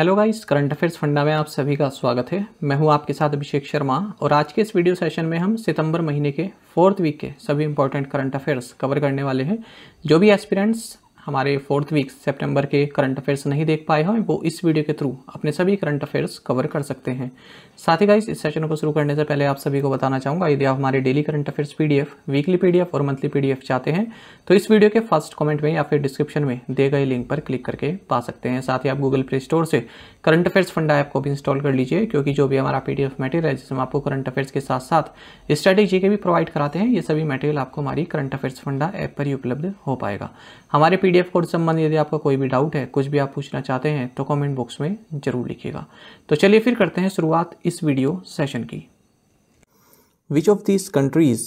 Hello guys current affairs फंडा में आप सभी का स्वागत है मैं हूं आपके साथ अभिषेक शर्मा और आज के इस वीडियो सेशन में हम सितंबर महीने के फोर्थ वीक के सभी इंपॉर्टेंट करंट अफेयर्स कवर करने वाले हैं जो भी एस्पिरेंट्स हमारे फोर्थ वीक सितंबर के करंट अफेयर्स नहीं देख पाए हैं वो इस वीडियो के थ्रू अपने सभी करंट अफेयर्स कवर कर सकते हैं साथ ही इस सेशन को शुरू करने से पहले आप सभी को बताना चाहूंगा यदि आप हमारे daily current affairs PDF weekly PDF और मंथली पीडीएफ चाहते हैं तो इस वीडियो के फर्स्ट कमेंट में या फिर डिस्क्रिप्शन में दिए गए लिंक पर क्लिक करके पा सकते हैं साथ ही आप गूगल प्ले स्टोर से करंट अफेयर्स फंडा ऐप को भी इंस्टॉल कर लीजिए क्योंकि जो भी हमारा पीडीएफ मटेरियल है जिसमें आपको करंट अफेयर्स के साथ साथ स्ट्रेटेजी के भी प्रोवाइड कराते हैं ये सभी मटेरियल आपको हमारी करंट अफेयर्स फंडा ऐप पर ही उपलब्ध हो पाएगा हमारे पीडीएफ कोड संबंध यदि आपका कोई भी डाउट है कुछ भी आप पूछना चाहते हैं तो कॉमेंट बॉक्स में जरूर लिखिएगा तो चलिए फिर करते हैं शुरुआत इस वीडियो सेशन की which of this countries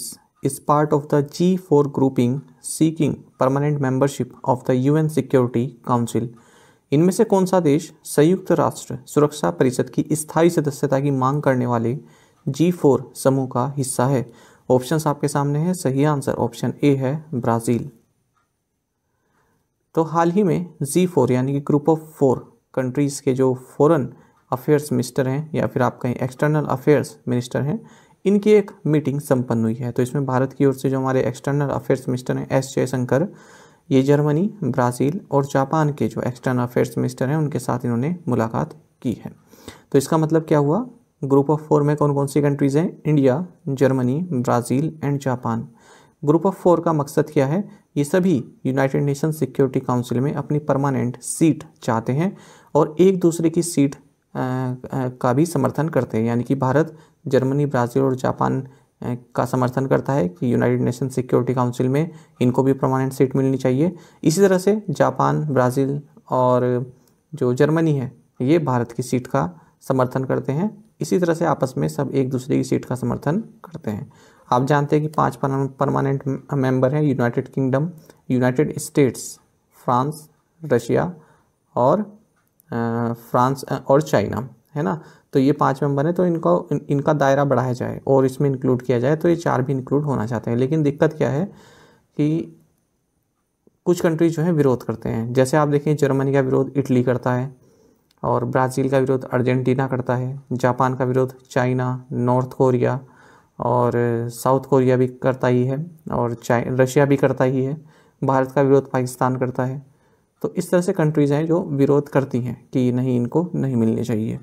is part of the G4 grouping seeking permanent of of the UN security council इनमें से कौन सा देश संयुक्त राष्ट्र सुरक्षा परिषद की स्थायी सदस्यता की मांग करने वाले जी फोर समूह का हिस्सा है ऑप्शन आपके सामने हैं सही आंसर ऑप्शन ए है ब्राज़ील तो हाल ही में जी फोर यानी कि ग्रुप ऑफ फोर कंट्रीज़ के जो फॉरन अफेयर्स मिनिस्टर हैं या फिर आप कहीं एक्सटर्नल अफेयर्स मिनिस्टर हैं इनकी एक मीटिंग संपन्न हुई है तो इसमें भारत की ओर से जो हमारे एक्सटर्नल अफेयर्स मिनिस्टर हैं एस जयशंकर ये जर्मनी ब्राज़ील और जापान के जो एक्सटर्नल अफेयर्स मिनिस्टर हैं उनके साथ इन्होंने मुलाकात की है तो इसका मतलब क्या हुआ ग्रुप ऑफ फोर में कौन कौन सी कंट्रीज़ हैं India Germany Brazil and Japan group of four का मकसद क्या है ये सभी यूनाइटेड नेशन सिक्योरिटी काउंसिल में अपनी परमानेंट सीट चाहते हैं और एक दूसरे की सीट का भी समर्थन करते हैं यानी कि भारत जर्मनी ब्राज़ील और जापान का समर्थन करता है कि यूनाइटेड नेशन सिक्योरिटी काउंसिल में इनको भी परमानेंट सीट मिलनी चाहिए इसी तरह से जापान ब्राज़ील और जो जर्मनी है ये भारत की सीट का समर्थन करते हैं इसी तरह से आपस में सब एक दूसरे की सीट का समर्थन करते हैं आप जानते हैं कि पांच परमानेंट मेंबर हैं United Kingdom United States France Russia और फ्रांस और चाइना है ना तो ये पाँच मेंबर हैं तो इनको इन, इनका दायरा बढ़ाया जाए और इसमें इंक्लूड किया जाए तो ये चार भी इंक्लूड होना चाहते हैं लेकिन दिक्कत क्या है कि कुछ कंट्री जो है विरोध करते हैं जैसे आप देखें जर्मनी का विरोध इटली करता है और ब्राज़ील का विरोध अर्जेंटीना करता है जापान का विरोध चाइना नॉर्थ कोरिया और साउथ कोरिया भी करता ही है और रशिया भी करता ही है भारत का विरोध पाकिस्तान करता है तो इस तरह से कंट्रीज़ हैं जो विरोध करती हैं कि नहीं इनको नहीं मिलने चाहिए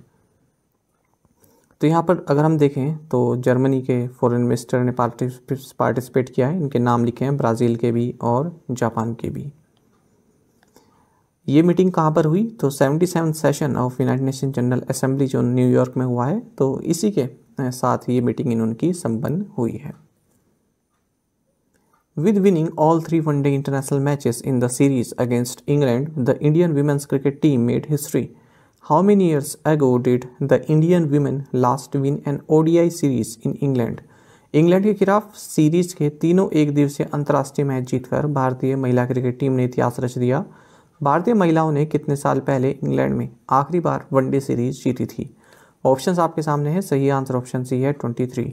तो यहाँ पर अगर हम देखें तो जर्मनी के फॉरेन मिनिस्टर ने पार्टिसिपेट किया है इनके नाम लिखे हैं ब्राज़ील के भी और जापान के भी ये मीटिंग कहाँ पर हुई तो seventy seven session of United Nation General Assembly जो न्यूयॉर्क में हुआ है तो इसी के साथ ये मीटिंग की संपन्न हुई है With winning all three one day international matches in the series against England, the Indian women's cricket team made history. How many years ago did the Indian women last win an ODI series in England? England के खिलाफ series के तीनों एक दिवसीय अंतर्राष्ट्रीय match जीतकर भारतीय महिला क्रिकेट टीम ने इतिहास रच दिया भारतीय महिलाओं ने कितने साल पहले इंग्लैंड में आखिरी बार वनडे सीरीज जीती थी ऑप्शंस आपके सामने हैं सही आंसर ऑप्शन सी है 23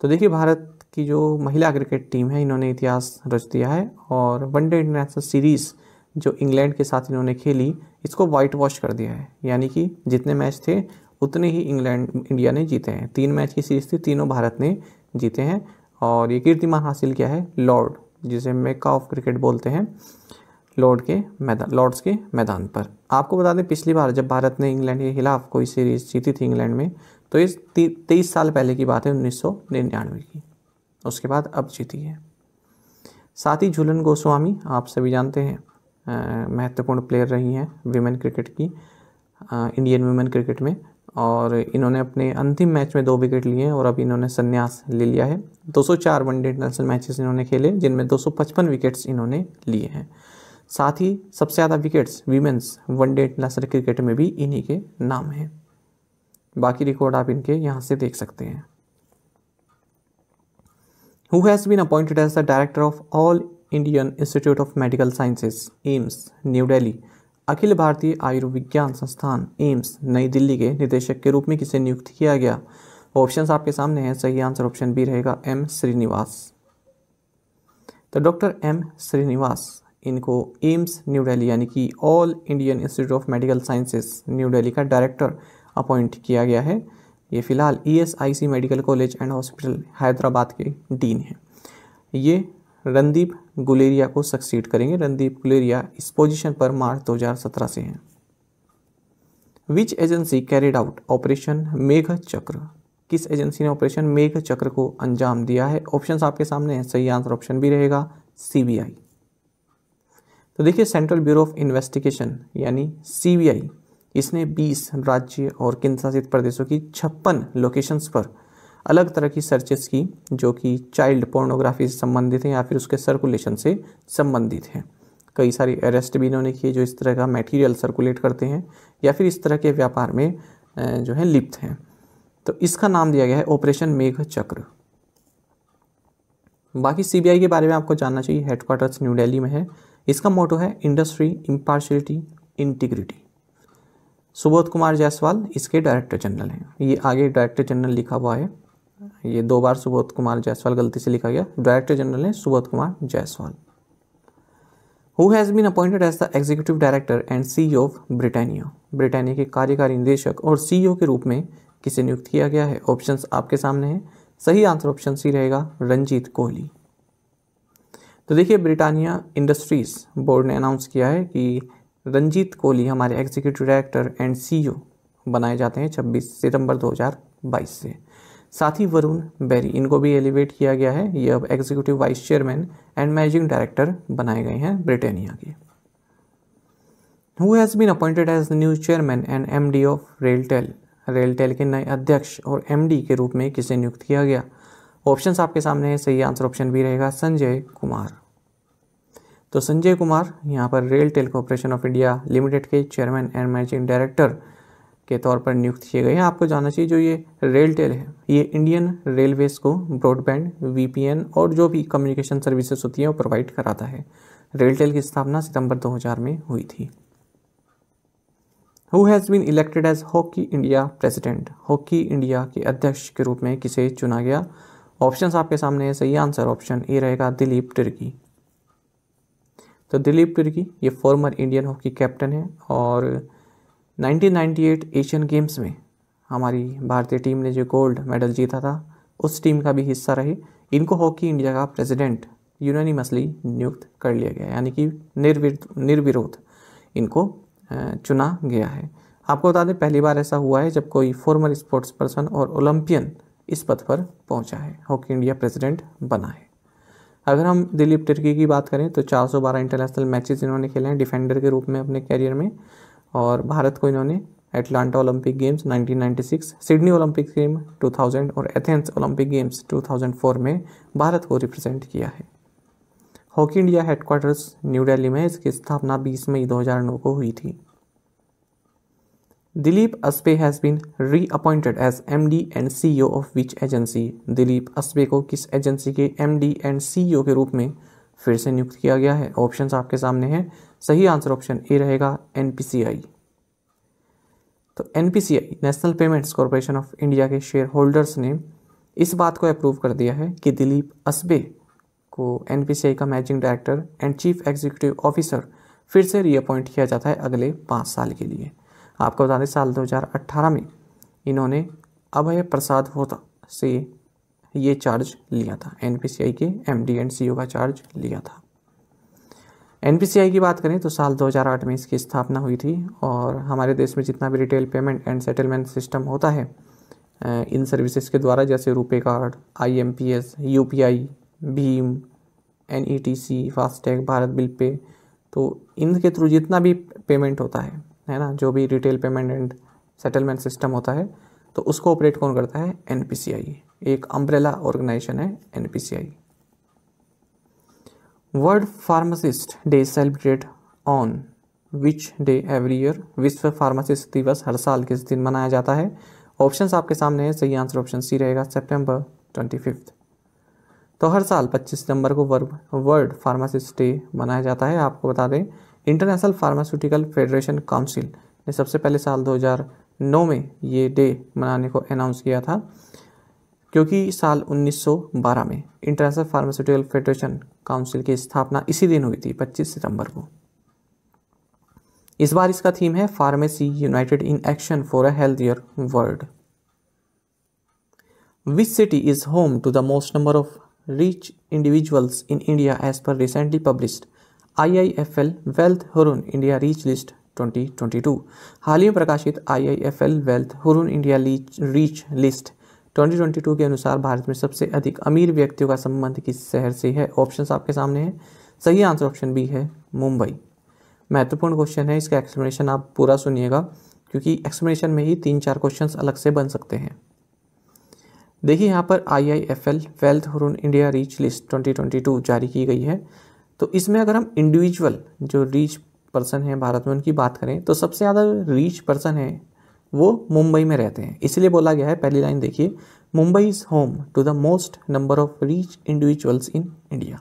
तो देखिए भारत की जो महिला क्रिकेट टीम है इन्होंने इतिहास रच दिया है और वनडे इंटरनेशनल सीरीज़ जो इंग्लैंड के साथ इन्होंने खेली इसको वाइट वॉश कर दिया है यानी कि जितने मैच थे उतने ही इंग्लैंड इंडिया ने जीते हैं तीन मैच की सीरीज़ थी तीनों भारत ने जीते हैं और ये कीर्तिमान हासिल किया है लॉर्ड जिसे मेका ऑफ क्रिकेट बोलते हैं लॉर्ड के मैदान लॉर्ड्स के मैदान पर आपको बता दें पिछली बार जब भारत ने इंग्लैंड के खिलाफ कोई सीरीज़ जीती थी इंग्लैंड में तो इस तेईस साल पहले की बात है उन्नीस की उसके बाद अब जीती है साथ ही झूलन गोस्वामी आप सभी जानते हैं महत्वपूर्ण प्लेयर रही हैं वीमेन क्रिकेट की आ, इंडियन वीमेन क्रिकेट में और इन्होंने अपने अंतिम मैच में दो विकेट लिए हैं और अब इन्होंने संन्यास ले लिया है 204 वनडे इंटरनेशनल मैचेस इन्होंने खेले जिनमें 255 विकेट्स इन्होंने लिए हैं साथ ही सबसे ज़्यादा wickets women's one day international cricket में भी इन्हीं के नाम हैं बाकी रिकॉर्ड आप इनके यहाँ से देख सकते हैं who has been appointed as the director of All Indian Institute of Medical Sciences, AIIMS New Delhi अखिल भारतीय आयुर्विज्ञान संस्थान एम्स नई दिल्ली के निदेशक के रूप में किसे नियुक्त किया गया ऑप्शंस आपके सामने हैं सही आंसर ऑप्शन बी रहेगा एम श्रीनिवास तो डॉक्टर एम श्रीनिवास इनको एम्स न्यू दिल्ली यानी कि All India institute of Medical Sciences New Delhi का डायरेक्टर अपॉइंट किया गया है ये फ़िलहाल ESIC e medical college and hospital Hyderabad के डीन हैं ये रणदीप गुलेरिया को सक्सीड करेंगे रणदीप गुलेरिया इस पोजीशन पर मार्च 2017 से हैं which agency carried out operation Megh Chakra किस एजेंसी ने ऑपरेशन मेघ चक्र को अंजाम दिया है ऑप्शन आपके सामने हैं सही आंसर ऑप्शन भी रहेगा सीबीआई तो देखिए सेंट्रल ब्यूरो ऑफ इन्वेस्टिगेशन यानी सीबीआई इसने 20 राज्य और केंद्र शासित प्रदेशों की छप्पन लोकेशंस पर अलग तरह की सर्चेस की जो कि चाइल्ड पोर्नोग्राफी से संबंधित हैं या फिर उसके सर्कुलेशन से संबंधित हैं कई सारे अरेस्ट भी इन्होंने किए जो इस तरह का मटेरियल सर्कुलेट करते हैं या फिर इस तरह के व्यापार में जो है लिप्त हैं तो इसका नाम दिया गया है ऑपरेशन मेघ चक्र बाकी सीबीआई के बारे में आपको जानना चाहिए हेडक्वार्टर्स न्यू दिल्ली में है इसका मोटो है industry impartiality integrity Subodh Kumar Jaiswal इसके डायरेक्टर जनरल हैं ये आगे डायरेक्टर जनरल लिखा हुआ है ये दो बार सुबोध कुमार जायसवाल गलती से लिखा गया डायरेक्टर जनरल हैं Subodh Kumar Jaiswal who has been appointed as the executive director and C of Britannia Britannia के कार्यकारी निदेशक और सी e के रूप में किसे नियुक्त किया गया है ऑप्शन आपके सामने हैं सही आंसर ऑप्शन सी रहेगा रंजीत कोहली तो देखिए ब्रिटानिया इंडस्ट्रीज़ बोर्ड ने अनाउंस किया है कि रंजीत कोहली हमारे एग्जीक्यूटिव डायरेक्टर एंड सी बनाए जाते हैं 26 सितंबर 2022 से साथ ही वरुण बैरी इनको भी एलिवेट किया गया है ये अब executive vice chairman and managing director बनाए गए हैं ब्रिटेनिया के who has been appointed as new chairman and M D of RailTel RailTel के नए अध्यक्ष और एम डी के रूप में किसे नियुक्त किया गया ऑप्शन आपके सामने है सही आंसर ऑप्शन भी रहेगा संजय कुमार तो संजय कुमार यहाँ पर RailTel corporation of India limited के चेयरमैन एंड मैनेजिंग डायरेक्टर के तौर पर नियुक्त किए गए हैं आपको जानना चाहिए जो ये रेल टेल है ये इंडियन रेलवेज़ को ब्रॉडबैंड वीपीएन और जो भी कम्युनिकेशन सर्विसेज होती हैं वो प्रोवाइड कराता है रेल टेल की स्थापना सितंबर 2000 में हुई थी who has been elected as Hockey India president Hockey India के अध्यक्ष के रूप में किसे चुना गया ऑप्शन आपके सामने है सही आंसर ऑप्शन ए रहेगा दिलीप टिर्की तो दिलीप तिर्की ये फॉर्मर इंडियन हॉकी कैप्टन है और 1998 एशियन गेम्स में हमारी भारतीय टीम ने जो गोल्ड मेडल जीता था उस टीम का भी हिस्सा रहे इनको हॉकी इंडिया का प्रेसिडेंट यूनानिमसली नियुक्त कर लिया गया यानी कि निर्विर निर्विरोध इनको चुना गया है आपको बता दें पहली बार ऐसा हुआ है जब कोई फॉर्मर स्पोर्ट्स पर्सन और ओलंपियन इस पद पर पहुंचा है हॉकी इंडिया प्रेसिडेंट बना है अगर हम दिलीप तिर्की की बात करें तो 412 इंटरनेशनल मैचेस इन्होंने खेले हैं डिफेंडर के रूप में अपने कैरियर में और भारत को इन्होंने Atlanta Olympic games 1996, Sydney Olympic game 2000 और एथेंस ओलंपिक गेम्स 2004 में भारत को रिप्रेजेंट किया है Hockey India headquarters New Delhi में इसकी स्थापना 20 मई 2009 को हुई थी Dilip Aspe has been reappointed as MD and CEO of which agency? Dilip अस्बे को किस एजेंसी के MD and CEO के रूप में फिर से नियुक्त किया गया है ऑप्शंस आपके सामने हैं सही आंसर ऑप्शन ए रहेगा एन तो N National payments corporation of India के शेयर होल्डर्स ने इस बात को अप्रूव कर दिया है कि दिलीप असबे को एन का managing director and chief executive officer फिर से रीअपॉइंट किया जाता है अगले पाँच साल के लिए आपको बता दें साल 2018 में इन्होंने अभय प्रसाद होता से ये चार्ज लिया था एन के एम डी एंड सी का चार्ज लिया था एन की बात करें तो साल 2008 में इसकी स्थापना हुई थी और हमारे देश में जितना भी retail payment and settlement system होता है इन सर्विसेज के द्वारा जैसे RuPay card I M P S U P I भीम N E T C FASTag Bharat bill pay तो इनके थ्रू जितना भी पेमेंट होता है है ना जो भी retail payment and settlement system होता है तो उसको ऑपरेट कौन करता है एन एक अम्ब्रेला ऑर्गेनाइजेशन है N world pharmacist day celebrate on which day every year विश्व फार्मासिस्ट दिवस हर साल किस दिन मनाया जाता है ऑप्शंस आपके सामने हैं सही आंसर ऑप्शन सी रहेगा सितंबर ट्वेंटी फिफ्थ तो हर साल 25 सितंबर को वर्ल्ड फार्मासिस्ट डे मनाया जाता है आपको बता दें इंटरनेशनल फार्मास्यूटिकल फेडरेशन काउंसिल ने सबसे पहले साल 2009 में ये डे मनाने को अनाउंस किया था क्योंकि साल 1912 में इंटरनेशनल फार्मास्यूटिकल फेडरेशन काउंसिल की स्थापना इसी दिन हुई थी 25 सितंबर को इस बार इसका थीम है pharmacy united in action for a healthier world which city is home to the most number of rich individuals in India as per recently published IIFL wealth Hurun India rich List 2022 हाल ही में प्रकाशित IIFL wealth Hurun India Reach List 2022 के अनुसार भारत में सबसे अधिक अमीर व्यक्तियों का संबंध किस शहर से है ऑप्शन आपके सामने है सही आंसर ऑप्शन बी है मुंबई महत्वपूर्ण क्वेश्चन है इसका एक्सप्लेनेशन आप पूरा सुनिएगा क्योंकि एक्सप्लेनेशन में ही तीन चार क्वेश्चंस अलग से बन सकते हैं देखिए यहाँ पर I I F L wealth Hurun India rich list 2022 जारी की गई है तो इसमें अगर हम इंडिविजुअल जो रिच पर्सन है भारत में उनकी बात करें तो सबसे ज़्यादा रीच पर्सन है वो मुंबई में रहते हैं इसलिए बोला गया है पहली लाइन देखिए Mumbai is home to the most number of rich individuals in India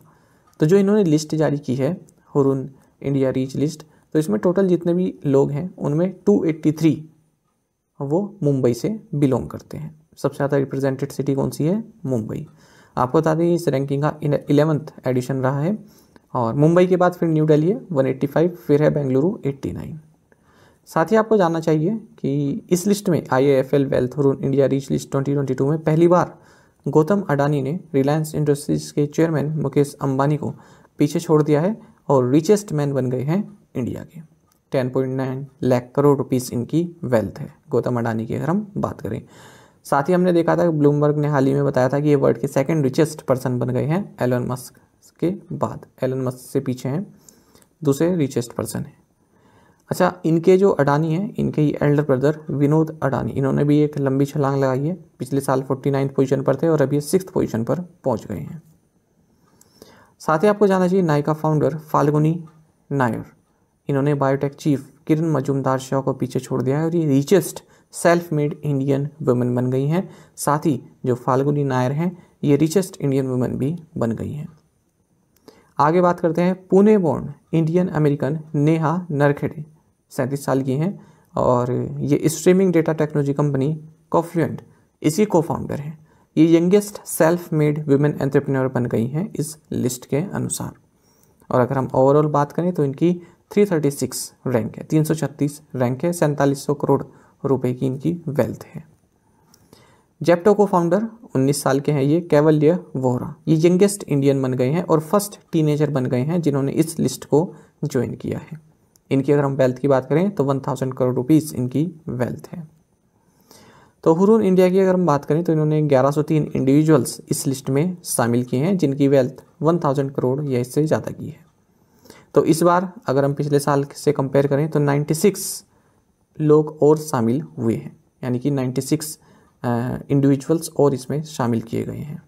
तो जो इन्होंने लिस्ट जारी की है हुरून इंडिया रीच लिस्ट तो इसमें टोटल जितने भी लोग हैं उनमें 283 वो मुंबई से बिलोंग करते हैं सबसे ज़्यादा रिप्रेजेंटेड सिटी कौन सी है मुंबई आपको बता दें इस रैंकिंग का इलेवंथ एडिशन रहा है और मुंबई के बाद फिर न्यू दिल्ली है 185 फिर है बेंगलुरु 89 साथ ही आपको जानना चाहिए कि इस लिस्ट में आई एफ एल वेल्थ और इंडिया रीच लिस्ट 2022 में पहली बार गौतम अडानी ने रिलायंस इंडस्ट्रीज के चेयरमैन मुकेश अंबानी को पीछे छोड़ दिया है और रिचेस्ट मैन बन गए हैं इंडिया के 10.9 लाख करोड़ रुपीस इनकी वेल्थ है गौतम अडानी की अगर हम बात करें साथ ही हमने देखा था ब्लूमबर्ग ने हाल ही में बताया था कि ये वर्ल्ड के सेकंड रिचेस्ट पर्सन बन गए हैं एलोन मस्क के बाद एलन मस्क से पीछे हैं दूसरे रिचेस्ट पर्सन हैं अच्छा इनके जो अडानी हैं इनके ही एल्डर ब्रदर विनोद अडानी इन्होंने भी एक लंबी छलांग लगाई है पिछले साल फोर्टी नाइन्थ पोजिशन पर थे और अभी सिक्स पोजिशन पर पहुंच गए हैं साथ ही आपको जाना चाहिए नायका फाउंडर फाल्गुनी नायर इन्होंने बायोटेक चीफ किरण मजूमदार शाह को पीछे छोड़ दिया है और ये richest self made Indian women बन गई हैं साथ ही जो फाल्गुनी नायर हैं ये रिचेस्ट इंडियन वुमेन भी बन गई हैं आगे बात करते हैं Pune born Indian American Neha Narkhede सैंतीस साल की हैं और ये streaming data technology company Confluent इसी को फाउंडर हैं ये youngest self made women entrepreneur बन गई हैं इस लिस्ट के अनुसार और अगर हम ओवरऑल बात करें तो इनकी 336 रैंक है 336 रैंक है सैंतालीस करोड़ रुपए की इनकी वेल्थ है जेप्टो को फाउंडर 19 साल के हैं ये कैवल्य वोहरा ये यंगेस्ट इंडियन बन गए हैं और फर्स्ट टीनेजर बन गए हैं जिन्होंने इस लिस्ट को ज्वाइन किया है इनकी अगर हम वेल्थ की बात करें तो वन थाउजेंड करोड़ रुपीज़ इनकी वेल्थ है तो हुरून इंडिया की अगर हम बात करें तो इन्होंने 1103 इंडिविजुअल्स इस लिस्ट में शामिल किए हैं जिनकी वेल्थ 1000 करोड़ या इससे ज़्यादा की है तो इस बार अगर हम पिछले साल से कंपेयर करें तो 96 लोग और शामिल हुए हैं यानी कि नाइन्टी इंडिविजुअल्स और इसमें शामिल किए गए हैं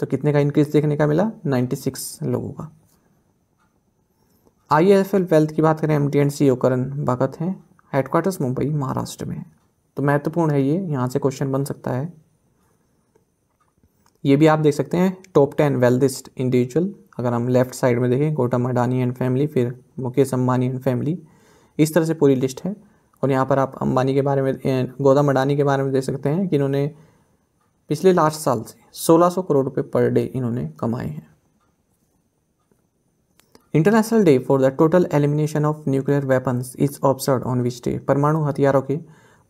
तो कितने का इंक्रीज देखने का मिला 96 लोगों का आई एफ एल वेल्थ की बात करें एम डी एंड सी ओकरण भगत हैं हेडक्वार्टर्स मुंबई महाराष्ट्र में तो महत्वपूर्ण है ये यहाँ से क्वेश्चन बन सकता है ये भी आप देख सकते हैं टॉप टेन वेल्थिस्ट इंडिविजुअल अगर हम लेफ्ट साइड में देखें गोटम अडानी एंड फैमिली फिर मुकेश अम्बानी एंड फैमिली इस तरह से पूरी लिस्ट है और यहाँ पर आप अंबानी के बारे में गौतम अडानी के बारे में देख सकते हैं कि इन्होंने पिछले लास्ट साल से 1600 करोड़ रुपए पर डे इन्होंने कमाए हैं international day for the total elimination of nuclear weapons is observed on which day परमाणु हथियारों के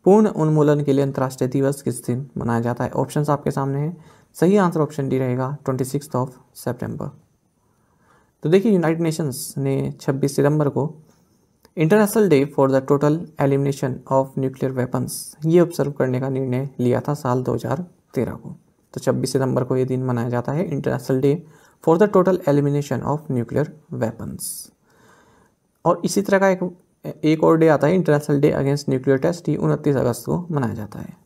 पूर्ण उन्मूलन के लिए अंतर्राष्ट्रीय दिवस किस दिन मनाया जाता है ऑप्शन आपके सामने हैं सही आंसर ऑप्शन डी रहेगा ट्वेंटी सिक्स ऑफ सेप्टेम्बर तो देखिए यूनाइटेड नेशंस ने 26 सितंबर को international day for the total elimination of nuclear weapons ये ऑब्जर्व करने का निर्णय लिया था साल 2013 को तो छब्बीस सितंबर को ये दिन मनाया जाता है international day for the total elimination of nuclear weapons और इसी तरह का एक एक और डे आता है international day against nuclear test ये उनतीस अगस्त को मनाया जाता है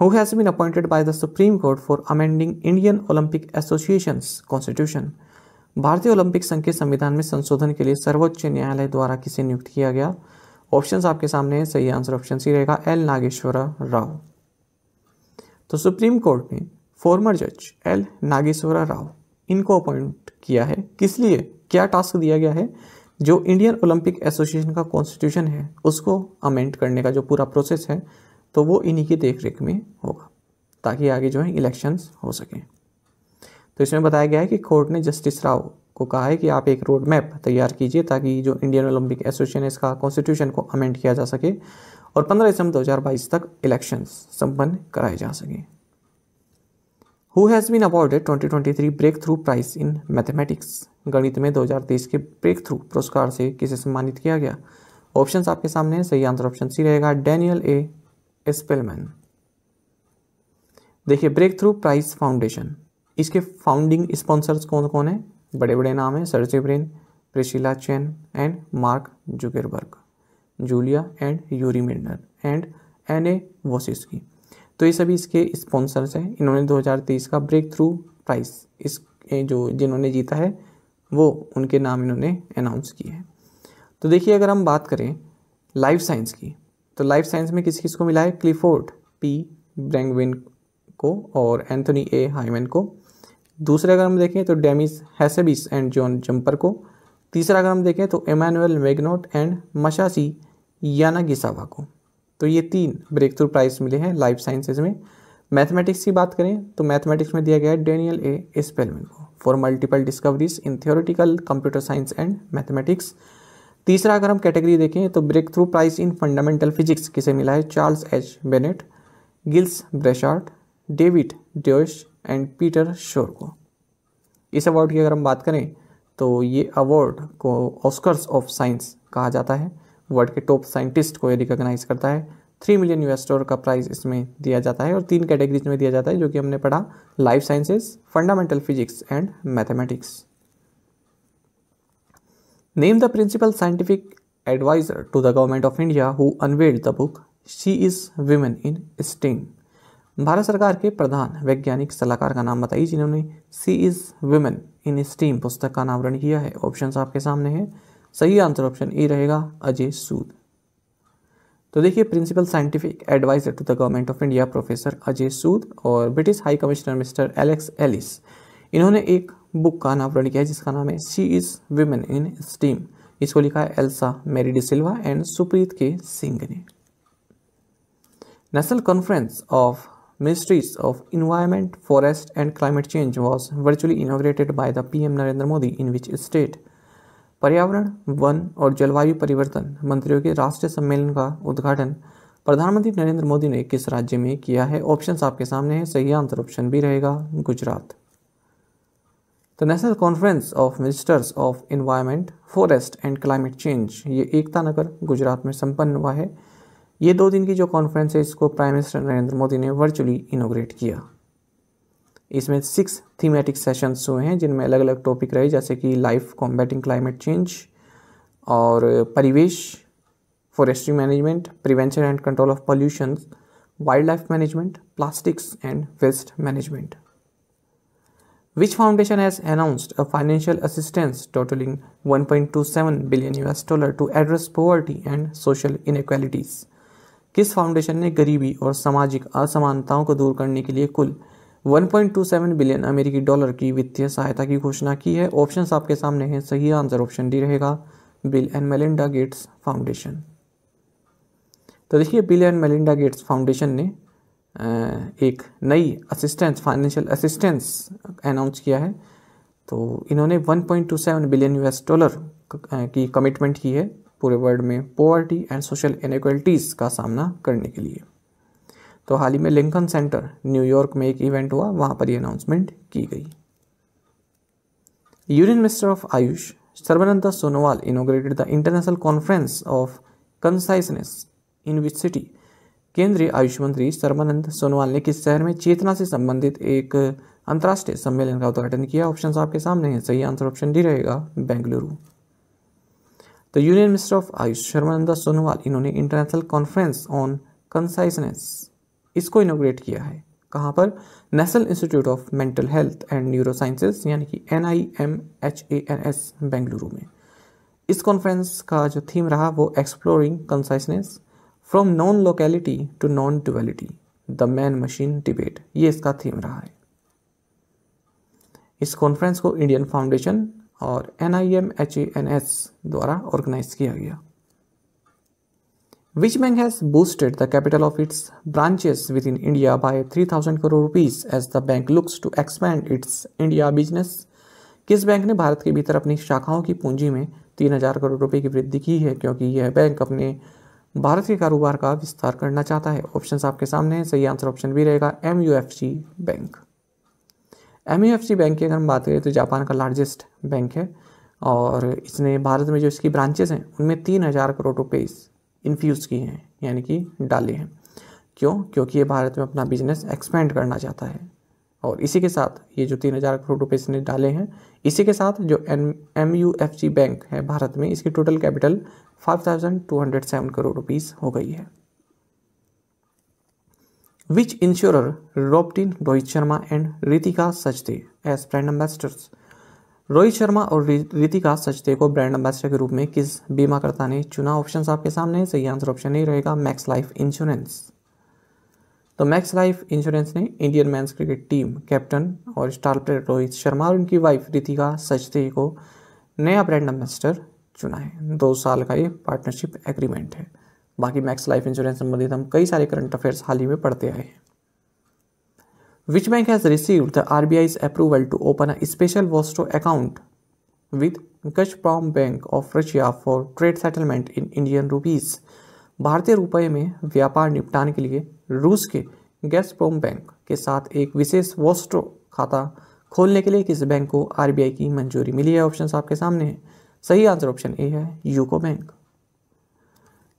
who has been appointed by the Supreme Court for amending Indian Olympic Association constitution भारतीय ओलंपिक संघ के संविधान में संशोधन के लिए सर्वोच्च न्यायालय द्वारा किसे नियुक्त किया गया ऑप्शन आपके सामने है सही आंसर ऑप्शन सी रहेगा एल नागेश्वर राव तो सुप्रीम कोर्ट ने फॉर्मर जज एल नागेश्वर राव इनको अपॉइंट किया है किस लिए क्या टास्क दिया गया है जो इंडियन ओलंपिक एसोसिएशन का कॉन्स्टिट्यूशन है उसको अमेंड करने का जो पूरा प्रोसेस है तो वो इन्हीं की देखरेख में होगा ताकि आगे जो है इलेक्शंस हो सकें तो इसमें बताया गया है कि कोर्ट ने जस्टिस राव को कहा है कि आप एक रोड मैप तैयार कीजिए ताकि जो इंडियन ओलंपिक एसोसिएशन है इसका कॉन्स्टिट्यूशन को अमेंड किया जा सके और 15 दिसंबर 2022 तक इलेक्शंस संपन्न कराए जा सकें who has been awarded 2023 breakthrough prize in mathematics गणित में 2023 के ब्रेक थ्रू पुरस्कार से किसे सम्मानित किया गया ऑप्शन आपके सामने सही आंसर ऑप्शन सी रहेगा डैनियल ए स्पेलमैन देखिए ब्रेक थ्रू प्राइज फाउंडेशन इसके फाउंडिंग स्पॉन्सर्स कौन कौन है बड़े बड़े नाम हैं Sergey Brin Priscilla Chan and Mark Zuckerberg Julia and Yuri Milner and Anne Wojcicki तो ये सभी इसके स्पॉन्सर्स हैं इन्होंने 2023 का ब्रेक थ्रू प्राइस इस जो जिन्होंने जीता है वो उनके नाम इन्होंने अनाउंस किए हैं तो देखिए अगर हम बात करें लाइफ साइंस की तो लाइफ साइंस में किस किस को मिला है क्लिफोर्ड पी ब्रैंगविन को और एंथोनी ए हाइमेन को दूसरे अगर हम देखें तो Demis Hassabis and John Jumper को तीसरा अगर हम देखें तो एमानुअल मेगनोट एंड मशासी याना गिसावा को तो ये तीन ब्रेक थ्रू प्राइज मिले हैं लाइफ साइंसेज में मैथमेटिक्स की बात करें तो मैथमेटिक्स में दिया गया है डेनियल ए स्पेलमैन को for multiple discoveries in theoretical computer science and mathematics तीसरा अगर हम कैटेगरी देखें तो breakthrough prize in fundamental physics किसे मिला है Charles H Bennett Gilles Brassard David Deutsch and Peter Shor को इस अवार्ड की अगर हम बात करें तो ये अवार्ड को ऑस्कर्स ऑफ साइंस कहा जाता है वर्ल्ड के टॉप साइंटिस्ट को ये रिकॉग्नाइज करता है थ्री मिलियन यूएस डॉलर का प्राइज इसमें दिया जाता है और तीन कैटेगरीज में दिया जाता है जो कि हमने पढ़ा life sciences fundamental physics and mathematics name the principal scientific adviser to the government of India who unveiled the book she is women in STEM Bharat सरकार के प्रधान वैज्ञानिक सलाहकार का नाम बताइए जिन्होंने she is women in STEM पुस्तक का अनावरण किया है ऑप्शन आपके सामने है सही आंसर ऑप्शन ए रहेगा अजय सूद तो देखिए principal scientific adviser to the government of India professor Ajay Sood और British high commissioner Mister Alex Ellis इन्होंने एक बुक का अनावरण किया है जिसका नाम है she is women in STEM इसको लिखा है एल्सा मेरी सिल्वा एंड सुप्रीत के सिंह ने national conference of Ministries of Environment, Forest and Climate Change was virtually inaugurated by the PM Narendra Modi in which state? पर्यावरण वन और जलवायु परिवर्तन मंत्रियों के राष्ट्रीय सम्मेलन का उद्घाटन प्रधानमंत्री नरेंद्र मोदी ने किस राज्य में किया है ऑप्शंस आपके सामने हैं सही आंसर ऑप्शन भी रहेगा Gujarat the national conference of ministers of environment forest and climate change ये एकता नगर गुजरात में संपन्न हुआ है ये दो दिन की जो कॉन्फ्रेंस है इसको प्राइम मिनिस्टर नरेंद्र मोदी ने वर्चुअली इनोग्रेट किया इसमें सिक्स थीमेटिक सेशंस हुए हैं जिनमें अलग अलग टॉपिक रहे जैसे कि लाइफ कॉम्बैटिंग क्लाइमेट चेंज और परिवेश forestry management prevention and control of pollution wildlife management plastics and waste management which foundation has announced a financial assistance totalling 1.27 billion US dollar to address poverty and social inequalities किस foundation ने गरीबी और सामाजिक असमानताओं को दूर करने के लिए कुल 1.27 बिलियन अमेरिकी डॉलर की वित्तीय सहायता की घोषणा की है ऑप्शंस आपके सामने हैं सही आंसर ऑप्शन डी रहेगा Bill and Melinda Gates foundation तो देखिए Bill and Melinda Gates foundation ने एक नई असिस्टेंस फाइनेंशियल असिस्टेंस अनाउंस किया है तो इन्होंने 1.27 बिलियन यूएस डॉलर की कमिटमेंट की है पूरे वर्ल्ड में पॉवर्टी एंड सोशल इनक्वलिटीज़ का सामना करने के लिए तो हाल ही में लिंकन सेंटर न्यूयॉर्क में एक इवेंट हुआ वहाँ पर ये अनाउंसमेंट की गई union minister of AYUSH Sarbananda Sonowal inaugurated the international conference of consciousness in which city केंद्रीय आयुष मंत्री सर्बानंद सोनोवाल ने किस शहर में चेतना से संबंधित एक अंतर्राष्ट्रीय सम्मेलन का उद्घाटन किया ऑप्शन आपके सामने हैं सही आंसर ऑप्शन डी रहेगा Bengaluru the union minister of AYUSH Sharmananda Sonowal इन्होंने इंटरनेशनल कॉन्फ्रेंस ऑन कंसाइसनेस इसको इनोग्रेट किया है कहाँ पर National institute of Mental Health and Neuro Sciences यानी कि N I M H A N S Bengaluru में इस कॉन्फ्रेंस का जो थीम रहा वो exploring consciousness from non locality to non duality the man machine debate ये इसका थीम रहा है इस कॉन्फ्रेंस को इंडियन फाउंडेशन और N I M H E N S द्वारा ऑर्गेनाइज किया गया which Which bank has boosted the capital of its branches within India by 3000 crore rupees as the bank looks to expand its India business किस bank ने भारत के भीतर अपनी शाखाओं की पूंजी में 3000 करोड़ रुपए की वृद्धि की है क्योंकि यह बैंक अपने भारत के कारोबार का विस्तार करना चाहता है ऑप्शन आपके सामने हैं सही आंसर ऑप्शन भी रहेगा M bank M bank e की अगर हम बात करें तो जापान का लार्जेस्ट बैंक है और इसने भारत में जो इसकी ब्रांचेस हैं उनमें तीन हज़ार करोड़ रुपये इन्फ्यूज़ किए हैं यानी कि डाले हैं क्यों क्योंकि ये भारत में अपना बिजनेस एक्सपेंड करना चाहता है और इसी के साथ ये जो तीन हज़ार करोड़ रुपये इसने डाले हैं इसी के साथ जो N M U F G bank है भारत में इसकी total capital five thousand two hundred seven crore rupees हो गई है which insurer roped in Rohit Sharma and Ritika Sajdeh as brand ambassadors Rohit Sharma और रितिका सचते को ब्रांड एम्बेसडर के रूप में किस बीमाकर्ता ने चुना ऑप्शन आपके सामने सही आंसर ऑप्शन नहीं रहेगा मैक्स लाइफ इंश्योरेंस तो मैक्स लाइफ इंश्योरेंस ने Indian men's cricket team captain और स्टार प्लेयर रोहित शर्मा और उनकी वाइफ रितिका सचते को नया ब्रांड एम्बेसडर चुना है दो साल का ये पार्टनरशिप एग्रीमेंट है बाकी मैक्स लाइफ इंश्योरेंस संबंधित हम कई सारे करंट अफेयर्स हाल ही में पढ़ते आए हैं which bank has received the R B I's approval to open a special vostro account with from Bank of Russia for trade settlement in Indian rupees भारतीय रुपये में व्यापार निपटाने के लिए रूस के गैस प्रोम बैंक के साथ एक विशेष वोस्टो खाता खोलने के लिए किस बैंक को आरबीआई की मंजूरी मिली है ऑप्शन आपके सामने है सही आंसर ऑप्शन ए है यूको बैंक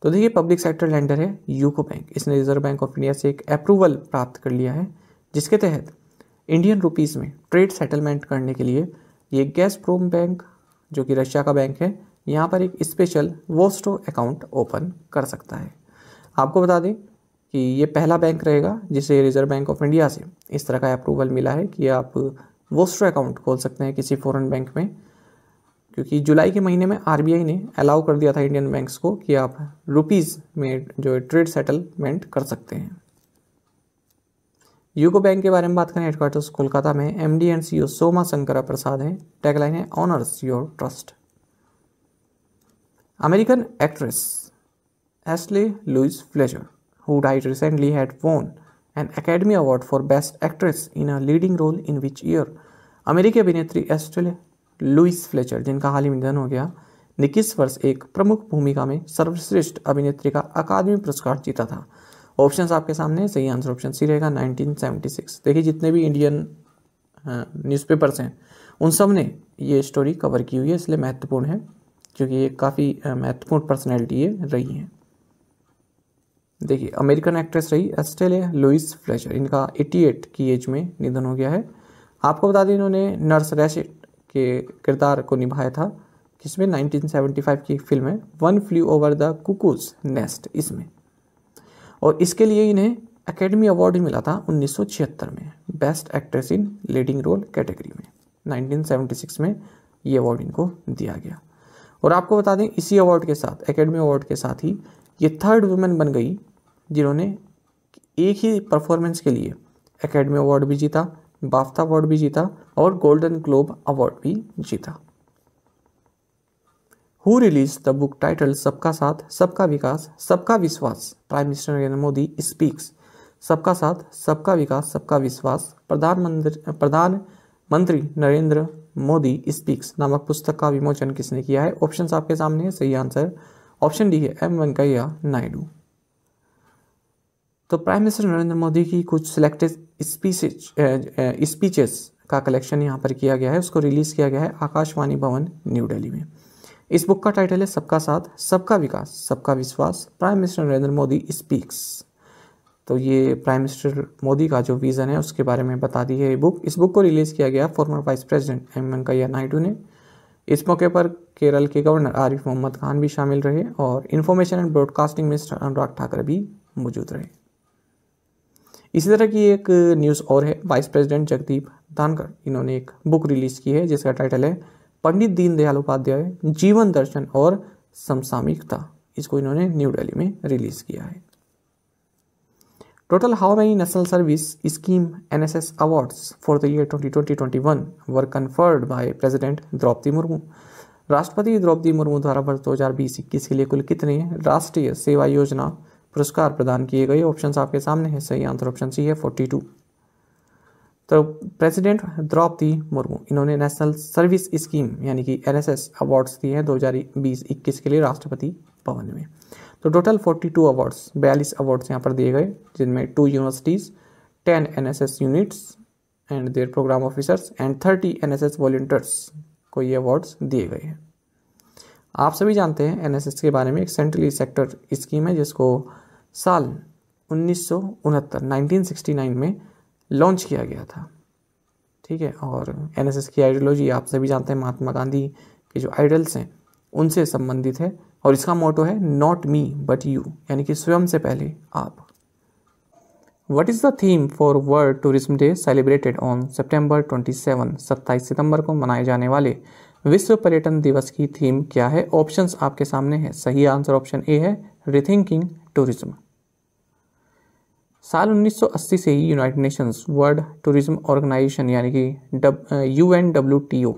तो देखिए पब्लिक सेक्टर लैंडर है यूको बैंक इसने रिजर्व बैंक ऑफ इंडिया से एक अप्रूवल प्राप्त कर लिया है जिसके तहत इंडियन रुपीज़ में ट्रेड सेटलमेंट करने के लिए ये गैस प्रोम बैंक जो कि रशिया का बैंक है यहाँ पर एक स्पेशल वोस्टो अकाउंट ओपन कर सकता है आपको बता दें कि ये पहला बैंक रहेगा जिसे रिजर्व बैंक ऑफ इंडिया से इस तरह का अप्रूवल मिला है कि आप वोस्टो अकाउंट खोल सकते हैं किसी फ़ॉरन बैंक में क्योंकि जुलाई के महीने में आरबीआई ने अलाउ कर दिया था इंडियन बैंक्स को कि आप रुपीज़ में जो है ट्रेड सेटलमेंट कर सकते हैं यूको बैंक के बारे में बात करें हेडक्वार्टर्स कोलकाता में M D and C Soma Sankara Prasad हैं टैगलाइन है honours your trust American actress Estelle Louise Fletcher who died recently had won an Academy award for best actress in a leading role in which year अमेरिकी अभिनेत्री Astral Louis Fletcher जिनका हाल ही में निधन हो गया निकिस किस वर्ष एक प्रमुख भूमिका में सर्वश्रेष्ठ अभिनेत्री का अकादमी पुरस्कार जीता था ऑप्शंस आपके सामने सही आंसर ऑप्शन सी रहेगा 1976 देखिए जितने भी इंडियन न्यूज़पेपर्स हैं उन सब ने ये स्टोरी कवर की हुई है इसलिए महत्वपूर्ण है क्योंकि ये काफ़ी महत्वपूर्ण पर्सनैलिटी ये रही हैं देखिए अमेरिकन एक्ट्रेस रही एस्टेलिया लुइस फ्लेचर इनका 88 की एज में निधन हो गया है आपको बता दें इन्होंने नर्स रैशिट के किरदार को निभाया था जिसमें 1975 की फिल्म है One Flew Over the Cuckoo's Nest इसमें और इसके लिए इन्हें एकेडमी अवार्ड मिला था 1976 में best actress in leading role category में 1976 में ये अवार्ड इनको दिया गया और आपको बता दें इसी अवार्ड के साथ एकेडमी अवार्ड के साथ ही ये थर्ड वुमेन बन गई जिन्होंने एक ही परफॉर्मेंस के लिए एकेडमी अवार्ड भी जीता बाफ्ता अवार्ड भी जीता और गोल्डन ग्लोब अवार्ड भी जीता who released the book title Sabka Saath Sabka Vikas Sabka Vishwas Prime Minister Narendra Modi speaks Sabka Saath Sabka Vikas Sabka विश्वास प्रधानमंत्री प्रधानमंत्री नरेंद्र मोदी स्पीक्स नामक पुस्तक का विमोचन किसने किया है ऑप्शन आपके सामने है सही आंसर ऑप्शन डी है एम वेंकैया नायडू तो प्राइम मिनिस्टर नरेंद्र मोदी की कुछ selected speech speeches uh, uh, का कलेक्शन यहाँ पर किया गया है उसको रिलीज़ किया गया है आकाशवाणी भवन न्यू दिल्ली में इस बुक का टाइटल है सबका Saath Sabka Vikas Sabka Vishwas Prime Minister Narendra Modi speaks तो ये प्राइम मिनिस्टर मोदी का जो विज़न है उसके बारे में बता दी है ये बुक इस बुक को रिलीज़ किया गया former vice president M Venkaiah Naidu ने इस मौके पर केरल के गवर्नर आरिफ मोहम्मद खान भी शामिल रहे और information and broadcasting minister Anurag Thakur भी मौजूद रहे इसी तरह की एक न्यूज़ और है वाइस प्रेसिडेंट जगदीप धानकर इन्होंने एक बुक रिलीज़ की है जिसका टाइटल है पंडित दीनदयाल उपाध्याय जीवन दर्शन और समसामयिकता इसको इन्होंने न्यू दिल्ली में रिलीज़ किया है total how many national service scheme N S S awards for the year twenty one were conferred by president Droupadi Murmu राष्ट्रपति द्रौपदी मुर्मू द्वारा वर्ष दो हजार बीस इक्कीस के लिए कुल कितने राष्ट्रीय सेवा योजना पुरस्कार प्रदान किए गए ऑप्शन आपके सामने हैं सही आंसर ऑप्शन सी है फोर्टी टू तो प्रेसिडेंट द्रौपदी मुर्मू इन्होंने नेशनल सर्विस स्कीम यानी कि एनएसएस अवार्ड्स दिए हैं बीस इक्कीस के लिए राष्ट्रपति भवन में तो टोटल 42 अवार्ड्स बयालीस अवार्ड्स यहाँ पर दिए गए जिनमें two universities 10 NSS units and their programme officers and 30 NSS volunteers को ये अवार्ड्स दिए गए हैं आप सभी जानते हैं एनएसएस के बारे में एक सेंट्रली सेक्टर स्कीम है जिसको साल 1969 में लॉन्च किया गया था ठीक है और एन की आइडियोलॉजी आप सभी जानते हैं महात्मा गांधी के जो आइडल्स हैं उनसे संबंधित है और इसका मोटो है नॉट मी बट यू यानी कि स्वयं से पहले आप what is the theme for World Tourism Day celebrated on September 27 सत्ताईस सितंबर को मनाए जाने वाले विश्व पर्यटन दिवस की थीम क्या है ऑप्शंस आपके सामने है सही आंसर ऑप्शन ए है रिथिंकिंग टूरिज्म साल 1980 से ही United Nations World Tourism Organization यानी कि U N W T O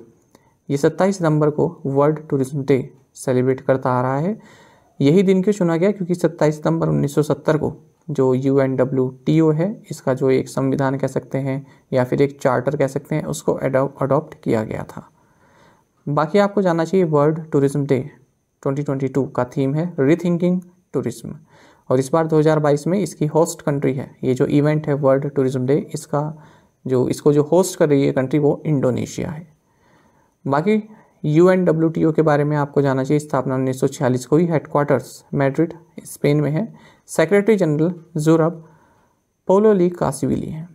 ये सत्ताईस सितंबर को वर्ल्ड टूरिज्म डे सेलिब्रेट करता आ रहा है यही दिन क्यों चुना गया क्योंकि सत्ताईस नवंबर 1970 को जो U N W T O है इसका जो एक संविधान कह सकते हैं या फिर एक चार्टर कह सकते हैं उसको अडोप्ट किया गया था बाकी आपको जानना चाहिए वर्ल्ड टूरिज्म डे 2022 का थीम है रीथिंकिंग टूरिज्म और इस बार 2022 में इसकी होस्ट कंट्री है ये जो इवेंट है वर्ल्ड टूरिज्म डे इसका जो इसको जो होस्ट कर रही है कंट्री वो इंडोनेशिया है बाकी U N W T O के बारे में आपको जाना चाहिए स्थापना उन्नीस सौ छियालीस को ही हेडक्वार्टर्स मैड्रिड स्पेन में है सेक्रेटरी जनरल जूरब पोलोली कासिविली हैं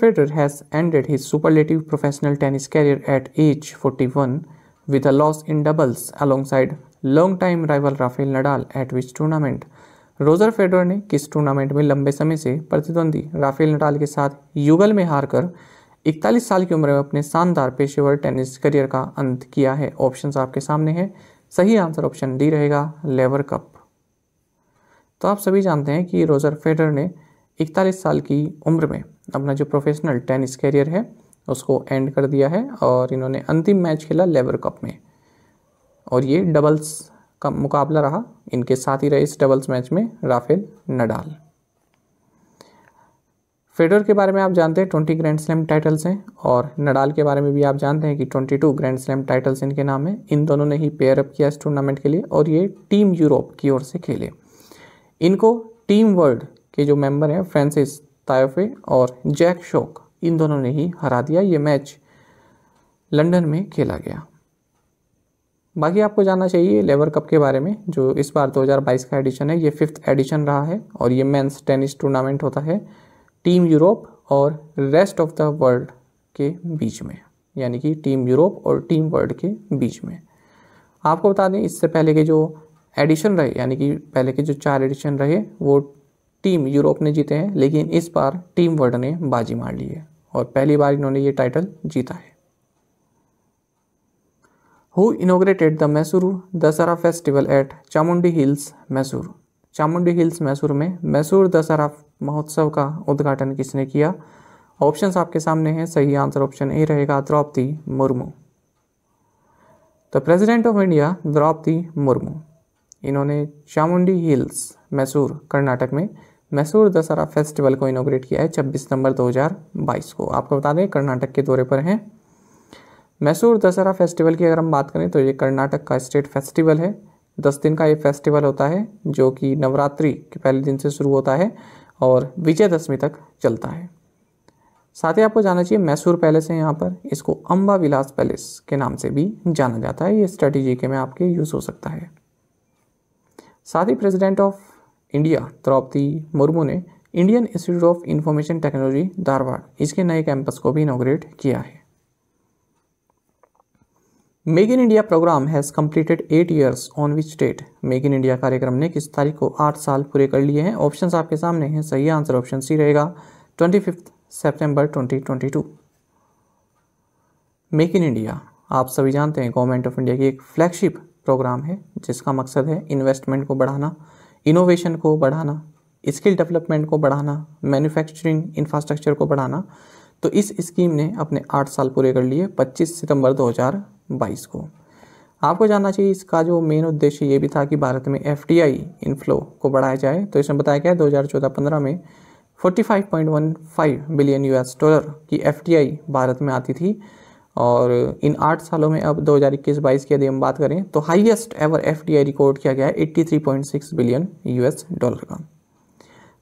Federer has ended ended his professional tennis career at age forty one with a loss in doubles alongside long time rival Rafael Nadal at which tournament Roger Federer ने किस tournament में लंबे समय से प्रतिद्वंदी Rafael Nadal के साथ युगल में हारकर 41 साल की उम्र में अपने शानदार पेशेवर टेनिस करियर का अंत किया है ऑप्शन आपके सामने है सही आंसर ऑप्शन डी रहेगा लेवर कप तो आप सभी जानते हैं कि रोजर फेडर ने 41 साल की उम्र में अपना जो प्रोफेशनल टेनिस कैरियर है उसको एंड कर दिया है और इन्होंने अंतिम मैच खेला लेवर कप में और ये डबल्स का मुकाबला रहा इनके साथ ही रहे इस डबल्स मैच में राफेल नडाल फेडर के बारे में आप जानते हैं ट्वेंटी ग्रैंड स्लैम टाइटल्स हैं और नडाल के बारे में भी आप जानते हैं कि twenty two grand slam titles इनके नाम हैं इन दोनों ने ही पेयर अप किया इस टूर्नामेंट के लिए और ये टीम यूरोप की ओर से खेले इनको टीम वर्ल्ड के जो मेंबर हैं फ्रांसिस तायफे और जैक शोक इन दोनों ने ही हरा दिया ये मैच लंडन में खेला गया बाकी आपको जानना चाहिए लेवर कप के बारे में जो इस बार 2022 का एडिशन है ये फिफ्थ एडिशन रहा है और ये मेंस टेनिस टूर्नामेंट होता है टीम यूरोप और रेस्ट ऑफ द वर्ल्ड के बीच में यानी कि टीम यूरोप और टीम वर्ल्ड के बीच में आपको बता दें इससे पहले के जो एडिशन रहे यानी कि पहले के जो चार एडिशन रहे वो टीम यूरोप ने जीते हैं लेकिन इस बार टीम वर्ल्ड ने बाजी मार ली है और पहली बार इन्होंने ये टाइटल जीता है who inaugurated the Mysore Dussehra festival at Chamundi Hills Mysore Chamundi Hills Mysore में मैसूर दशहरा महोत्सव का उद्घाटन किसने किया ऑप्शन आपके सामने हैं सही आंसर ऑप्शन ए रहेगा Droupadi Murmu the president of India Droupadi Murmu इन्होंने चामुंडी हिल्स मैसूर कर्नाटक में मैसूर दशहरा फेस्टिवल को इनोग्रेट किया है 26 सितंबर 2022 को आपको बता दें कर्नाटक के दौरे पर हैं मैसूर दशहरा फेस्टिवल की अगर हम बात करें तो ये कर्नाटक का स्टेट फेस्टिवल है दस दिन का ये फेस्टिवल होता है जो कि नवरात्रि के पहले दिन से शुरू होता है और विजयदशमी तक चलता है साथ ही आपको जाना चाहिए मैसूर पैलेस है यहाँ पर इसको अम्बा विलास पैलेस के नाम से भी जाना जाता है ये स्ट्रेटी के में आपके यूज़ हो सकता है साथ ही president of India Droupadi Murmu ने Indian institute of Information Technology Dharwad इसके नए कैंपस को भी इनोग्रेट किया है Make in India programme has completed eight years on which date Make in India कार्यक्रम ने किस तारीख को आठ साल पूरे कर लिए हैं ऑप्शंस आपके सामने हैं सही आंसर ऑप्शन सी रहेगा twenty fifth September twenty twenty two Make in India आप सभी जानते हैं गवर्नमेंट ऑफ इंडिया की एक फ्लैगशिप प्रोग्राम है जिसका मकसद है इन्वेस्टमेंट को बढ़ाना इनोवेशन को बढ़ाना स्किल डेवलपमेंट को बढ़ाना मैन्युफैक्चरिंग इंफ्रास्ट्रक्चर को बढ़ाना तो इस स्कीम ने अपने आठ साल पूरे कर लिए 25 सितंबर 2022 को आपको जानना चाहिए इसका जो मेन उद्देश्य ये भी था कि भारत में एफ आई इनफ्लो को बढ़ाया जाए तो इसमें बताया गया दो हज़ार चौदह पंद्रह में 45.15 बिलियन यूएस डॉलर की एफ भारत में आती थी और इन आठ सालों में अब 2021-22 की यदि हम बात करें तो हाईएस्ट एवर एफ रिकॉर्ड किया गया है 83.6 बिलियन यूएस डॉलर का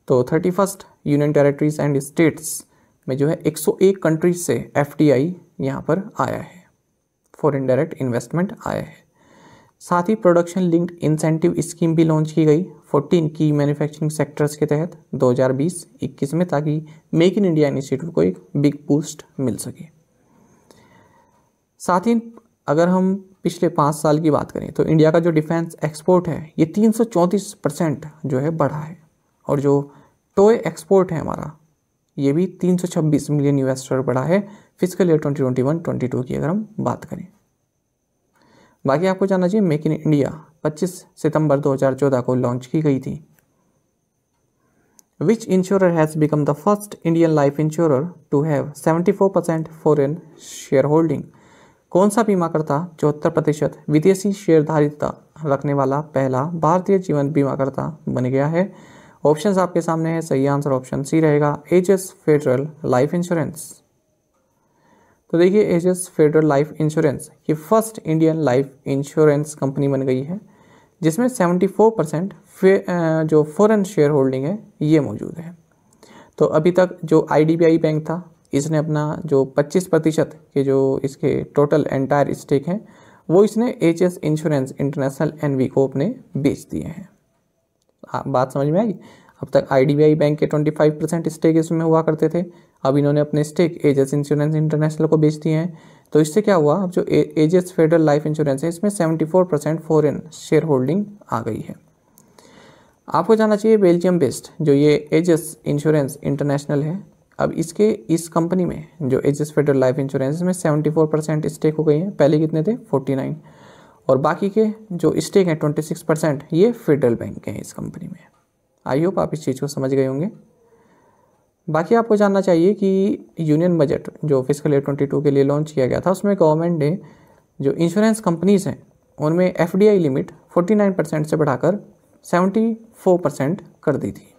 तो thirty first union territories and states में जो है 101 कंट्रीज से एफ टी आई यहाँ पर आया है फॉरेन डायरेक्ट इन्वेस्टमेंट आया है साथ ही प्रोडक्शन लिंक्ड इंसेंटिव स्कीम भी लॉन्च की गई 14 की मैन्युफैक्चरिंग सेक्टर्स के तहत 2020-21 में ताकि मेक इन इंडिया इनिशिएटिव को एक बिग बूस्ट मिल सके साथ ही अगर हम पिछले पाँच साल की बात करें तो इंडिया का जो डिफेंस एक्सपोर्ट है ये तीन परसेंट जो है बढ़ा है और जो टोय एक्सपोर्ट है हमारा ये भी 326 मिलियन यूएस डॉलर बढ़ा है फिजिकल ईयर 2021 22 की अगर हम बात करें बाकी आपको जानना चाहिए मेक इन इंडिया 25 सितंबर 2014 को लॉन्च की गई थी which insurer has become the first Indian life insurer to have 74 percent foreign share holding कौन सा बीमाकर्ता चौहत्तर प्रतिशत विदेशी शेयरधारिता रखने वाला पहला भारतीय जीवन बीमाकर्ता बन गया है ऑप्शंस आपके सामने है सही आंसर ऑप्शन सी रहेगा Ageas Federal Life Insurance तो देखिए Ageas Federal Life Insurance ये first Indian life insurance company बन गई है जिसमें 74 परसेंट जो फॉरेन शेयर होल्डिंग है ये मौजूद है तो अभी तक जो आई बैंक था इसने अपना जो 25 प्रतिशत के जो इसके टोटल एंटायर स्टेक हैं वो इसने Ageas Insurance International N को अपने बेच दिए हैं हाँ, बात समझ में आई अब तक आई बैंक के 25 परसेंट स्टेक इसमें हुआ करते थे अब इन्होंने अपने स्टेक एजेस इंश्योरेंस इंटरनेशनल को बेच दिए हैं तो इससे क्या हुआ अब जो एजेस फेडरल लाइफ इंश्योरेंस है इसमें 74 परसेंट फॉरन शेयर होल्डिंग आ गई है आपको जानना चाहिए बेल्जियम बेस्ड जो ये एजेस इंश्योरेंस इंटरनेशनल है अब इसके इस कंपनी में जो एजेस फेडरल लाइफ इंश्योरेंस में सेवेंटी परसेंट स्टेक हो गई है पहले कितने थे फोर्टी और बाकी के जो स्टेक हैं ट्वेंटी सिक्स परसेंट ये फेडरल बैंक के हैं इस कंपनी में आई होप आप इस चीज़ को समझ गए होंगे बाकी आपको जानना चाहिए कि यूनियन बजट जो फिजिकल ईयर ट्वेंटी टू के लिए लॉन्च किया गया था उसमें गवर्नमेंट ने जो इंश्योरेंस कंपनीज़ हैं उनमें F limit forty nine percent से बढ़ाकर सेवेंटी फोर परसेंट कर दी थी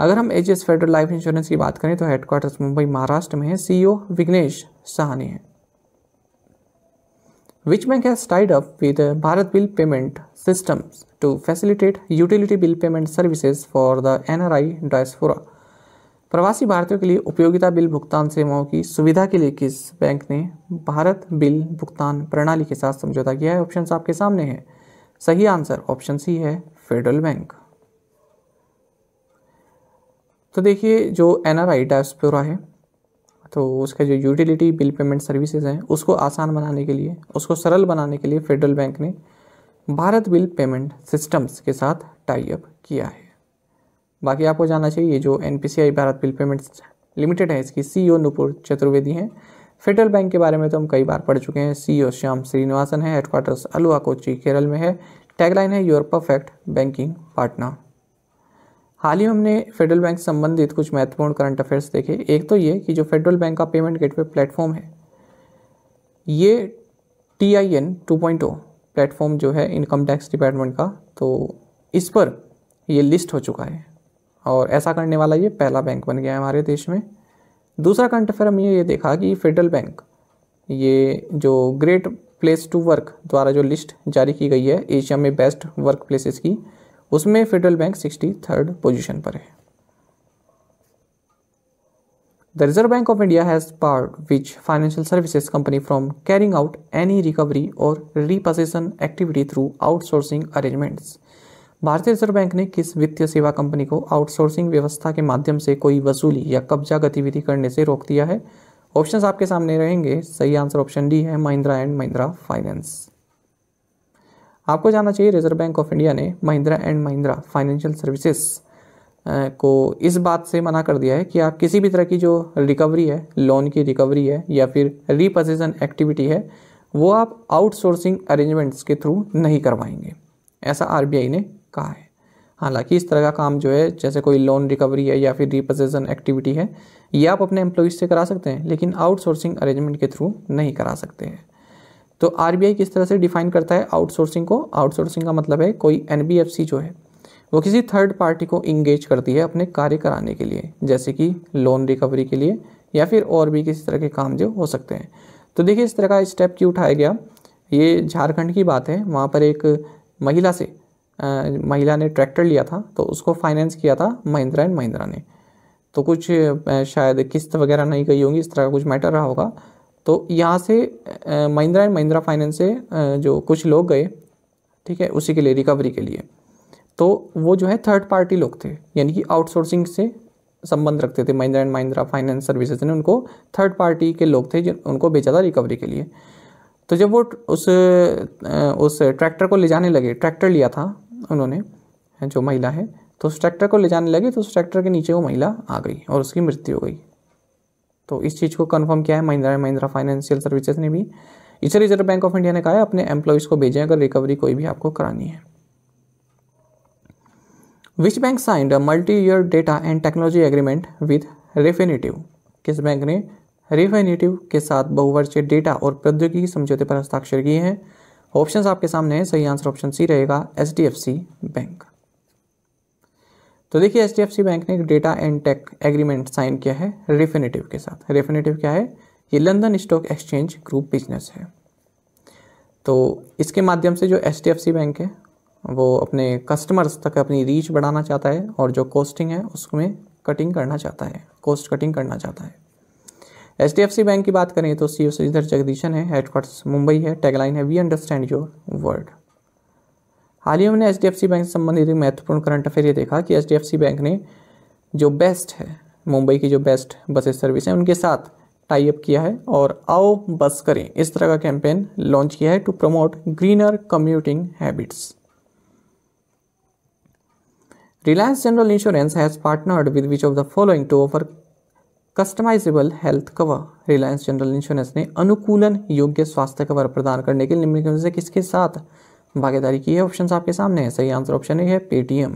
अगर हम Ageas Federal Life Insurance की बात करें तो हेडक्वार्टर्स मुंबई महाराष्ट्र में है सीईओ e विघ्नेश साहनी है which bank has tied up with Bharat Bill Payment Systems to facilitate utility bill payment services for the NRI diaspora. प्रवासी भारतीयों के लिए उपयोगिता बिल भुगतान सेवाओं की सुविधा के लिए किस बैंक ने भारत बिल भुगतान प्रणाली के साथ समझौता किया है ऑप्शन आपके सामने है सही आंसर ऑप्शन सी है फेडरल बैंक तो देखिए जो एनआरआई आर डायस्पोरा है तो उसका जो यूटिलिटी बिल पेमेंट सर्विसेज हैं उसको आसान बनाने के लिए उसको सरल बनाने के लिए फेडरल बैंक ने भारत बिल पेमेंट सिस्टम्स के साथ टाई अप किया है बाकी आपको जानना चाहिए जो N Bharat Bill Payments Limited है इसकी सी नुपुर चतुर्वेदी हैं फेडरल बैंक के बारे में तो हम कई बार पढ़ चुके हैं सी श्याम श्रीनिवासन है हेडक्वार्टर्स अलुआ कोची केरल में है टैगलाइन है योर परफेक्ट बैंकिंग पार्टनर हाल ही हमने फेडरल बैंक से संबंधित कुछ महत्वपूर्ण करंट अफेयर्स देखे एक तो ये कि जो फेडरल बैंक का पेमेंट गेटवे प्लेटफॉर्म है ये T I N two point O platform जो है इनकम टैक्स डिपार्टमेंट का तो इस पर ये लिस्ट हो चुका है और ऐसा करने वाला ये पहला बैंक बन गया है हमारे देश में दूसरा करंट अफेयर हमने ये देखा कि फेडरल बैंक ये जो ग्रेट प्लेस टू वर्क द्वारा जो लिस्ट जारी की गई है एशिया में बेस्ट वर्क प्लेसेस की उसमें Federal Bank sixty third position पर है the Reserve bank of India has barred which financial services company from carrying out any recovery और repossession activity through outsourcing arrangements भारतीय रिजर्व बैंक ने किस वित्तीय सेवा कंपनी को आउटसोर्सिंग व्यवस्था के माध्यम से कोई वसूली या कब्जा गतिविधि करने से रोक दिया है ऑप्शंस आपके सामने रहेंगे सही आंसर ऑप्शन डी है महिंद्रा एंड महिंद्रा फाइनेंस आपको जानना चाहिए रिजर्व बैंक ऑफ इंडिया ने Mahindra and Mahindra Financial Services को इस बात से मना कर दिया है कि आप किसी भी तरह की जो रिकवरी है लोन की रिकवरी है या फिर रिपोजिशन एक्टिविटी है वो आप आउटसोर्सिंग अरेंजमेंट्स के थ्रू नहीं करवाएंगे ऐसा आर ने कहा है हालांकि इस तरह का काम जो है जैसे कोई लोन रिकवरी है या फिर रिपोजिशन एक्टिविटी है ये आप अपने एम्प्लॉइज से करा सकते हैं लेकिन आउटसोर्सिंग अरेंजमेंट के थ्रू नहीं करा सकते हैं तो आर किस तरह से डिफाइन करता है आउटसोर्सिंग को आउटसोर्सिंग का मतलब है कोई एन जो है वो किसी थर्ड पार्टी को इंगेज करती है अपने कार्य कराने के लिए जैसे कि लोन रिकवरी के लिए या फिर और भी किसी तरह के काम जो हो सकते हैं तो देखिए इस तरह का स्टेप क्यों उठाया गया ये झारखंड की बात है वहाँ पर एक महिला से आ, महिला ने ट्रैक्टर लिया था तो उसको फाइनेंस किया था महिंद्रा एंड महिंद्रा ने तो कुछ शायद किस्त वगैरह नहीं गई होंगी इस तरह का कुछ मैटर रहा होगा तो यहाँ से महिंद्रा एंड महिंद्रा फाइनेंस से जो कुछ लोग गए ठीक है उसी के लिए रिकवरी के लिए तो वो जो है थर्ड पार्टी लोग थे यानी कि आउटसोर्सिंग से संबंध रखते थे Mahindra and Mahindra Finance Services ने उनको थर्ड पार्टी के लोग थे जिन उनको बेचा था रिकवरी के लिए तो जब वो उस उस ट्रैक्टर को ले जाने लगे ट्रैक्टर लिया था उन्होंने जो महिला है तो उस ट्रैक्टर को ले जाने लगे तो उस ट्रैक्टर के नीचे वो महिला आ गई और उसकी मृत्यु हो गई तो इस चीज़ को कन्फर्म किया है Mahindra and Mahindra Financial Services ने भी इसे रिजर्व बैंक ऑफ इंडिया ने कहा है अपने एम्प्लॉयज़ को भेजें अगर रिकवरी कोई भी आपको करानी है which bank signed multi year data and technology agreement with Refinitiv किस बैंक ने रेफेनेटिव के साथ बहुवर्षीय डेटा और प्रौद्योगिकी समझौते पर हस्ताक्षर किए हैं ऑप्शंस आपके सामने हैं सही आंसर ऑप्शन सी रहेगा एच बैंक तो देखिए एच बैंक ने एक data and tech agreement sign किया है रेफिनेटिव के साथ रेफिनेटिव क्या है ये London Stock Exchange Group business है तो इसके माध्यम से जो एच बैंक है वो अपने कस्टमर्स तक अपनी रीच बढ़ाना चाहता है और जो कॉस्टिंग है उसमें कटिंग करना चाहता है कॉस्ट कटिंग करना चाहता है एच बैंक की बात करें तो सी ओ श्रीधर जगदीशन है हेडक्वार्टर्स मुंबई है टैगलाइन है वी अंडरस्टैंड योर वर्ल्ड हाल ही हमने एच बैंक से संबंधित एक महत्वपूर्ण करंट अफेयर ये देखा कि एच बैंक ने जो बेस्ट है मुंबई की जो बेस्ट बसेस सर्विस है उनके साथ टाई अप किया है और आओ बस करें इस तरह का कैंपेन लॉन्च किया है to promote greener commuting habits Reliance General Insurance has partnered with which of the following to offer customisable health cover Reliance General Insurance ने अनुकूलन योग्य स्वास्थ्य कवर प्रदान करने के निम्नलिखित में से किसके साथ भागीदारी की है ऑप्शन आपके सामने है सही आंसर ऑप्शन ए है पेटीएम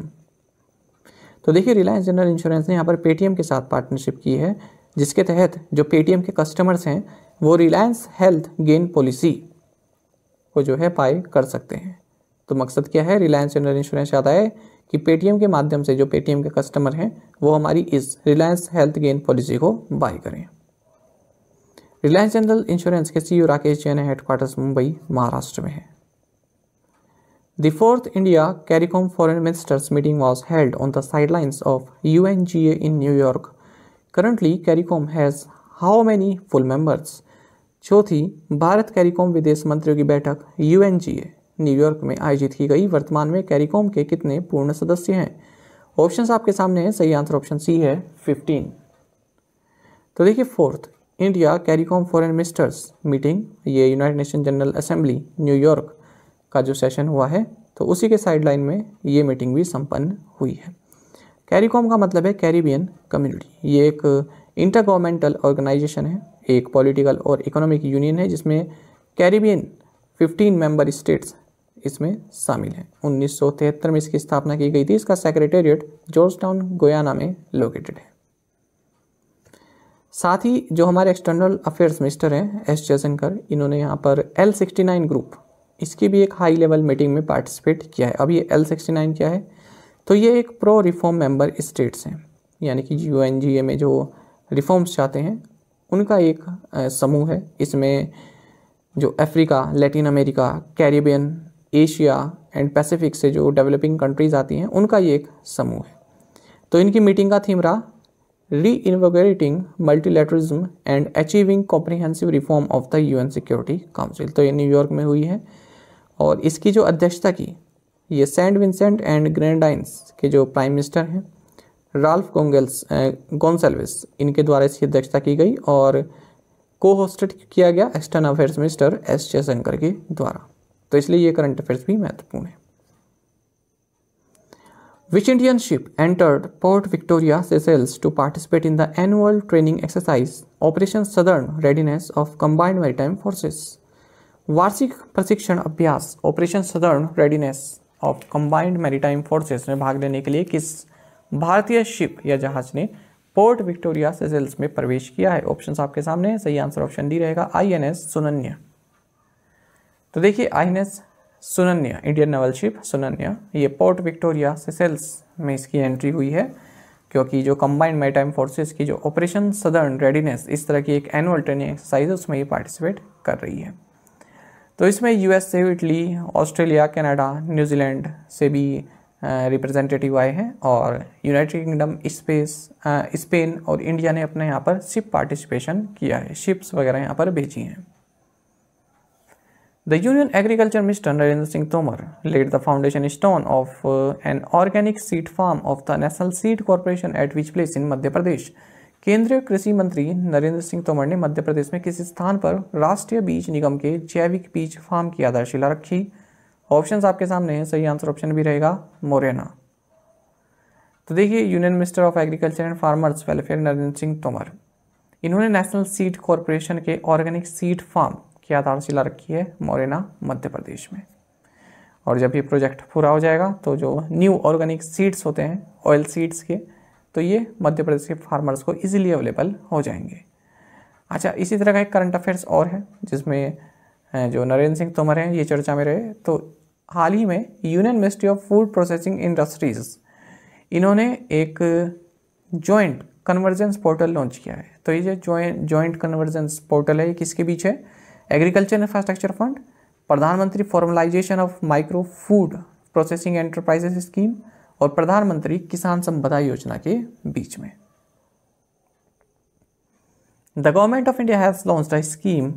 तो देखिए रिलायंस जनरल इंश्योरेंस ने यहाँ पर पेटीएम के साथ पार्टनरशिप की है जिसके तहत जो पेटीएम के कस्टमर्स हैं वो रिलायंस हेल्थ गेन पॉलिसी को जो है पाए कर सकते हैं तो मकसद क्या है रिलायंस जनरल इंश्योरेंस चाहता है कि पेटीएम के माध्यम से जो पेटीएम के कस्टमर हैं वो हमारी इस रिलायंस हेल्थ गेन पॉलिसी को बाय करें रिलायंस जनरल इंश्योरेंस के C e Rakesh Jain headquarters Mumbai Maharashtra में है The fourth India CARICOM Foreign Ministers meeting was held on the sidelines of UNGA in New York. Currently, CARICOM has how many full members? चौथी Bharat CARICOM विदेश मंत्रियों की बैठक you New York में आयोजित की गई वर्तमान में कैरिकॉम के कितने पूर्ण सदस्य हैं ऑप्शंस आपके सामने हैं सही आंसर ऑप्शन सी है फिफ्टीन तो देखिए fourth India CARICOM foreign ministers meeting ये United Nation General Assembly New York का जो सेशन हुआ है तो उसी के साइड लाइन में ये मीटिंग भी संपन्न हुई है कैरीकॉम का मतलब है कैरिबियन कम्युनिटी ये एक इंटर गवर्नमेंटल ऑर्गेनाइजेशन है एक पॉलिटिकल और इकोनॉमिक यूनियन है जिसमें कैरिबियन 15 मेंबर स्टेट्स इसमें शामिल हैं उन्नीस में इसकी स्थापना की गई थी इसका सेक्रेटेरिएट जॉर्ज टाउन गोयाना में लोकेटेड है साथ ही जो हमारे एक्सटर्नल अफेयर्स मिनिस्टर हैं एस जयशंकर इन्होंने यहाँ पर एल सिक्सटी नाइन ग्रुप इसकी भी एक हाई लेवल मीटिंग में पार्टिसिपेट किया है अब ये एल सिक्सटी नाइन क्या है तो ये एक प्रो रिफॉर्म मेंबर स्टेट्स हैं यानी कि यू एन जी ए में जो रिफॉर्म्स चाहते हैं उनका एक समूह है इसमें जो Africa Latin America Caribbean Asia and Pacific से जो डेवलपिंग कंट्रीज़ आती हैं उनका ये एक समूह है तो इनकी मीटिंग का थीम रहा reinvigorating multilateralism and achieving comprehensive reform of the UN Security Council तो ये न्यूयॉर्क में हुई है और इसकी जो अध्यक्षता की ये सेंट विंसेंट एंड ग्रेनडाइंस के जो प्राइम मिनिस्टर हैं राल्फ गोंगल्स गोंसेल्विस इनके द्वारा इसकी अध्यक्षता की गई और को होस्टेड किया गया external affairs minister S Jaishankar के द्वारा तो इसलिए ये करंट अफेयर्स भी महत्वपूर्ण है which Indian ship entered port Victoria Seychelles to participate in the annual training exercise operation southern readiness of combined maritime forces वार्षिक प्रशिक्षण अभ्यास operation southern readiness of combined maritime forces में भाग लेने के लिए किस भारतीय शिप या जहाज ने पोर्ट विक्टोरिया सेजल्स में प्रवेश किया है ऑप्शन आपके सामने है सही आंसर ऑप्शन डी रहेगा आई एन एस सुनन्य तो देखिए I N S Sunayna Indian naval ship Sunayna ये पोर्ट विक्टोरिया सेसेल्स में इसकी एंट्री हुई है क्योंकि जो कंबाइंड मैरीटाइम फोर्सेस की जो ऑपरेशन सदर्न रेडीनेस इस तरह की एक एनुअल ट्रेनिंग एक्सरसाइज उसमें ये पार्टिसिपेट कर रही है तो इसमें यूएस से इटली ऑस्ट्रेलिया कनाडा न्यूजीलैंड से भी रिप्रेजेंटेटिव आए हैं और यूनाइटेड किंगडम स्पेस स्पेन और इंडिया ने अपने यहाँ पर शिप पार्टिसिपेशन किया है शिप्स वगैरह यहाँ पर भेजी हैं the union agriculture minister Narendra Singh Tomar laid the foundation stone of an organic seed farm of the national seed corporation at which place in Madhya Pradesh केंद्रीय कृषि मंत्री नरेंद्र सिंह तोमर ने मध्य प्रदेश में किस स्थान पर राष्ट्रीय बीज निगम के जैविक बीज फार्म की आधारशिला रखी ऑप्शन आपके सामने हैं सही आंसर ऑप्शन भी रहेगा मोरेना तो देखिए union minister of agriculture and farmers welfare Narendra Singh Tomar इन्होंने नेशनल सीड कॉरपोरेशन के ऑर्गेनिक सीड फार्म की आधारशिला रखी है मोरेना मध्य प्रदेश में और जब ये प्रोजेक्ट पूरा हो जाएगा तो जो न्यू ऑर्गेनिक सीड्स होते हैं ऑयल सीड्स के तो ये मध्य प्रदेश के फार्मर्स को इजीली अवेलेबल हो जाएंगे अच्छा इसी तरह का एक करंट अफेयर्स और है जिसमें जो नरेंद्र सिंह तोमर हैं ये चर्चा में रहे तो हाल ही में union ministry of food processing industries इन्होंने एक जॉइंट कन्वर्जेंस पोर्टल लॉन्च किया है तो ये जो जॉइंट जॉइंट कन्वर्जेंस पोर्टल है ये किसके बीच है एग्रीकल्चर इंफ्रास्ट्रक्चर फंड प्रधानमंत्री formalisation of micro food processing enterprises scheme और प्रधानमंत्री किसान संपदा योजना के बीच में the government of India has launch the scheme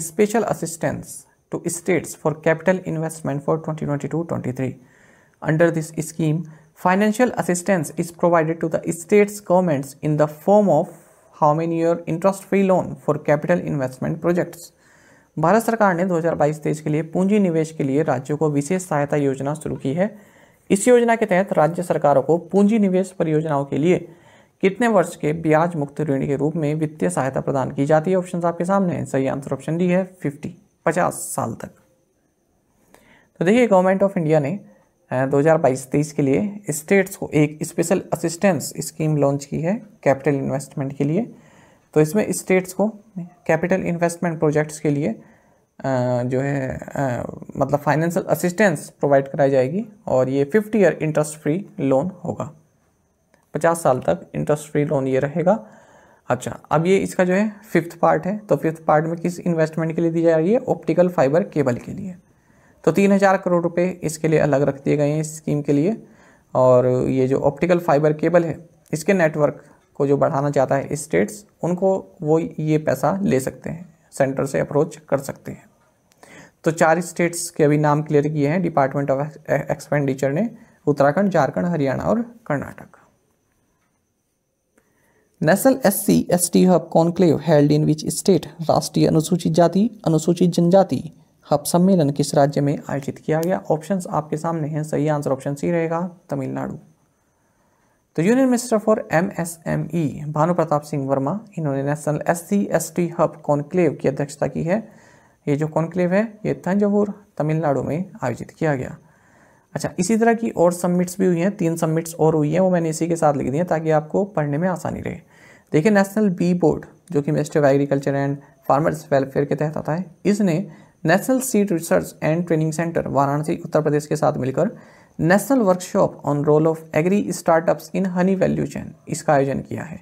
special assistance to states for capital investment for 2022-23 under this scheme financial assistance is provided to the states government in the form of how many year interest free loan for capital investment projects Bharat सरकार ने 2022 हजार के लिए पूंजी निवेश के लिए राज्यों को विशेष सहायता योजना शुरू की है इस योजना के तहत राज्य सरकारों को पूंजी निवेश परियोजनाओं के लिए कितने वर्ष के ब्याज मुक्त ऋण के रूप में वित्तीय सहायता प्रदान की जाती है ऑप्शन आपके सामने हैं सही आंसर ऑप्शन डी है फिफ्टी पचास साल तक तो देखिए गवर्नमेंट ऑफ इंडिया ने 2022-23 के लिए स्टेट्स को एक स्पेशल असिस्टेंस स्कीम लॉन्च की है कैपिटल इन्वेस्टमेंट के लिए तो इसमें स्टेट्स को कैपिटल इन्वेस्टमेंट प्रोजेक्ट्स के लिए जो है मतलब फाइनेंशियल असिस्टेंस प्रोवाइड कराई जाएगी और ये fifty year interest free loan होगा पचास साल तक इंटरेस्ट फ्री लोन ये रहेगा अच्छा अब ये इसका जो है फिफ्थ पार्ट है तो फिफ्थ पार्ट में किस इन्वेस्टमेंट के लिए दी जा रही है ऑप्टिकल फाइबर केबल के लिए तो तीन हज़ार करोड़ रुपए इसके लिए अलग रख दिए गए हैं इस स्कीम के लिए और ये जो ऑप्टिकल फाइबर केबल है इसके नेटवर्क को जो बढ़ाना चाहता है स्टेट्स उनको वो ये पैसा ले सकते हैं सेंटर से अप्रोच कर सकते हैं तो चार स्टेट्स के अभी नाम क्लियर किए हैं डिपार्टमेंट ऑफ एक्सपेंडिचर ने उत्तराखंड झारखंड हरियाणा और Karnataka national S C S T hub conclave held in which state राष्ट्रीय अनुसूचित जाति अनुसूचित जनजाति हब सम्मेलन किस राज्य में आयोजित किया गया ऑप्शन आपके सामने हैं सही आंसर ऑप्शन सी रहेगा तमिलनाडु तो union minister for M S M E Bhanu Pratap Singh Verma इन्होंने national S C S T hub conclave की अध्यक्षता की है ये जो कॉन्क्लेव है ये तंजावुर तमिलनाडु में आयोजित किया गया अच्छा इसी तरह की और सबमिट्स भी हुई हैं तीन सबमिट्स और हुई हैं वो मैंने इसी के साथ लिख दी हैं ताकि आपको पढ़ने में आसानी रहे देखिए नेशनल बी बोर्ड जो कि ministry of agriculture and farmers welfare के तहत आता है इसने national seed research and training centre Varanasi Uttar Pradesh के साथ मिलकर national workshop on role of agri startups in honey value chain इसका आयोजन किया है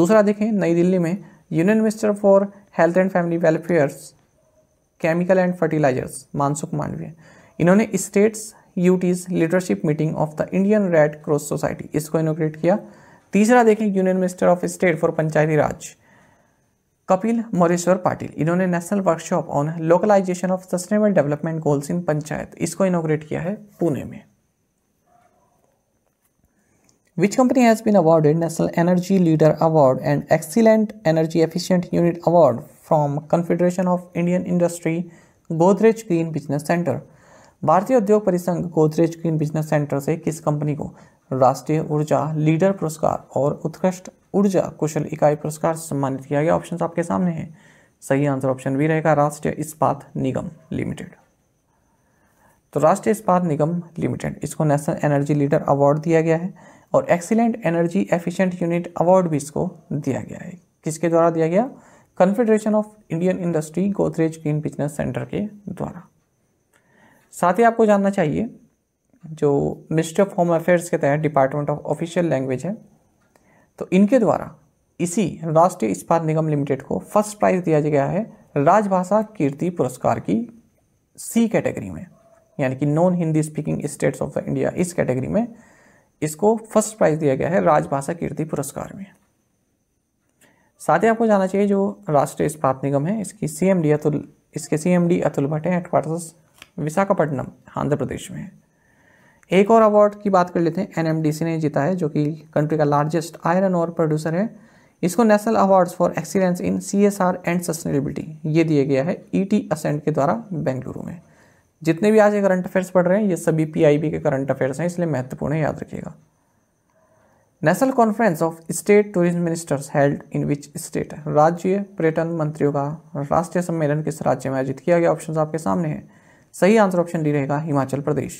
दूसरा देखें नई दिल्ली में union minister for health and family welfare chemical and fertilisers Mansukh Mandaviya इन्होंने states UTs leadership meeting of the Indian red cross society इसको इनोग्रेट किया तीसरा देखें union minister of state for Panchayati Raj Kapil Moreshwar Patil इन्होंने national workshop on localisation of sustainable development goals in panchayat इसको inaugurate किया है पुणे में which company has been awarded national energy leader award and excellent energy efficient unit award from confederation of Indian industry Godrej green business centre भारतीय उद्योग परिसंघ Godrej green business centre से किस company को राष्ट्रीय ऊर्जा लीडर पुरस्कार और उत्कृष्ट ऊर्जा कुशल इकाई पुरस्कार सम्मानित किया गया ऑप्शन आपके सामने हैं सही आंसर ऑप्शन बी रहेगा राष्ट्रीय इस्पात निगम लिमिटेड तो राष्ट्रीय इस्पात निगम लिमिटेड इसको नेशनल एनर्जी लीडर अवार्ड दिया गया है और excellent energy efficient unit award भी इसको दिया गया है किसके द्वारा दिया गया confederation of Indian industry Godrej green business centre के द्वारा साथ ही आपको जानना चाहिए जो मिनिस्ट्री ऑफ होम अफेयर्स के तहत डिपार्टमेंट ऑफ ऑफिशियल लैंग्वेज है तो इनके द्वारा इसी राष्ट्रीय इस्पात निगम लिमिटेड को फर्स्ट प्राइज दिया गया है राजभाषा कीर्ति पुरस्कार की सी कैटेगरी में यानी कि non Hindi speaking states of the India इस कैटेगरी में इसको फर्स्ट प्राइज दिया गया है राजभाषा कीर्ति पुरस्कार में साथ ही आपको जाना चाहिए जो राष्ट्रीय इस्पात निगम है इसकी सीएमडी अतुल इसके सीएमडी अतुल भट्ट हेडक्वार्टर्स विशाखापट्टनम आंध्र प्रदेश में है एक और अवार्ड की बात कर लेते हैं एनएमडीसी ने जीता है जो कि कंट्री का लार्जेस्ट आयरन और प्रोड्यूसर है इसको national awards for excellence in C S R and sustainability ये दिया गया है ई टी असेंट के द्वारा बेंगलुरु में जितने भी आज ये करंट अफेयर्स पढ़ रहे हैं ये सभी पी आई बी के करंट अफेयर्स हैं इसलिए महत्वपूर्ण है याद रखिएगा national conference of state tourism ministers held in which state राज्य पर्यटन मंत्रियों का राष्ट्रीय सम्मेलन किस राज्य में आयोजित किया गया ऑप्शन आपके सामने है सही आंसर ऑप्शन डी रहेगा हिमाचल प्रदेश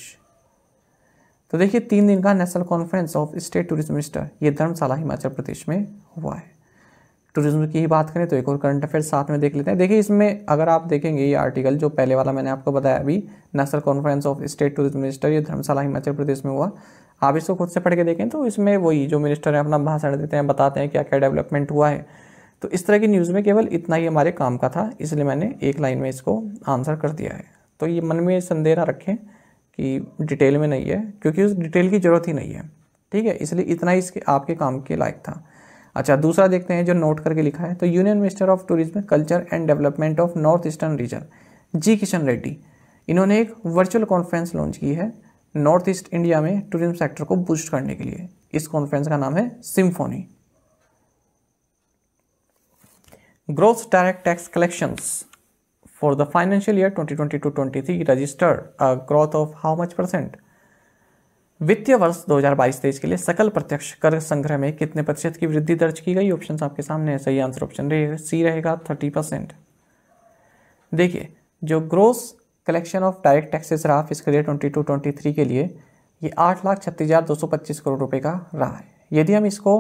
तो देखिए तीन दिन का national conference of state tourism minister ये धर्मशाला हिमाचल प्रदेश में हुआ है टूरिज्म की ही बात करें तो एक और करंट अफेयर साथ में देख लेते हैं देखिए इसमें अगर आप देखेंगे ये आर्टिकल जो पहले वाला मैंने आपको बताया अभी national conference of state tourism minister ये धर्मशाला हिमाचल प्रदेश में हुआ आप इसको खुद से पढ़ के देखें तो इसमें वही जो मिनिस्टर हैं अपना भाषण देते हैं बताते हैं क्या क्या डेवलपमेंट हुआ है तो इस तरह की न्यूज़ में केवल इतना ही हमारे काम का था इसलिए मैंने एक लाइन में इसको आंसर कर दिया है तो ये मन में संदेह ना रखें कि डिटेल में नहीं है क्योंकि उस डिटेल की ज़रूरत ही नहीं है ठीक है इसलिए इतना ही इसके आपके काम के लायक था अच्छा दूसरा देखते हैं जो नोट करके लिखा है तो union minister of tourism culture and development of north eastern region G Kishan Reddy इन्होंने एक वर्चुअल कॉन्फ्रेंस लॉन्च की है नॉर्थ ईस्ट इंडिया में टूरिज्म सेक्टर को बूस्ट करने के लिए इस कॉन्फ्रेंस का नाम है symphony growth direct tax collections for the financial year 2022-23 registered a growth of how much percent वित्तीय वर्ष 2022-23 के लिए सकल प्रत्यक्ष कर संग्रह में कितने प्रतिशत की वृद्धि दर्ज की गई ऑप्शन आपके सामने सही आंसर ऑप्शन सी रहेगा थर्टी परसेंट देखिए जो gross collection of direct taxes रहा physical year twenty two twenty three के लिए ये आठ लाख छत्तीस हज़ार दो सौ पच्चीस करोड़ रुपये का रहा है यदि हम इसको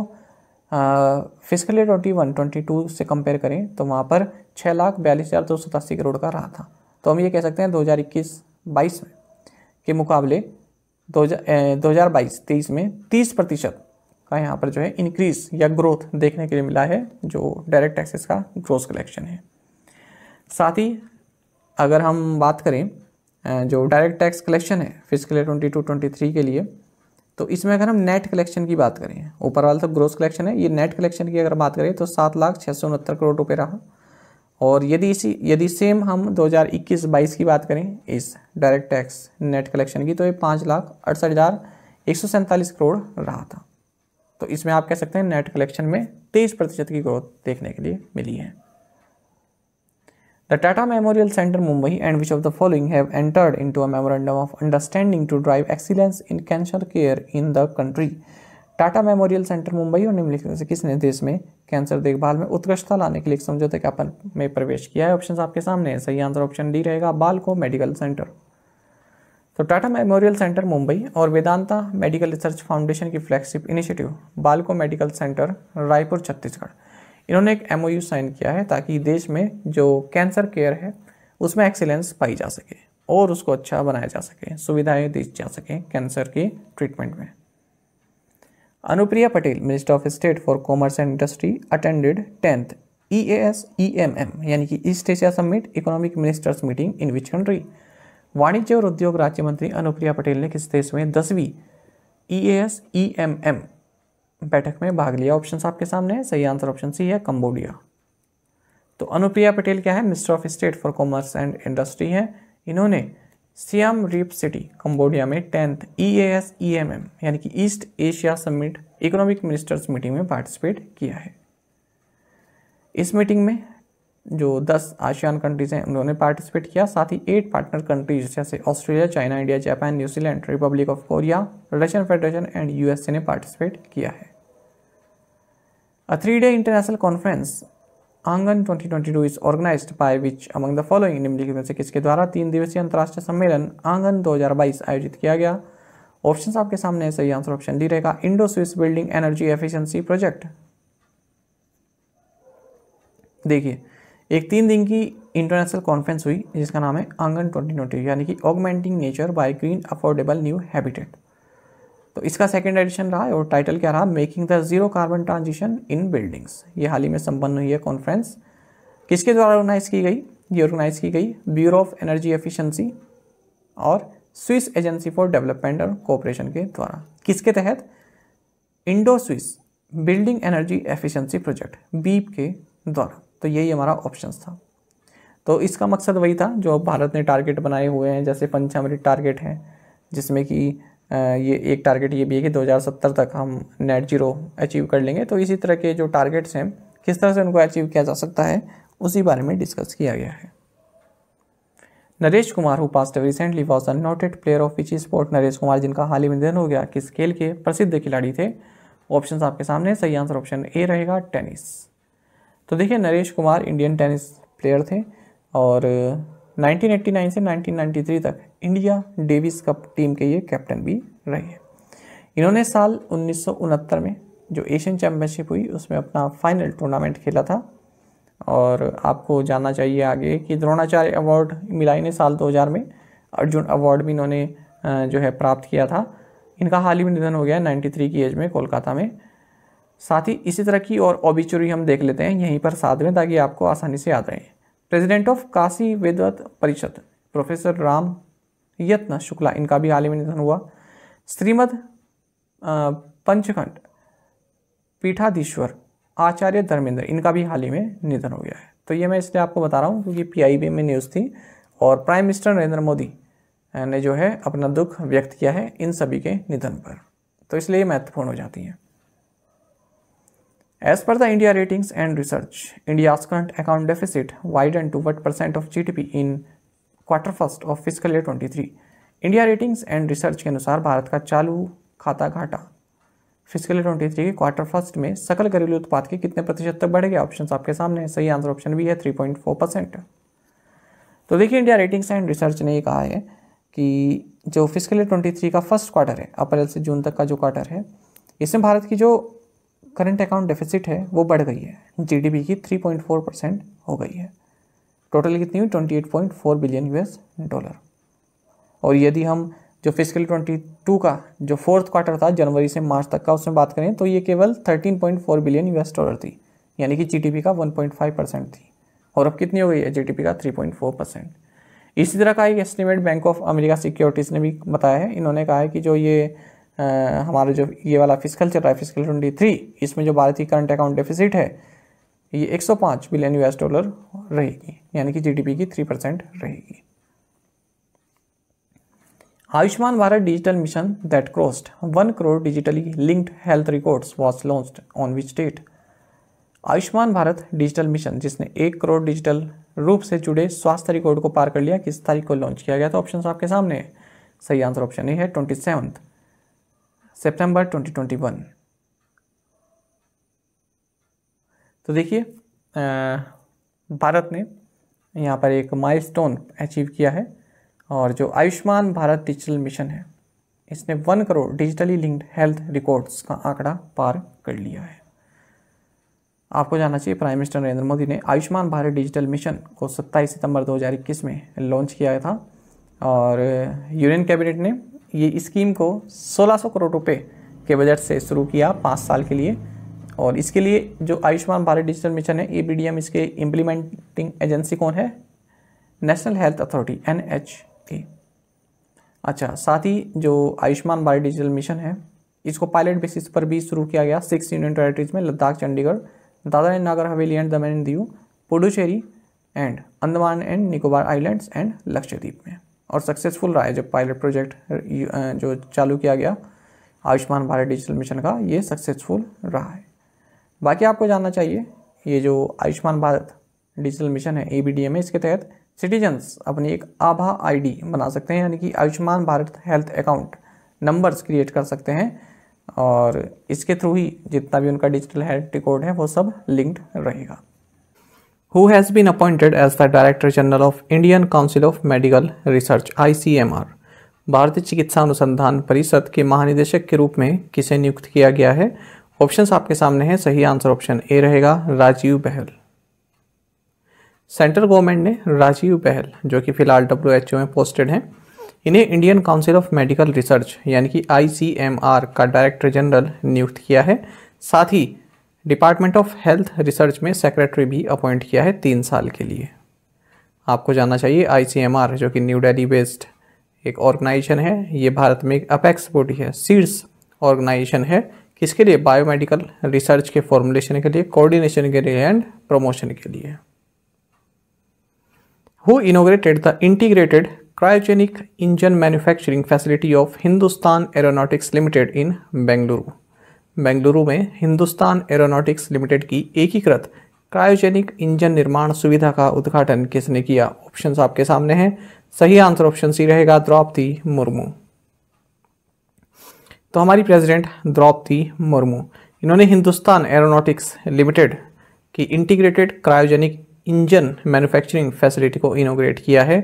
physical year twenty one twenty two से कंपेयर करें तो वहाँ पर छः लाख बयालीस हज़ार दो सौ सतासी करोड़ का रहा था तो हम ये कह सकते हैं दो हज़ार इक्कीस बाईस में के मुकाबले दो हज़ार बाईस तेईस में तीस प्रतिशत का यहाँ पर जो है इंक्रीज़ या ग्रोथ देखने के लिए मिला है जो डायरेक्ट टैक्सेस का ग्रोथ कलेक्शन है साथ ही अगर हम बात करें जो डायरेक्ट टैक्स कलेक्शन है physical year twenty two twenty three के लिए तो इसमें अगर हम नेट कलेक्शन की बात करें ऊपर वाला सब ग्रोस कलेक्शन है ये नेट कलेक्शन की अगर बात करें तो सात लाख छः सौ उनहत्तर करोड़ रुपये रहा और यदि इसी यदि सेम हम 2021-22 की बात करें इस डायरेक्ट टैक्स नेट कलेक्शन की तो ये पाँच लाख अड़सठ हज़ार एक सौ सैंतालीस करोड़ रहा था तो इसमें आप कह सकते हैं नेट कलेक्शन में तेईस प्रतिशत की ग्रोथ देखने के लिए मिली है The Tata Memorial Center Mumbai and which of the following have entered into a memorandum of understanding to drive excellence in cancer care in the country. Tata memorial centre Mumbai और निम्नलिखित से किसने देश में कैंसर देखभाल में उत्कृष्टता लाने के लिए एक समझौते ज्ञापन में प्रवेश किया है ऑप्शन आपके सामने हैं सही आंसर ऑप्शन डी रहेगा बालको मेडिकल सेंटर तो टाटा मेमोरियल सेंटर मुंबई और वेदांता मेडिकल रिसर्च फाउंडेशन की flagship initiative BALCO medical centre Raipur Chhattisgarh इन्होंने एक एम साइन किया है ताकि देश में जो कैंसर केयर है उसमें एक्सीलेंस पाई जा सके और उसको अच्छा बनाया जा सके सुविधाएं दी जा सकें कैंसर की ट्रीटमेंट में Anupriya Patel minister of state for commerce and industry attended tenth E A S E M M यानी कि east Asia summit economic ministers meeting in which country वाणिज्य और उद्योग राज्य मंत्री अनुप्रिया पटेल ने किस देश में दसवीं E A S E M M बैठक में भाग लिया ऑप्शन आपके सामने है सही आंसर ऑप्शन सी है कंबोडिया तो अनुप्रिया पटेल क्या है minister of state for commerce and industry है इन्होंने सियाम रीप सिटी कंबोडिया में tenth E A S E M M यानी कि east Asia summit economic ministers meeting में पार्टिसिपेट किया है इस मीटिंग में जो 10 आशियान कंट्रीज़ हैं उन्होंने पार्टिसिपेट किया साथ ही एट पार्टनर कंट्रीज जैसे Australia China India Japan New Zealand republic of Korea Russian federation and USA ने पार्टिसिपेट किया है A three-day international conference आंगन 2022 is organized by which among the following निम्नलिखित में से किसके द्वारा तीन दिवसीय अंतर्राष्ट्रीय सम्मेलन आंगन 2022 आयोजित किया गया ऑप्शन आपके सामने सही आंसर ऑप्शन डी रहेगा Indo Swiss building energy efficiency project देखिए एक तीन दिन की इंटरनेशनल कॉन्फ्रेंस हुई जिसका नाम है आंगन 2020 यानी कि augmenting nature by green affordable new habitat तो इसका सेकेंड एडिशन रहा है और टाइटल क्या रहा making the zero carbon transition in buildings ये हाल ही में संपन्न हुई है कॉन्फ्रेंस किसके द्वारा ऑर्गेनाइज की गई ये ऑर्गेनाइज की गई ब्यूरो ऑफ एनर्जी एफिशिएंसी और स्विस एजेंसी फॉर डेवलपमेंट और कोऑपरेशन के द्वारा किसके तहत Indo Swiss building energy efficiency project BEEP के द्वारा तो यही हमारा ऑप्शन था तो इसका मकसद वही था जो भारत ने टारगेट बनाए हुए हैं जैसे पंचामृत टारगेट हैं जिसमें कि ये एक टारगेट ये भी है कि 2070 तक हम नेट जीरो अचीव कर लेंगे तो इसी तरह के जो टारगेट्स हैं किस तरह से उनको अचीव किया जा सकता है उसी बारे में डिस्कस किया गया है Naresh Kumar who passed recently was a noted player of which sport Naresh Kumar जिनका हाल ही में निधन हो गया किस खेल के प्रसिद्ध खिलाड़ी थे ऑप्शन आपके सामने सही आंसर ऑप्शन ए रहेगा टेनिस तो देखिए Naresh Kumar Indian tennis player थे और 1989 से 1993 तक इंडिया डेविस कप टीम के ये कैप्टन भी रहे हैं इन्होंने साल उन्नीस में जो एशियन चैम्पियनशिप हुई उसमें अपना फाइनल टूर्नामेंट खेला था और आपको जानना चाहिए आगे कि द्रोणाचार्य अवार्ड मिला इन्हें साल 2000 में अर्जुन अवार्ड भी इन्होंने जो है प्राप्त किया था इनका हाल ही में निधन हो गया 93 की एज में कोलकाता में साथ ही इसी तरह की और ओबिचुरी हम देख लेते हैं यहीं पर साथ में ताकि आपको आसानी से याद रहें प्रेसिडेंट ऑफ काशी वेदवत परिषद प्रोफेसर राम यत्न शुक्ला इनका भी हाल ही में निधन हुआ श्रीमद पंचखंड पीठाधीश्वर आचार्य धर्मेंद्र इनका भी हाल ही में निधन हो गया है तो ये मैं इसलिए आपको बता रहा हूँ क्योंकि पीआईबी में न्यूज़ थी और प्राइम मिनिस्टर नरेंद्र मोदी ने जो है अपना दुख व्यक्त किया है इन सभी के निधन पर तो इसलिए महत्वपूर्ण हो जाती है As per the India Ratings and Research, India's current account deficit widened to percent of GDP in quarter first of physical year 23 India ratings and research के अनुसार भारत का चालू खाता घाटा फिजिकल ईयर 23 के क्वार्टर फर्स्ट में सकल घरेलू उत्पाद के कितने प्रतिशत तक बढ़ ऑप्शन आपके सामने सही आंसर ऑप्शन भी है 3.4 परसेंट तो देखिए इंडिया रेटिंग्स एंड रिसर्च ने ये कहा है कि जो फिजिकल ईयर 23 का फर्स्ट क्वार्टर है अप्रैल से जून तक का जो क्वार्टर है इसमें भारत की जो करंट अकाउंट डेफिसिट है वो बढ़ गई है जीडीपी की 3.4 परसेंट हो गई है टोटल कितनी हुई 28.4 बिलियन यूएस डॉलर और यदि हम जो फिजिकल 22 का जो फोर्थ क्वार्टर था जनवरी से मार्च तक का उसमें बात करें तो ये केवल 13.4 बिलियन यूएस डॉलर थी यानी कि जी का वन परसेंट थी और अब कितनी हो गई है जी का थ्री परसेंट इसी तरह का एक estimate bank of America securities ने भी बताया है इन्होंने कहा है कि जो ये हमारा जो ये वाला फिजिकल चल रहा है फिजिकल ट्वेंटी थ्री इसमें जो भारतीय करंट अकाउंट डेफिसिट है ये 105 बिलियन यूएस डॉलर रहेगी यानी कि जीडीपी की थ्री परसेंट रहेगी Ayushman Bharat digital mission that crossed one crore digitally linked health records was launch on which date Ayushman Bharat digital mission जिसने एक करोड़ डिजिटल रूप से जुड़े स्वास्थ्य रिकॉर्ड को पार कर लिया किस तारीख को लॉन्च किया गया तो ऑप्शन आपके सामने सही आंसर ऑप्शन ए है ट्वेंटी सेवंथ सितंबर 2021 तो देखिए भारत ने यहाँ पर एक माइलस्टोन अचीव किया है और जो आयुष्मान भारत डिजिटल मिशन है इसने one crore digitally linked health records का आंकड़ा पार कर लिया है आपको जानना चाहिए प्राइम मिनिस्टर नरेंद्र मोदी ने आयुष्मान भारत डिजिटल मिशन को 27 सितंबर 2021 में लॉन्च किया था और यूनियन कैबिनेट ने ये स्कीम को 1600 करोड़ रुपए के बजट से शुरू किया पाँच साल के लिए और इसके लिए जो आयुष्मान भारत डिजिटल मिशन है ए e इसके इम्प्लीमेंटिंग एजेंसी कौन है नेशनल हेल्थ अथॉरिटी एन अच्छा साथ ही जो आयुष्मान भारत डिजिटल मिशन है इसको पायलट बेसिस पर भी शुरू किया गया सिक्स यूनियन टेरेटरीज में लद्दाख चंडीगढ़ दादरा नागर Haveli and Daman and Diu Puducherry and Andaman and Nicobar islands and Lakshadweep में और सक्सेसफुल रहा है जो पायलट प्रोजेक्ट जो चालू किया गया आयुष्मान भारत डिजिटल मिशन का ये सक्सेसफुल रहा है बाकी आपको जानना चाहिए ये जो आयुष्मान भारत डिजिटल मिशन है ए में इसके तहत सिटीजन्स अपनी एक आभा आईडी बना सकते हैं यानी कि Ayushman Bharat health account numbers create कर सकते हैं और इसके थ्रू ही जितना भी उनका डिजिटल हेल्थ रिकॉर्ड है वो सब लिंक्ड रहेगा who has been appointed as the Director General of Indian Council of Medical Research ICMR भारतीय चिकित्सा अनुसंधान परिषद के महानिदेशक के रूप में किसे नियुक्त किया गया है ऑप्शंस आपके सामने हैं सही आंसर ऑप्शन ए रहेगा राजीव बहल सेंट्रल गवर्नमेंट ने राजीव बहल जो कि फिलहाल डब्ल्यू में पोस्टेड हैं इन्हें Indian council of medical research यानी कि आई का डायरेक्टर जनरल नियुक्त किया है साथ ही डिपार्टमेंट ऑफ हेल्थ रिसर्च में सेक्रेटरी भी अपॉइंट किया है तीन साल के लिए आपको जानना चाहिए आई जो कि न्यू डेली बेस्ड एक ऑर्गेनाइजेशन है ये भारत में एक अपेक्स बॉडी है सीड्स ऑर्गेनाइजेशन है किसके लिए बायोमेडिकल रिसर्च के फॉर्मुलेशन के लिए कोऑर्डिनेशन के लिए एंड प्रमोशन के लिए who inaugurated the integrated cryogenic engine manufacturing facility of Hindustan aeronautics limited in Bengaluru Bengaluru में हिंदुस्तान एरोनॉटिक्स लिमिटेड की एकीकृत क्रायोजेनिक इंजन निर्माण सुविधा का उद्घाटन किसने किया ऑप्शंस आपके सामने हैं सही आंसर ऑप्शन सी रहेगा द्रौपदी मुर्मू तो हमारी प्रेसिडेंट द्रौपदी मुर्मू इन्होंने हिंदुस्तान एरोनॉटिक्स लिमिटेड की integrated cryogenic engine manufacturing facility को इनोग्रेट किया है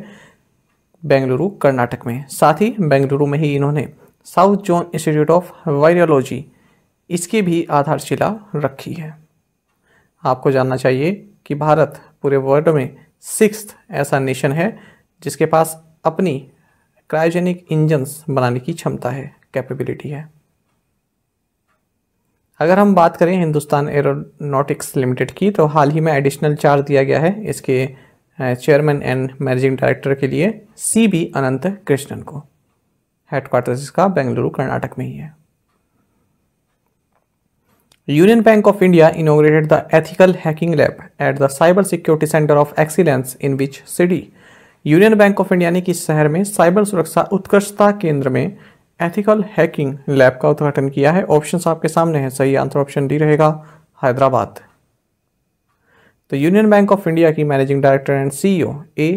बेंगलुरु कर्नाटक में साथ ही बेंगलुरु में ही इन्होंने south zone institute of virology इसकी भी आधारशिला रखी है आपको जानना चाहिए कि भारत पूरे वर्ल्ड में सिक्स ऐसा नेशन है जिसके पास अपनी क्रायोजेनिक इंजन्स बनाने की क्षमता है कैपेबिलिटी है अगर हम बात करें हिंदुस्तान एरोनॉटिक्स लिमिटेड की तो हाल ही में एडिशनल चार्ज दिया गया है इसके चेयरमैन एंड मैनेजिंग डायरेक्टर के लिए सी बी अनंत कृष्णन को हेडक्वार्टर्स इसका बेंगलुरु कर्नाटक में ही है union bank of India inaugurated the ethical hacking lab at the cyber security centre of excellence in which city union bank of India ने किस शहर में साइबर सुरक्षा उत्कृष्टता केंद्र में एथिकल हैकिंग लैब का उद्घाटन किया है ऑप्शंस आपके सामने हैं सही आंसर ऑप्शन डी रहेगा हैदराबाद तो यूनियन बैंक ऑफ इंडिया की managing director and CEO A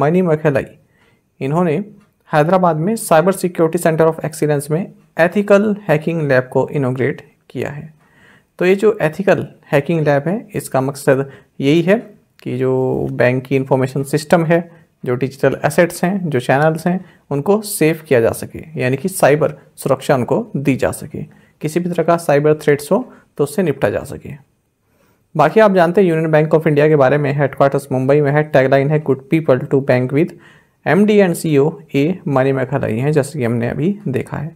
Manimekhalai इन्होंने हैदराबाद में cyber security centre of excellence में एथिकल हैकिंग लैब को इनोग्रेट किया है तो ये जो एथिकल हैकिंग लैब है इसका मकसद यही है कि जो बैंक की इंफॉर्मेशन सिस्टम है जो डिजिटल एसेट्स हैं जो चैनल्स हैं उनको सेव किया जा सके यानी कि साइबर सुरक्षा उनको दी जा सके किसी भी तरह का साइबर थ्रेट्स हो तो उससे निपटा जा सके बाकी आप जानते हैं यूनियन बैंक ऑफ इंडिया के बारे में हेडक्वार्टर्स मुंबई में है टैगलाइन है good people to bank with M D and C CEO A Manimekhalai हैं जैसे कि हमने अभी देखा है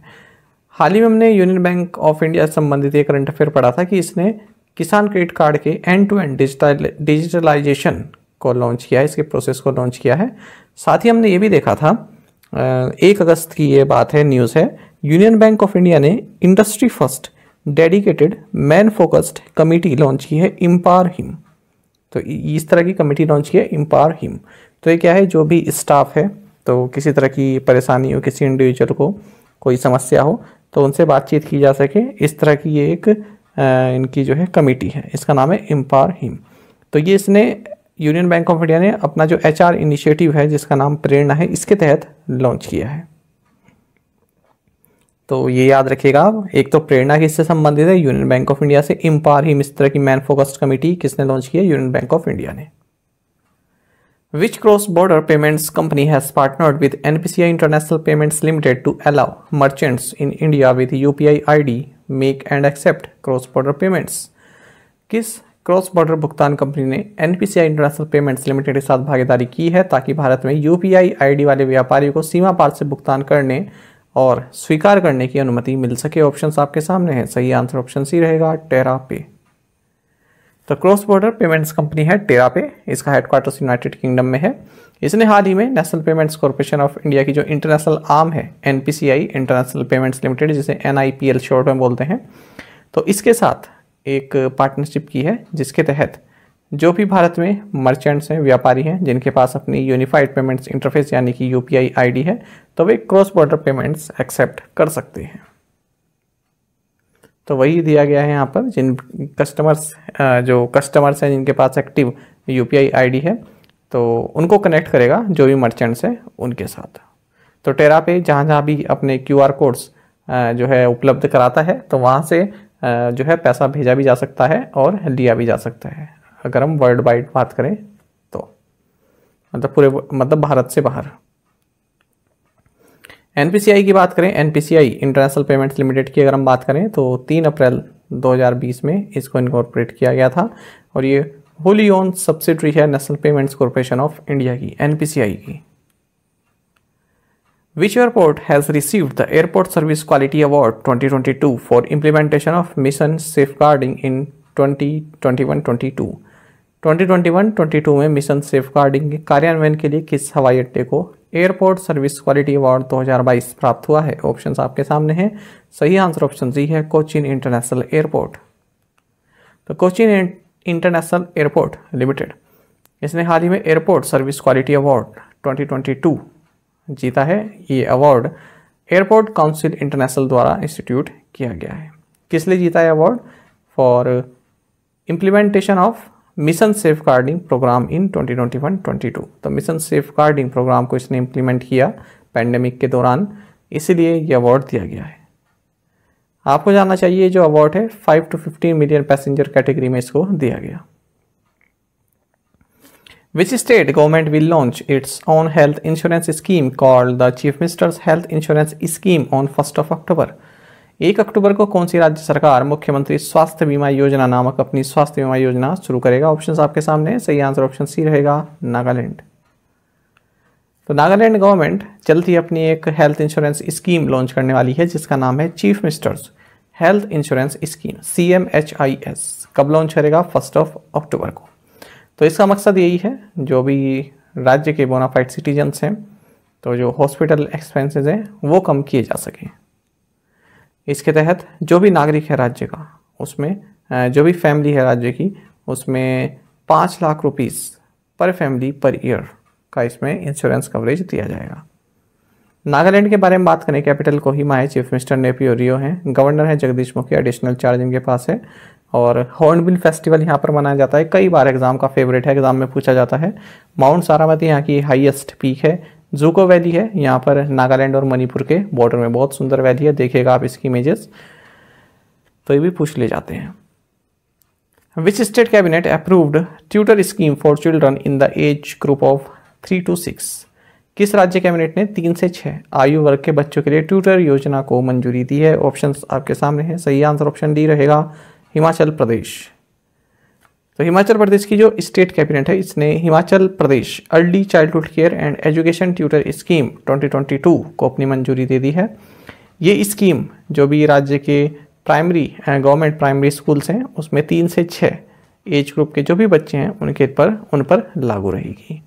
हाल ही में हमने यूनियन बैंक ऑफ इंडिया संबंधित एक करंट अफेयर पढ़ा था कि इसने किसान क्रेडिट कार्ड के end to end digital digitalisation को लॉन्च किया है इसके प्रोसेस को लॉन्च किया है साथ ही हमने ये भी देखा था एक अगस्त की ये बात है न्यूज़ है यूनियन बैंक ऑफ इंडिया ने industry first dedicated man focused committee launch की है इम्पार हिम तो इस तरह की कमेटी लॉन्च की है इम्पार हिम तो ये क्या है जो भी स्टाफ है तो किसी तरह की परेशानी हो किसी इंडिविजुअल को कोई समस्या हो तो उनसे बातचीत की जा सके इस तरह की ये एक इनकी जो है कमेटी है इसका नाम है इम्पार हिम तो ये इसने यूनियन बैंक ऑफ इंडिया ने अपना जो एच इनिशिएटिव है जिसका नाम प्रेरणा है इसके तहत लॉन्च किया है तो ये याद रखिएगा आप एक तो प्रेरणा किससे संबंधित है यूनियन बैंक ऑफ इंडिया से इम्पार हिम इस तरह की मैन फोकस्ड कमेटी किसने लॉन्च किया यूनियन बैंक ऑफ इंडिया ने which cross-border payments company has partnered with NPCI International Payments Limited to allow merchants in India with UPI ID make and accept cross-border payments? किस cross border भुगतान कंपनी ने N international payments limited के साथ भागीदारी की है ताकि भारत में यू आईडी वाले व्यापारियों को सीमा पार से भुगतान करने और स्वीकार करने की अनुमति मिल सके ऑप्शन आपके सामने हैं सही आंसर ऑप्शन सी रहेगा टेरा पे तो क्रॉस बॉर्डर पेमेंट्स कंपनी है टेरा पे इसका हेडक्वार्टर्स यूनाइटेड किंगडम में है इसने हाल ही में national payments corporation of India की जो इंटरनेशनल आर्म है एन इंटरनेशनल पेमेंट्स लिमिटेड जिसे एन शॉर्ट में बोलते हैं तो इसके साथ एक पार्टनरशिप की है जिसके तहत जो भी भारत में मर्चेंट्स हैं व्यापारी हैं जिनके पास अपनी यूनिफाइड पेमेंट्स इंटरफेस यानी कि यूपीआई आईडी है तो वे क्रॉस बॉर्डर पेमेंट्स एक्सेप्ट कर सकते हैं तो वही दिया गया है यहाँ पर जिन कस्टमर्स जो कस्टमर्स हैं जिनके पास एक्टिव यू पी आई है तो उनको कनेक्ट करेगा जो भी मर्चेंट्स हैं उनके साथ तो टेरा पे जहाँ जहाँ भी अपने क्यू आर कोड्स जो है उपलब्ध कराता है तो वहाँ से जो है पैसा भेजा भी जा सकता है और लिया भी जा सकता है अगर हम वर्ल्ड वाइड बात करें तो मतलब पूरे मतलब भारत से बाहर एन की बात करें एन इंटरनेशनल पेमेंट्स लिमिटेड की अगर हम बात करें तो तीन अप्रैल 2020 में इसको इनकॉर्पोरेट किया गया था और ये होली ओन सब्सिडरी है national payments corporation of India की एन की which airport has received the airport service quality award 2022 for implementation of Mission Safeguarding in 2021 twenty 2021-22 में मिशन सेफ के कार्यान्वयन के लिए किस हवाई अड्डे को एयरपोर्ट सर्विस क्वालिटी अवार्ड 2022 प्राप्त हुआ है ऑप्शन आपके सामने हैं सही आंसर ऑप्शन जी है कोचिन इंटरनेशनल एयरपोर्ट तो कोचिन इंटरनेशनल एयरपोर्ट लिमिटेड इसने हाल ही में एयरपोर्ट सर्विस क्वालिटी अवार्ड 2022 जीता है ये अवार्ड एयरपोर्ट काउंसिल इंटरनेशनल द्वारा इंस्टीट्यूट किया गया है किस लिए जीता है award for implementation of mission safeguarding programme in 2021-22 तो मिशन सेफ गार्डिंग प्रोग्राम को इसने इम्प्लीमेंट किया पैंडेमिक के दौरान इसलिए यह अवार्ड दिया गया है आपको जानना चाहिए जो अवार्ड है 5 टू 15 मिलियन पैसेंजर कैटेगरी में इसको दिया गया which state government will launch its own health insurance scheme called the chief minister's health insurance scheme on first of October एक अक्टूबर को कौन सी राज्य सरकार मुख्यमंत्री स्वास्थ्य बीमा योजना नामक अपनी स्वास्थ्य बीमा योजना शुरू करेगा ऑप्शन आपके सामने सही आंसर ऑप्शन सी रहेगा नागालैंड तो नागालैंड गवर्नमेंट जल्द ही अपनी एक हेल्थ इंश्योरेंस स्कीम लॉन्च करने वाली है जिसका नाम है chief minister's health insurance scheme C M H I S कब लॉन्च करेगा फर्स्ट ऑफ अक्टूबर को तो इसका मकसद यही है जो भी राज्य के बोनाफाइड सिटीजन्स हैं तो जो हॉस्पिटल एक्सपेंसेस हैं वो कम किए जा सकें इसके तहत जो भी नागरिक है राज्य का उसमें जो भी फैमिली है राज्य की उसमें पाँच lakh rupees per family per year का इसमें इंश्योरेंस कवरेज दिया जाएगा नागालैंड के बारे में बात करें कैपिटल कोहिमा है चीफ मिनिस्टर नेपियोरियो हैं गवर्नर है जगदीश मुखी एडिशनल चार्ज इनके पास है और हॉर्नबिल फेस्टिवल यहाँ पर मनाया जाता है कई बार एग्ज़ाम का फेवरेट है एग्ज़ाम में पूछा जाता है माउंट सारामती यहाँ की हाईएस्ट पीक है जूको वैली है यहाँ पर नागालैंड और मणिपुर के बॉर्डर में बहुत सुंदर वैली है देखिएगा आप इसकी इमेजेस तो ये भी पूछ ले जाते हैं which state cabinet approved tutor scheme for children in the age group of three to six किस राज्य कैबिनेट ने तीन से छः आयु वर्ग के बच्चों के लिए ट्यूटर योजना को मंजूरी दी है ऑप्शंस आपके सामने हैं सही आंसर ऑप्शन डी रहेगा हिमाचल प्रदेश तो हिमाचल प्रदेश की जो स्टेट कैबिनेट है इसने Himachal Pradesh early childhood care and education tutor scheme 2022 को अपनी मंजूरी दे दी है ये स्कीम जो भी राज्य के प्राइमरी गवर्नमेंट प्राइमरी स्कूल्स हैं उसमें तीन से छः एज ग्रुप के जो भी बच्चे हैं उनके पर उन पर लागू रहेगी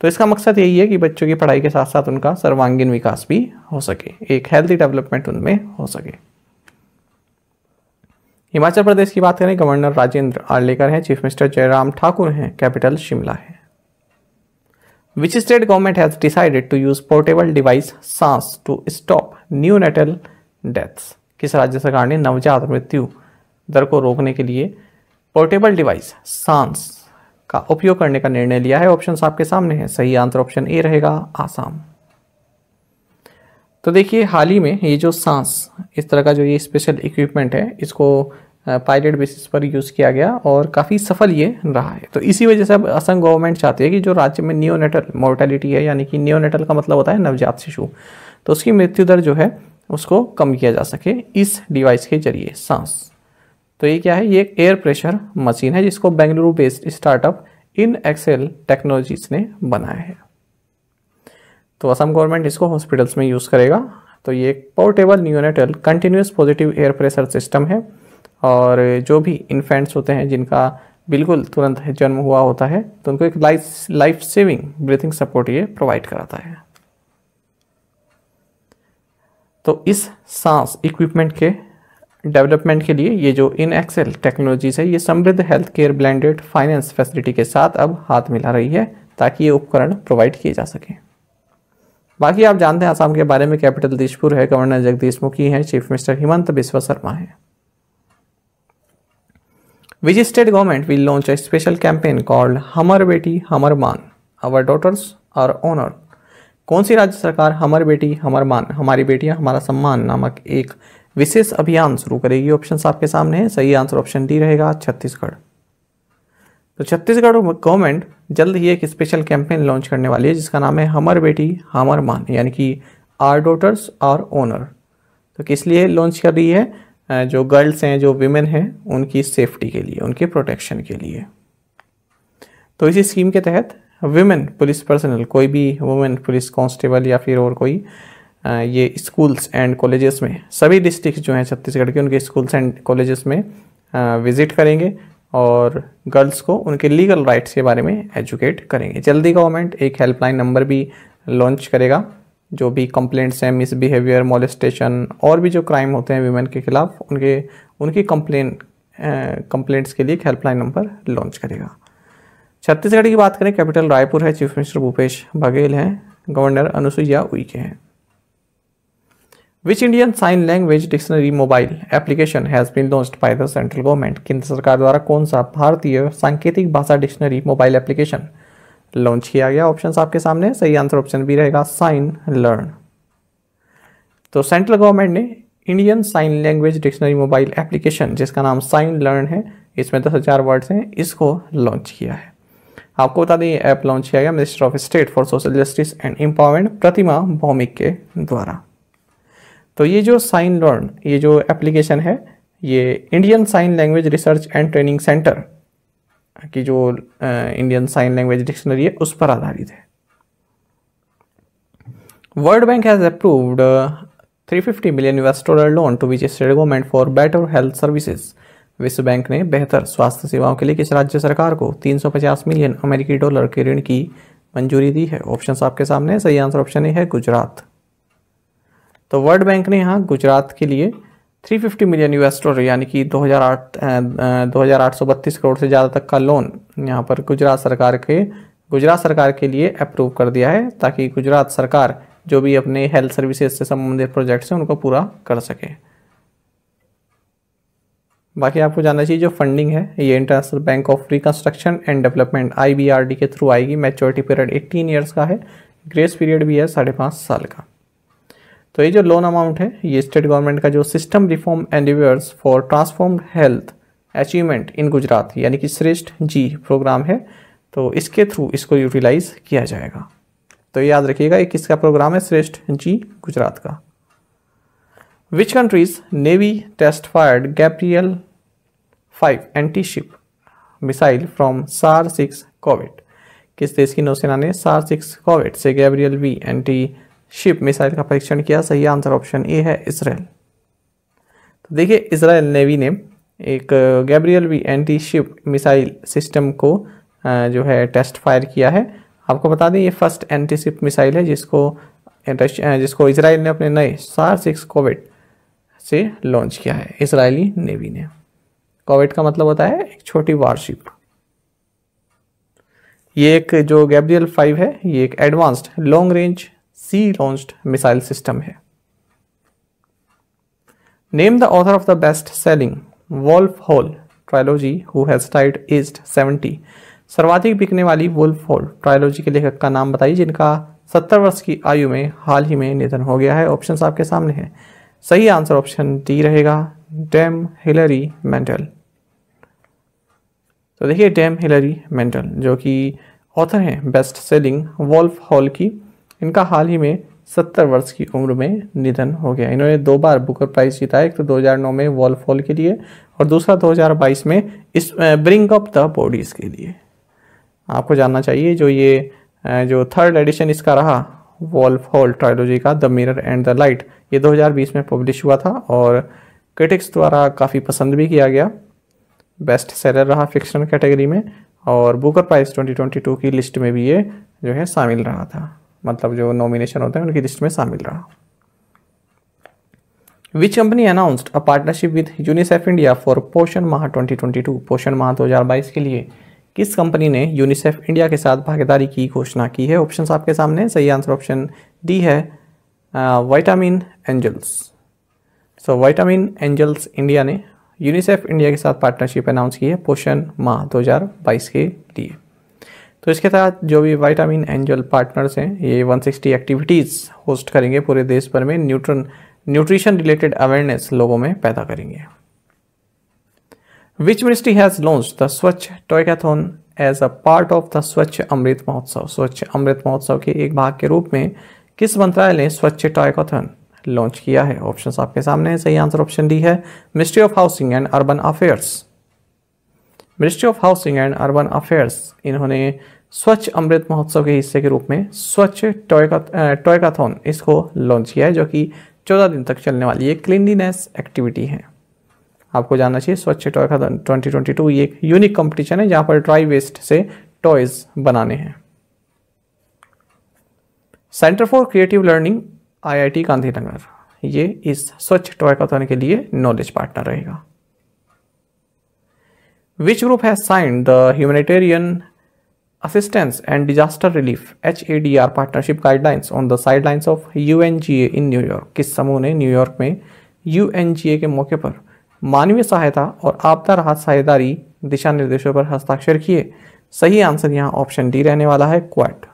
तो इसका मकसद यही है कि बच्चों की पढ़ाई के साथ साथ उनका सर्वांगीण विकास भी हो सके एक हेल्थी डेवलपमेंट उनमें हो सके हिमाचल प्रदेश की बात करें गवर्नर राजेंद्र आर्लेकर हैं चीफ मिनिस्टर जयराम ठाकुर हैं कैपिटल शिमला है state government has decided to use portable device Saans to stop neonatal deaths किस राज्य सरकार ने नवजात मृत्यु दर को रोकने के लिए पोर्टेबल डिवाइस सांस का उपयोग करने का निर्णय लिया है ऑप्शन आपके सामने है सही आंसर ऑप्शन ए रहेगा आसाम तो देखिए हाल ही में ये जो सांस इस तरह का जो ये स्पेशल इक्विपमेंट है इसको पायलट बेसिस पर यूज़ किया गया और काफ़ी सफल ये रहा है तो इसी वजह से अब असम गवर्नमेंट चाहती है कि जो राज्य में नियोनेटल मोर्टेलिटी है यानी कि नियोनेटल का मतलब होता है नवजात शिशु तो उसकी मृत्यु दर जो है उसको कम किया जा सके इस डिवाइस के जरिए सांस तो ये क्या है ये एक एयर प्रेशर मशीन है जिसको Bengaluru based startup InnAccel technologies ने बनाया है तो असम गवर्नमेंट इसको हॉस्पिटल्स में यूज़ करेगा तो ये एक portable neonatal continuous positive air pressure system है और जो भी इन्फेंट्स होते हैं जिनका बिल्कुल तुरंत जन्म हुआ होता है तो उनको एक life life saving breathing support ये प्रोवाइड कराता है तो इस सांस इक्विपमेंट के डेवलपमेंट के लिए ये जो इन एक्सेल टेक्नोलॉजीज है ये Samridh health care blended finance facility के साथ अब हाथ मिला रही है ताकि ये उपकरण प्रोवाइड किए जा सकें बाकी आप जानते हैं आसाम के बारे में कैपिटल दिशपुर है गवर्नर जगदीश मुखी है चीफ मिनिस्टर हिमंत बिस्व शर्मा है which state government will launch a special campaign called Hamar Beti हमर मान अवर डॉटर्स आर ऑनर कौन सी राज्य सरकार हमर बेटी हमर मान हमारी बेटियां हमारा सम्मान नामक एक विशेष अभियान शुरू करेगी ऑप्शन आपके सामने है सही आंसर ऑप्शन डी रहेगा छत्तीसगढ़ तो छत्तीसगढ़ गवर्नमेंट जल्द ही एक स्पेशल कैंपेन लॉन्च करने वाली है जिसका नाम है हमर बेटी हमर मान यानी कि आर डोटर्स आर ओनर तो किस लिए लॉन्च कर रही है जो गर्ल्स हैं जो वीमेन हैं उनकी सेफ्टी के लिए उनके प्रोटेक्शन के लिए तो इसी स्कीम के तहत वुमेन पुलिस पर्सनल कोई भी वुमेन पुलिस कांस्टेबल या फिर और कोई ये स्कूल्स एंड कॉलेजेस में सभी डिस्ट्रिक्ट जो हैं छत्तीसगढ़ के उनके स्कूल्स एंड कॉलेजेस में विज़िट करेंगे और गर्ल्स को उनके लीगल राइट्स के बारे में एजुकेट करेंगे जल्दी गवर्नमेंट एक हेल्पलाइन नंबर भी लॉन्च करेगा जो भी कंप्लेंट्स हैं मिसबिहेवियर मोलेस्टेशन और भी जो क्राइम होते हैं वीमेन के खिलाफ उनके उनकी कंप्लेन कंप्लेंट्स के लिए एक हेल्पलाइन नंबर लॉन्च करेगा छत्तीसगढ़ की बात करें कैपिटल रायपुर है चीफ मिनिस्टर भूपेश बघेल हैं गवर्नर अनुसुईया उइके हैं which Indian sign language dictionary mobile application has been launched by the central government केंद्र सरकार द्वारा कौन सा भारतीय सांकेतिक भाषा डिक्शनरी मोबाइल एप्लीकेशन लॉन्च किया गया ऑप्शन आपके सामने सही आंसर ऑप्शन बी रहेगा साइन लर्न तो सेंट्रल गवर्नमेंट ने Indian sign language dictionary mobile application जिसका नाम साइन लर्न है इसमें दस हज़ार वर्ड्स हैं इसको लॉन्च किया है आपको बता दें ये ऐप लॉन्च किया गया minister of state for social justice and empowerment Pratima Bhoumik के द्वारा तो ये जो साइन लर्न ये जो एप्लीकेशन है ये Indian sign language research and training centre की जो इंडियन साइन लैंग्वेज डिक्शनरी है उस पर आधारित है world bank has approved 350 million US dollar loan to which state government for better health services विश्व बैंक ने बेहतर स्वास्थ्य सेवाओं के लिए किस राज्य सरकार को 350 मिलियन अमेरिकी डॉलर के ऋण की मंजूरी दी है ऑप्शन आपके सामने सही आंसर ऑप्शन ए है गुजरात तो वर्ल्ड बैंक ने यहाँ गुजरात के लिए 350 मिलियन यूएस डॉलर यानी कि 2008 2832 करोड़ से ज़्यादा तक का लोन यहाँ पर गुजरात सरकार के गुजरात सरकार के लिए अप्रूव कर दिया है ताकि गुजरात सरकार जो भी अपने हेल्थ सर्विसेज से संबंधित प्रोजेक्ट्स हैं उनको पूरा कर सके बाकी आपको जानना चाहिए जो फंडिंग है ये international bank of reconstruction and development आई के थ्रू आएगी मेच्योरिटी पीरियड 18 इयर्स का है ग्रेस पीरियड भी है साढ़े पाँच साल का तो ये जो लोन अमाउंट है ये स्टेट गवर्नमेंट का जो system reform endeavours for transformed health achievement in Gujarat यानी कि श्रेष्ठ जी प्रोग्राम है तो इसके थ्रू इसको यूटिलाइज किया जाएगा तो याद रखिएगा ये किसका प्रोग्राम है श्रेष्ठ जी गुजरात का which country's navy test fired Gabriel five anti ship missile from Saar six corvette किस देश की नौसेना ने सार सिक्स कोविड से Gabriel V anti ship missile का परीक्षण किया सही आंसर ऑप्शन ए है इसराइल तो देखिए इसराइल नेवी ने एक गैब्रियल भी एंटी शिप मिसाइल सिस्टम को uh, जो है टेस्ट फायर किया है आपको बता दें ये फर्स्ट एंटी शिप मिसाइल है जिसको uh, uh, जिसको इसराइल ने अपने नए सार सिक्स कोविड से लॉन्च किया है इसराइली नेवी ने कोविड का मतलब होता है एक छोटी वारशिप ये एक जो गैब्रियल फाइव है ये एक advanced long range sea launched missile system है name the author of the best selling Wolf Hall trilogy who has died aged seventy सर्वाधिक बिकने वाली वुल्फ हॉल ट्रायलॉजी के लेखक का नाम बताइए जिनका सत्तर वर्ष की आयु में हाल ही में निधन हो गया है ऑप्शन आपके सामने हैं सही आंसर ऑप्शन डी रहेगा डैम हिलरी मेंटल तो देखिए डैम हिलरी मेंटल जो कि ऑथर हैं बेस्ट सेलिंग वॉल्फ हॉल की इनका हाल ही में सत्तर वर्ष की उम्र में निधन हो गया इन्होंने दो बार बुकर प्राइज जीता है एक तो 2009 में वॉल फॉल के लिए और दूसरा 2022 में इस ब्रिंग अप द बॉडीज़ के लिए आपको जानना चाहिए जो ये जो थर्ड एडिशन इसका रहा वॉल फॉल ट्रायोलॉजी का the mirror and the light ये 2020 में पब्लिश हुआ था और क्रिटिक्स द्वारा काफ़ी पसंद भी किया गया बेस्ट सेलर रहा फिक्शन कैटेगरी में और बुकर प्राइज 2022 की लिस्ट में भी ये जो है शामिल रहा था मतलब जो नॉमिनेशन होते हैं उनकी लिस्ट में शामिल रहा which company announced a partnership with UNICEF India for Poshan Maah 2022 पोषण माह 2022 के लिए किस कंपनी ने यूनिसेफ इंडिया के साथ भागीदारी की घोषणा की है ऑप्शन आपके सामने सही आंसर ऑप्शन डी है vitamin angels so vitamin angels India ने यूनिसेफ इंडिया के साथ पार्टनरशिप अनाउंस की है पोषण माह 2022 के लिए तो इसके साथ जो भी वाइटामिन एंजल पार्टनर्स हैं ये 160 एक्टिविटीज़ होस्ट करेंगे पूरे देश भर में न्यूट्रन न्यूट्रिशन रिलेटेड अवेयरनेस लोगों में पैदा करेंगे which ministry has launched the Swachh toycathon as a part of the Swachh Amrit महोत्सव स्वच्छ अमृत महोत्सव के एक भाग के रूप में किस मंत्रालय ने स्वच्छ टॉयकॉथन लॉन्च किया है ऑप्शंस आपके सामने सही आंसर ऑप्शन डी है ministry of housing and urban affairs ministry of housing and urban affairs इन्होंने स्वच्छ अमृत महोत्सव के हिस्से के रूप में स्वच्छ टॉयकाथॉन इसको लॉन्च किया है जो कि चौदह दिन तक चलने वाली एक क्लिनलीनेस एक्टिविटी है आपको जानना चाहिए स्वच्छ टॉयकाथॉन 2022 ये एक यूनिक कॉम्पिटिशन है जहाँ पर ड्राई वेस्ट से टॉयज बनाने हैं centre for creative learning I T Gandhinagar ये इस स्वच्छ टॉयकाथॉन के लिए नॉलेज पार्टनर रहेगा Which group has signed the Humanitarian Assistance and Disaster Relief HADR Partnership Guidelines on the sidelines of UNGA in New York? किस समूह ने न्यूयॉर्क में ए के मौके पर मानवीय सहायता और आपदा राहत सहायतारी दिशा निर्देशों पर हस्ताक्षर किए सही आंसर यहाँ ऑप्शन डी रहने वाला है क्वाड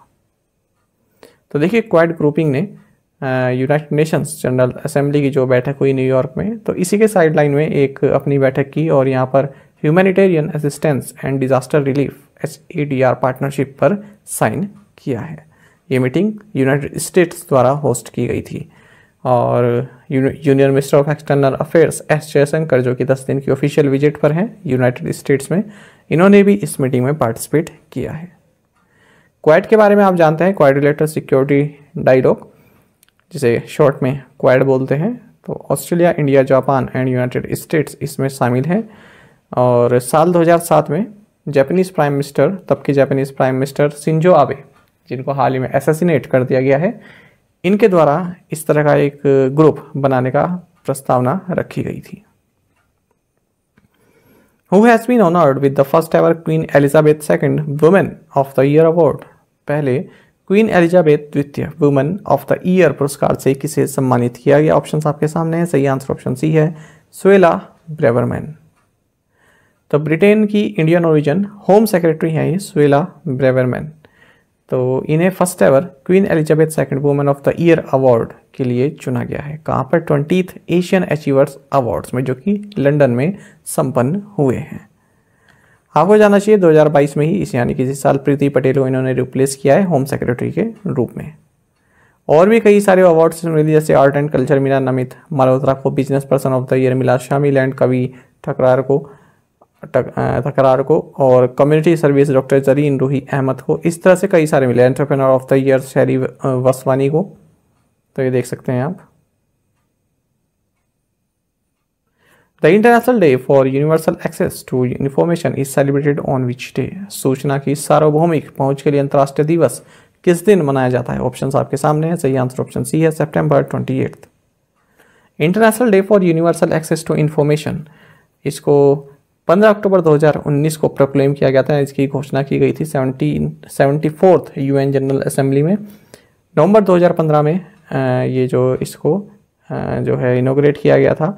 तो देखिए क्वाड ग्रुपिंग ने यूनाइटेड नेशंस जनरल असेंबली की जो बैठक हुई न्यूयॉर्क में तो इसी के साइडलाइन में एक अपनी बैठक की और यहाँ पर humanitarian assistance and disaster relief H E D R partnership पर साइन किया है ये मीटिंग यूनाइटेड स्टेट्स द्वारा होस्ट की गई थी और union minister of external affairs S Jaishankar जो कि दस दिन की ऑफिशियल विजिट पर हैं यूनाइटेड स्टेट्स में इन्होंने भी इस मीटिंग में पार्टिसिपेट किया है क्वाइट के बारे में आप जानते हैं रिलेटेड सिक्योरिटी डायलॉग जिसे शॉर्ट में क्वाड बोलते हैं तो Australia India Japan and United States इसमें शामिल हैं और साल 2007 में जापानीज़ प्राइम मिनिस्टर तब के Japanese prime minister Shinzo Abe जिनको हाल ही में एसेसिनेट कर दिया गया है इनके द्वारा इस तरह का एक ग्रुप बनाने का प्रस्तावना रखी गई थी who has been honoured with the first ever Queen Elizabeth second women of the year award पहले क्वीन एलिजाबेथ द्वितीय वुमेन ऑफ द ईयर पुरस्कार से किसे सम्मानित किया गया ऑप्शन आपके सामने है सही आंसर ऑप्शन सी है स्वेला ब्रेवरमैन तो ब्रिटेन की इंडियन ओरिजन होम सेक्रेटरी हैं ये ब्रेवरमैन तो इन्हें first ever Queen Elizabeth second women of the year award के लिए चुना गया है कहाँ पर ट्वेंटी एशियन अचीवर्स अवार्ड्स में जो कि लंदन में संपन्न हुए हैं आपको जाना चाहिए 2022 में ही इस यानी कि जिस साल प्रीति पटेल को इन्होंने रिप्लेस किया है होम सेक्रेटरी के रूप में और भी कई सारे अवार्ड्स मिले जैसे आर्ट एंड कल्चर मिला नमित मल्होत्रा को business person of the year मिला शामी लैंड कवि ठकरार को तकरार को और community service doctor Zareen Roohi Ahmed को इस तरह से कई सारे मिले एंटरप्रेनर ऑफ द ईयर शहरी वसवानी को तो ये देख सकते हैं आप the international day for universal access to information is celebrated on which day सूचना की सार्वभौमिक पहुंच के लिए अंतर्राष्ट्रीय दिवस किस दिन मनाया जाता है ऑप्शन आपके सामने है सही आंसर ऑप्शन सी है September twenty eighth international day for universal access to information इसको 15 अक्टूबर 2019 को प्रोक्लेम किया गया था इसकी घोषणा की गई थी seventy seventy fourth U general assembly में नवंबर 2015 में ये जो इसको जो है इनोग्रेट किया गया था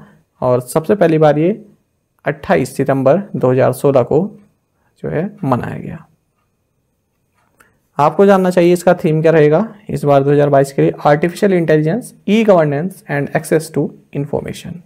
और सबसे पहली बार ये 28 सितंबर 2016 को जो है मनाया गया आपको जानना चाहिए इसका थीम क्या रहेगा इस बार 2022 के लिए artificial intelligence E governance and access to information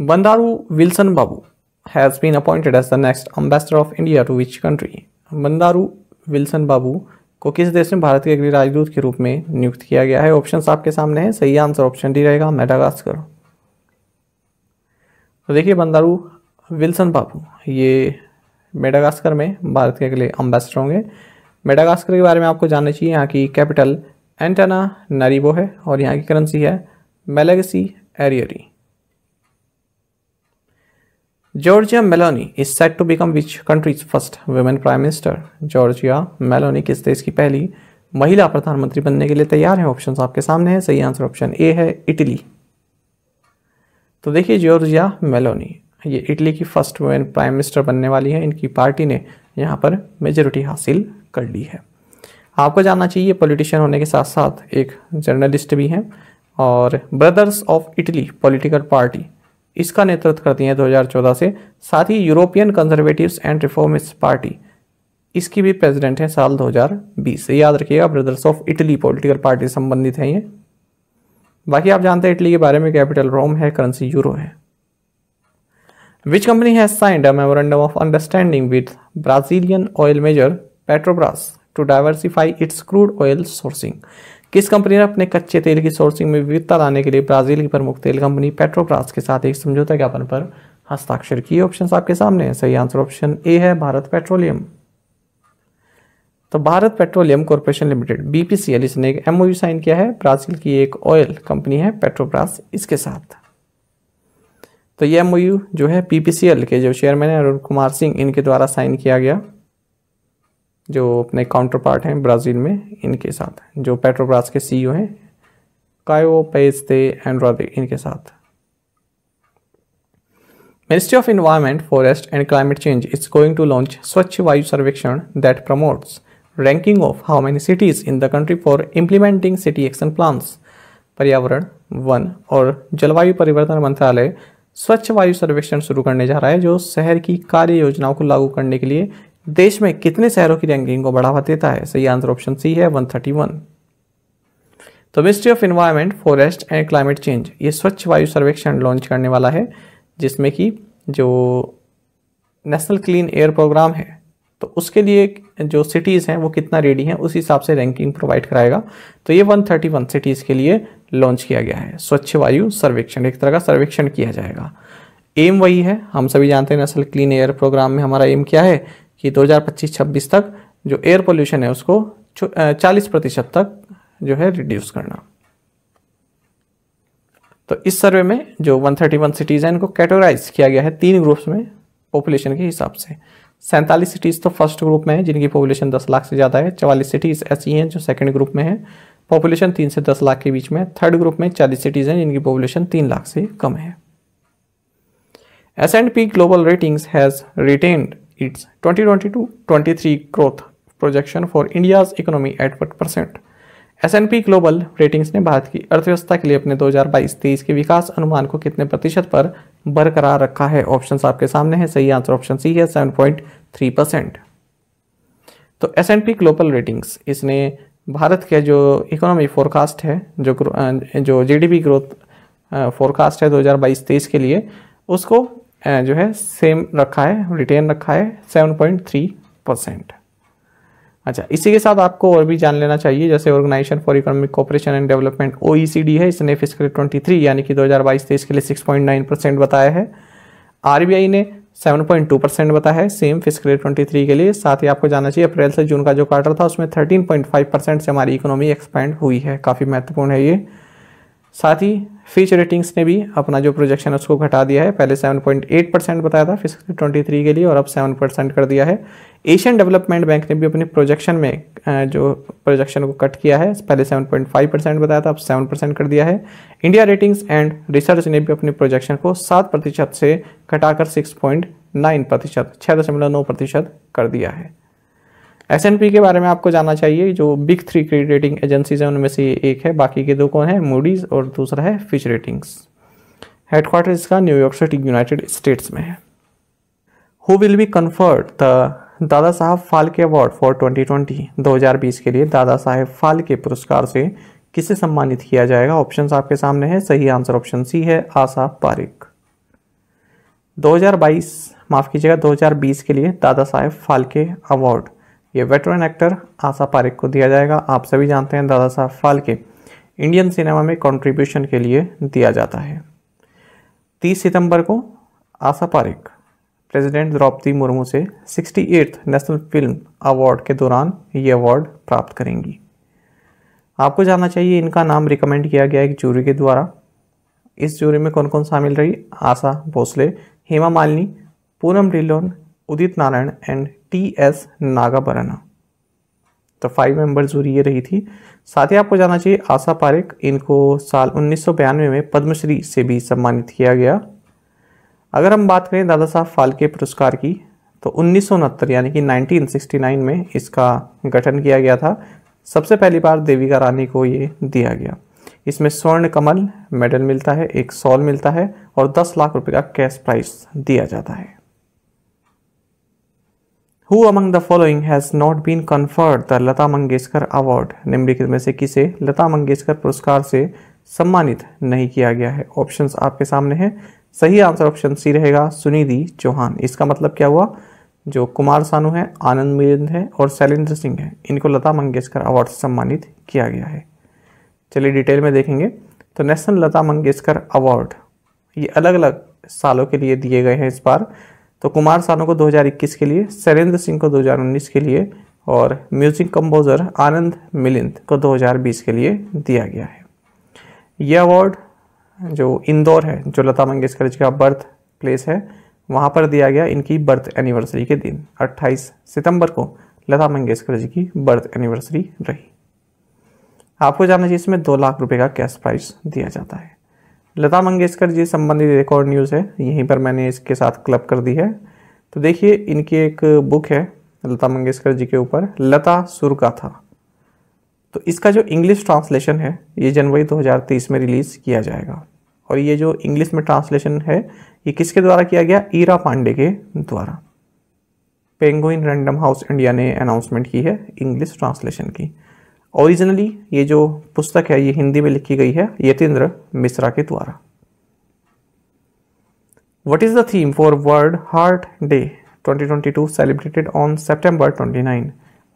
Bandaru Wilson Babu has been appointed as the next ambassador of India to which country? Bandaru Wilson Babu को किस देश में भारत के गृह राजदूत के रूप में नियुक्त किया गया है ऑप्शन आपके सामने है सही आंसर ऑप्शन डी रहेगा मेडागास्कर तो देखिए बंदारू विल्सन बाबू ये मेडागास्कर में भारत के अगले अम्बेसडर होंगे मेडागास्कर के बारे में आपको जानना चाहिए यहाँ की कैपिटल एंटाना नरीबो है और यहाँ की करेंसी है Malagasy ariary Giorgia Meloni is set to become which country's first women prime minister Giorgia Meloni किस देश की पहली महिला प्रधानमंत्री बनने के लिए तैयार है ऑप्शन आपके सामने है सही आंसर ऑप्शन ए है इटली तो देखिए जॉर्जिया मेलोनी ये इटली की फर्स्ट वुमेन प्राइम मिनिस्टर बनने वाली है इनकी पार्टी ने यहाँ पर मेजोरिटी हासिल कर ली है आपको जानना चाहिए पॉलिटिशियन होने के साथ साथ एक जर्नलिस्ट भी हैं और brothers of Italy political party इसका नेतृत्व करती हैं 2014 से साथ ही European conservatives and reformist party इसकी भी प्रेसिडेंट हैं साल 2020 याद रखिएगा brothers of Italy political party संबंधित हैं ये बाकी आप जानते हैं इटली के बारे में कैपिटल रोम है करेंसी यूरो है which company has signed a memorandum of understanding with Brazilian oil major Petrobras to diversify its crude oil sourcing किस कंपनी ने अपने कच्चे तेल की सोर्सिंग में विविधता लाने के लिए ब्राजील की प्रमुख तेल कंपनी पेट्रोप्रास के साथ एक समझौता ज्ञापन पर हस्ताक्षर किए ऑप्शन आपके सामने सही आंसर ऑप्शन ए है भारत पेट्रोलियम तो Bharat petroleum corporation limited BPCL इसने एक एमओयू साइन किया है ब्राजील की एक ऑयल कंपनी है पेट्रोप्रास इसके साथ तो ये एमओयू जो है पीपीसीएल के जो चेयरमैन है अरुण कुमार सिंह इनके द्वारा साइन किया गया जो अपने काउंटर पार्ट हैं ब्राज़ील में इनके साथ जो पेट्रोब्रास के सीईओ e हैं कायो पेजते एंड्रॉडे इनके साथ ministry of environment forest and climate change is going to launch Swachh Vayu Sarvekshan that promotes ranking of how many cities in the country for implementing city action plan पर्यावरण वन और जलवायु परिवर्तन मंत्रालय स्वच्छ वायु सर्वेक्षण शुरू करने जा रहा है जो शहर की कार्य योजनाओं को लागू करने के लिए देश में कितने शहरों की रैंकिंग को बढ़ावा देता है सही आंसर ऑप्शन सी है 131 तो ministry of environment forest and climate change ये स्वच्छ वायु सर्वेक्षण लॉन्च करने वाला है जिसमें कि जो नेशनल क्लीन एयर प्रोग्राम है तो उसके लिए जो सिटीज़ हैं वो कितना रेडी हैं उस हिसाब से रैंकिंग प्रोवाइड कराएगा तो ये 131 सिटीज़ के लिए लॉन्च किया गया है स्वच्छ वायु सर्वेक्षण एक तरह का सर्वेक्षण किया जाएगा एम वही है हम सभी जानते हैं नेशनल क्लीन एयर प्रोग्राम में हमारा एम क्या है कि 2025-26 तक जो एयर पोल्यूशन है उसको 40 प्रतिशत तक जो है रिड्यूस करना तो इस सर्वे में जो 131 सिटीज़ हैं इनको कैटेगराइज किया गया है तीन ग्रुप्स में पॉपुलेशन के हिसाब से सैंतालीस सिटीज़ तो फर्स्ट ग्रुप में है जिनकी पॉपुलेशन 10 लाख से ज़्यादा है चवालीस सिटीज़ ऐसी हैं जो सेकंड ग्रुप में है पॉपुलेशन तीन से दस लाख के बीच में थर्ड ग्रुप में चालीस सिटीज़ हैं जिनकी पॉपुलेशन तीन लाख से कम है S and P global ratings has retained its 2022-23 growth projection for India's economy at what percent? S&P global ratings ने भारत की अर्थव्यवस्था के लिए अपने 2022-23 के विकास अनुमान को कितने प्रतिशत पर बरकरार रखा है ऑप्शंस आपके सामने हैं सही आंसर ऑप्शन सी है 7.3 परसेंट तो S and P global ratings इसने भारत के जो इकोनॉमी फोरकास्ट है जो जो जीडीपी ग्रोथ फोरकास्ट है 2022-23 के लिए उसको जो है सेम रखा है रिटेन रखा है 7.3 परसेंट अच्छा इसी के साथ आपको और भी जान लेना चाहिए जैसे organisation for economic cooperation and development ओ है इसने ट्वेंटी 23 यानी कि 2022-23 के लिए 6.9 परसेंट बताया है आरबीआई ने 7.2 परसेंट बताया है सेम फिस्कल ट्वेंटी 23 के लिए साथ ही आपको जानना चाहिए अप्रैल से जून का जो क्वार्टर था उसमें थर्टीन परसेंट से हमारी इकोनॉमी एक्सपैंड हुई है काफ़ी महत्वपूर्ण है ये साथ ही फिच रेटिंग्स ने भी अपना जो प्रोजेक्शन है उसको घटा दिया है पहले 7.8 परसेंट बताया था फिजिकल 23 के लिए और अब 7 परसेंट कर दिया है एशियन डेवलपमेंट बैंक ने भी अपने प्रोजेक्शन में जो प्रोजेक्शन को कट किया है पहले 7.5 परसेंट बताया था अब 7 परसेंट कर दिया है इंडिया रेटिंग्स एंड रिसर्च ने भी अपने प्रोजेक्शन को सात प्रतिशत से घटाकर सिक्स पॉइंट नाइन प्रतिशत छः दशमलव नौ प्रतिशत कर दिया है एस एन पी के बारे में आपको जानना चाहिए जो big three credit rating agencies हैं उनमें से एक है बाकी के दो कौन है मूडीज़ और दूसरा है फिच रेटिंग्स हेडक्वार्टर इसका न्यूयॉर्क सिटी यूनाइटेड स्टेट्स में है who will be conferred the Dadasaheb Phalke award for 2020 2020 के लिए दादा साहेब फाल्के पुरस्कार से किसे सम्मानित किया जाएगा ऑप्शंस आपके सामने हैं सही आंसर ऑप्शन सी है आशा पारिक 2022 माफ़ कीजिएगा 2020 के लिए दादा साहेब फाल्के अवार्ड ये वेटरन एक्टर आशा पारिक को दिया जाएगा आप सभी जानते हैं Dadasaheb Phalke Indian cinema में कंट्रीब्यूशन के लिए दिया जाता है 30 सितंबर को आशा पारिक प्रेसिडेंट द्रौपदी मुर्मू से सिक्सटी नेशनल फिल्म अवार्ड के दौरान ये अवार्ड प्राप्त करेंगी आपको जानना चाहिए इनका नाम रिकमेंड किया गया एक जूरी के द्वारा इस जूरी में कौन कौन शामिल रही Asha Bhosle Hema Malini Poonam Dhillon Udit Narayan and T S Nagabharana तो फाइव मेंबर्स जूरी ये रही थी साथ ही आपको जाना चाहिए आशा पारिक इनको साल उन्नीस में पद्मश्री से भी सम्मानित किया गया अगर हम बात करें दादा साहब फाल्के पुरस्कार की तो उन्नीस यानी कि 1969 में इसका गठन किया गया था सबसे पहली बार देविका रानी को ये दिया गया इसमें स्वर्ण कमल मेडल मिलता है एक सॉल मिलता है और 10 लाख रुपए का कैश प्राइस दिया जाता है who among the following has not been conferred the Lata Mangeshkar award निम्नलिखित में से किसे लता मंगेशकर पुरस्कार से सम्मानित नहीं किया गया है ऑप्शन आपके सामने हैं सही आंसर ऑप्शन सी रहेगा सुनिधि चौहान इसका मतलब क्या हुआ जो कुमार सानू है आनंद मिलिंद है और शैलेंद्र सिंह है इनको लता मंगेशकर अवार्ड से सम्मानित किया गया है चलिए डिटेल में देखेंगे तो नेशनल लता मंगेशकर अवार्ड ये अलग अलग सालों के लिए दिए गए हैं इस बार तो कुमार सानू को 2021 के लिए सरेंद्र सिंह को 2019 के लिए और म्यूजिक कंपोज़र आनंद मिलिंद को 2020 के लिए दिया गया है यह अवार्ड जो इंदौर है जो लता मंगेशकर जी का बर्थ प्लेस है वहाँ पर दिया गया इनकी बर्थ एनिवर्सरी के दिन 28 सितंबर को लता मंगेशकर जी की बर्थ एनिवर्सरी रही आपको जानना चाहिए इसमें दो लाख रुपये का कैश प्राइज दिया जाता है लता मंगेशकर जी संबंधित एक और न्यूज़ है यहीं पर मैंने इसके साथ क्लब कर दी है तो देखिए इनकी एक बुक है लता मंगेशकर जी के ऊपर लता सुर का था तो इसका जो इंग्लिश ट्रांसलेशन है ये जनवरी 2023 में रिलीज़ किया जाएगा और ये जो इंग्लिश में ट्रांसलेशन है ये किसके द्वारा किया गया ईरा पांडे के द्वारा पेंगुइन रैंडम हाउस इंडिया ने अनाउंसमेंट की है इंग्लिश ट्रांसलेशन की ओरिजिनली ये जो पुस्तक है ये हिंदी में लिखी गई है यतेंद्र मिश्रा के द्वारा what is the theme for world heart day 2022 celebrated on September 29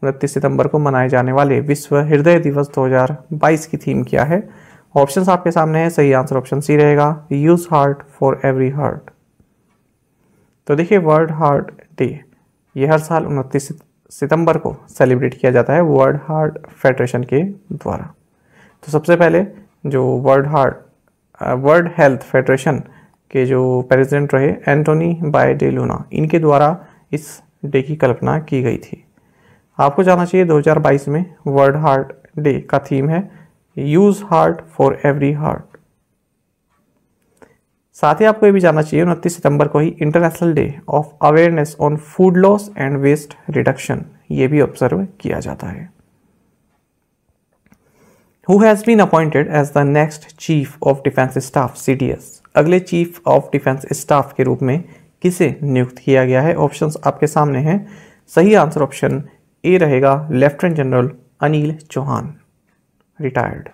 उनतीस सितंबर को मनाए जाने वाले विश्व हृदय दिवस 2022 की थीम क्या है ऑप्शन आपके सामने है सही आंसर ऑप्शन सी रहेगा use heart for every heart तो देखिए वर्ल्ड हार्ट डे ये हर साल उनतीस सितंबर को सेलिब्रेट किया जाता है वर्ल्ड हार्ट फेडरेशन के द्वारा तो सबसे पहले जो world heart world health federation के जो प्रेसिडेंट रहे एंटोनी बाय डे लूना इनके द्वारा इस डे की कल्पना की गई थी आपको जानना चाहिए 2022 में वर्ल्ड हार्ट डे का थीम है use heart for every heart साथ ही आपको ये भी जानना चाहिए उनतीस सितंबर को ही international day of awareness on food loss and waste reduction ये भी ऑब्जर्व किया जाता है who has been appointed as the next chief of defence staff सी अगले चीफ ऑफ डिफेंस स्टाफ के रूप में किसे नियुक्त किया गया है ऑप्शंस आपके सामने हैं सही आंसर ऑप्शन ए रहेगा lieutenant general Anil Chauhan retired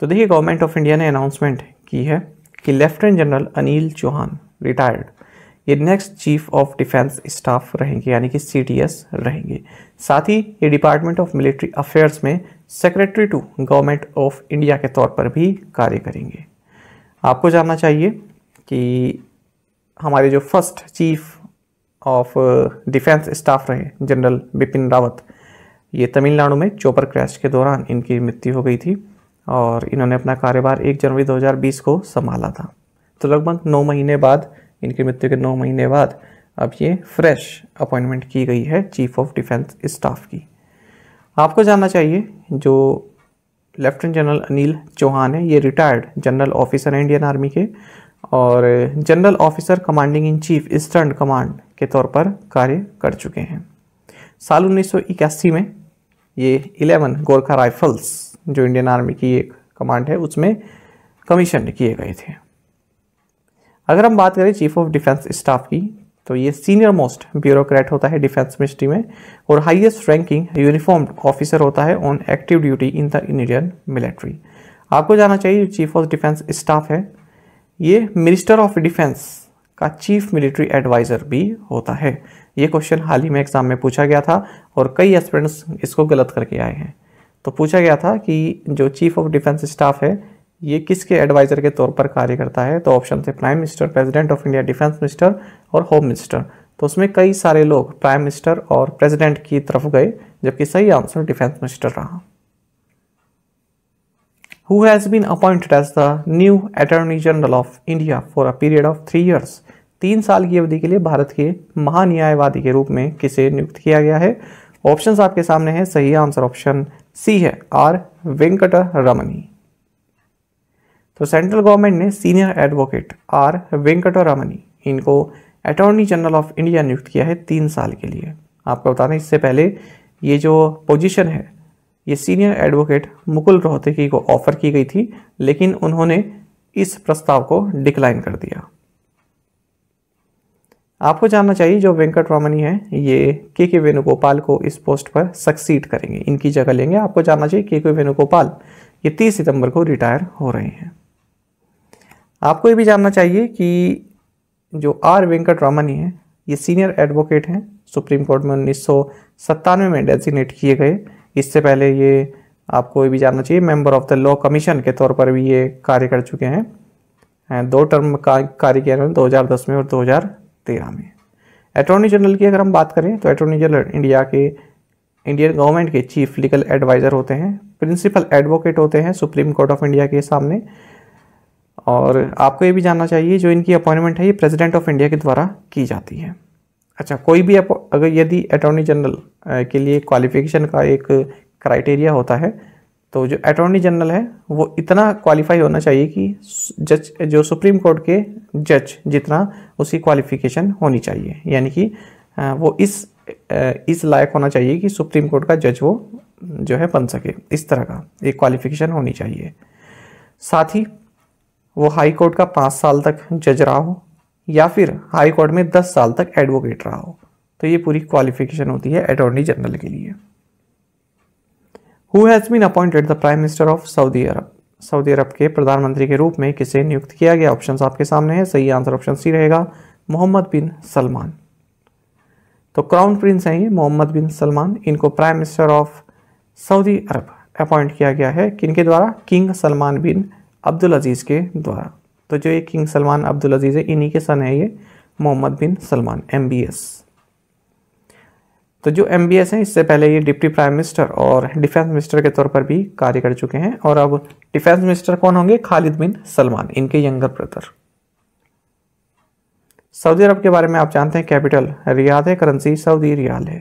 तो देखिए गवर्नमेंट ऑफ इंडिया ने अनाउंसमेंट की है कि lieutenant general Anil Chauhan retired ये next chief of defence staff रहेंगे यानी कि सी रहेंगे साथ ही ये डिपार्टमेंट ऑफ मिलिट्री अफेयर्स में secretary to government of India के तौर पर भी कार्य करेंगे आपको जानना चाहिए कि हमारे जो first chief of defence staff रहे जनरल बिपिन रावत ये तमिलनाडु में चोपर क्रैश के दौरान इनकी मृत्यु हो गई थी और इन्होंने अपना कार्यभार एक जनवरी 2020 को संभाला था तो लगभग नौ महीने बाद इनकी मृत्यु के नौ महीने बाद अब ये फ्रेश अपॉइंटमेंट की गई है चीफ ऑफ डिफेंस स्टाफ की आपको जानना चाहिए जो लेफ्टिनेंट जनरल अनिल चौहान है ये रिटायर्ड जनरल ऑफिसर हैं इंडियन आर्मी के और general officer commanding in chief eastern command के तौर पर कार्य कर चुके हैं साल उन्नीस में ये 11 गोरखा राइफल्स जो इंडियन आर्मी की एक कमांड है उसमें कमीशन किए गए थे अगर हम बात करें चीफ ऑफ डिफेंस स्टाफ की तो ये सीनियर मोस्ट ब्यूरोक्रेट होता है डिफेंस मिनिस्ट्री में और हाईएस्ट रैंकिंग यूनिफॉर्म्ड ऑफिसर होता है on active duty in the Indian military आपको जाना चाहिए चीफ ऑफ डिफेंस स्टाफ है ये मिनिस्टर ऑफ डिफेंस का चीफ मिलिट्री एडवाइज़र भी होता है ये क्वेश्चन हाल ही में एग्ज़ाम में पूछा गया था और कई एस्पिरेंट्स इसको गलत करके आए हैं तो पूछा गया था कि जो चीफ ऑफ डिफेंस स्टाफ है ये किसके एडवाइज़र के तौर पर कार्य करता है तो ऑप्शन थे prime minister president of India defence minister और होम मिनिस्टर तो उसमें कई सारे लोग प्राइम मिनिस्टर और प्रेसिडेंट की तरफ गए जबकि सही आंसर डिफेंस मिनिस्टर रहा who has been appointed as the new attorney general of India for a period of three years तीन साल की अवधि के लिए भारत के महान्यायवादी के रूप में किसे नियुक्त किया गया है ऑप्शंस आपके सामने हैं सही आंसर ऑप्शन सी है आर वेंकट रमनी तो सेंट्रल गवर्नमेंट ने senior advocate R Venkataramani इनको अटॉर्नी जनरल ऑफ इंडिया नियुक्त किया है तीन साल के लिए आपको बता दें इससे पहले ये जो पोजीशन है ये सीनियर एडवोकेट मुकुल रोहतकी को ऑफर की गई थी लेकिन उन्होंने इस प्रस्ताव को डिक्लाइन कर दिया आपको जानना चाहिए जो वेंकट रमनी है ये के के वेणुगोपाल को इस पोस्ट पर सक्सीड करेंगे इनकी जगह लेंगे आपको जानना चाहिए के के वेणुगोपाल ये तीस सितंबर को रिटायर हो रहे हैं आपको ये भी जानना चाहिए कि जो आर वेंकट रमनी है ये सीनियर एडवोकेट हैं सुप्रीम कोर्ट में उन्नीस में डेजिनेट किए गए इससे पहले ये आपको ये भी जानना चाहिए member of the law commission के तौर पर भी ये कार्य कर चुके हैं दो टर्म का कार्य किया दो हज़ार में और तेरह में अटॉर्नी जनरल की अगर हम बात करें तो अटॉर्नी जनरल इंडिया के इंडियन गवर्नमेंट के चीफ लीगल एडवाइज़र होते हैं प्रिंसिपल एडवोकेट होते हैं सुप्रीम कोर्ट ऑफ इंडिया के सामने और आपको ये भी जानना चाहिए जो इनकी अपॉइंटमेंट है ये प्रेसिडेंट ऑफ इंडिया के द्वारा की जाती है अच्छा कोई भी अगर यदि अटॉर्नी जनरल के लिए क्वालिफिकेशन का एक क्राइटेरिया होता है तो जो अटॉर्नी जनरल है वो इतना क्वालिफाई होना चाहिए कि जज जो सुप्रीम कोर्ट के जज जितना उसकी क्वालिफिकेशन होनी चाहिए यानी कि वो इस इस लायक होना चाहिए कि सुप्रीम कोर्ट का जज वो जो है बन सके इस तरह का एक क्वालिफिकेशन होनी चाहिए साथ ही वो हाई कोर्ट का पाँच साल तक जज रहा हो या फिर हाई कोर्ट में दस साल तक एडवोकेट रहा हो तो ये पूरी क्वालिफिकेशन होती है अटॉर्नी जनरल के लिए who has been appointed the prime minister of Saudi Arabia Saudi Arabia के प्रधानमंत्री के रूप में किसे नियुक्त किया गया ऑप्शन आपके सामने है सही आंसर ऑप्शन सी रहेगा मोहम्मद बिन सलमान तो क्राउन प्रिंस हैं ये मोहम्मद बिन सलमान इनको prime minister of Saudi Arabia appoint किया गया है किनके द्वारा king Salman bin Abdul Aziz के द्वारा तो जो ये किंग सलमान अब्दुल अजीज़ है इन्हीं के सन है ये Mohammed bin Salman M B S तो जो एम बी एस हैं इससे पहले ये डिप्टी प्राइम मिनिस्टर और डिफेंस मिनिस्टर के तौर पर भी कार्य कर चुके हैं और अब डिफेंस मिनिस्टर कौन होंगे खालिद बिन सलमान इनके यंगर ब्रदर सऊदी अरब के बारे में आप जानते हैं कैपिटल रियाद है करेंसी सऊदी रियाल है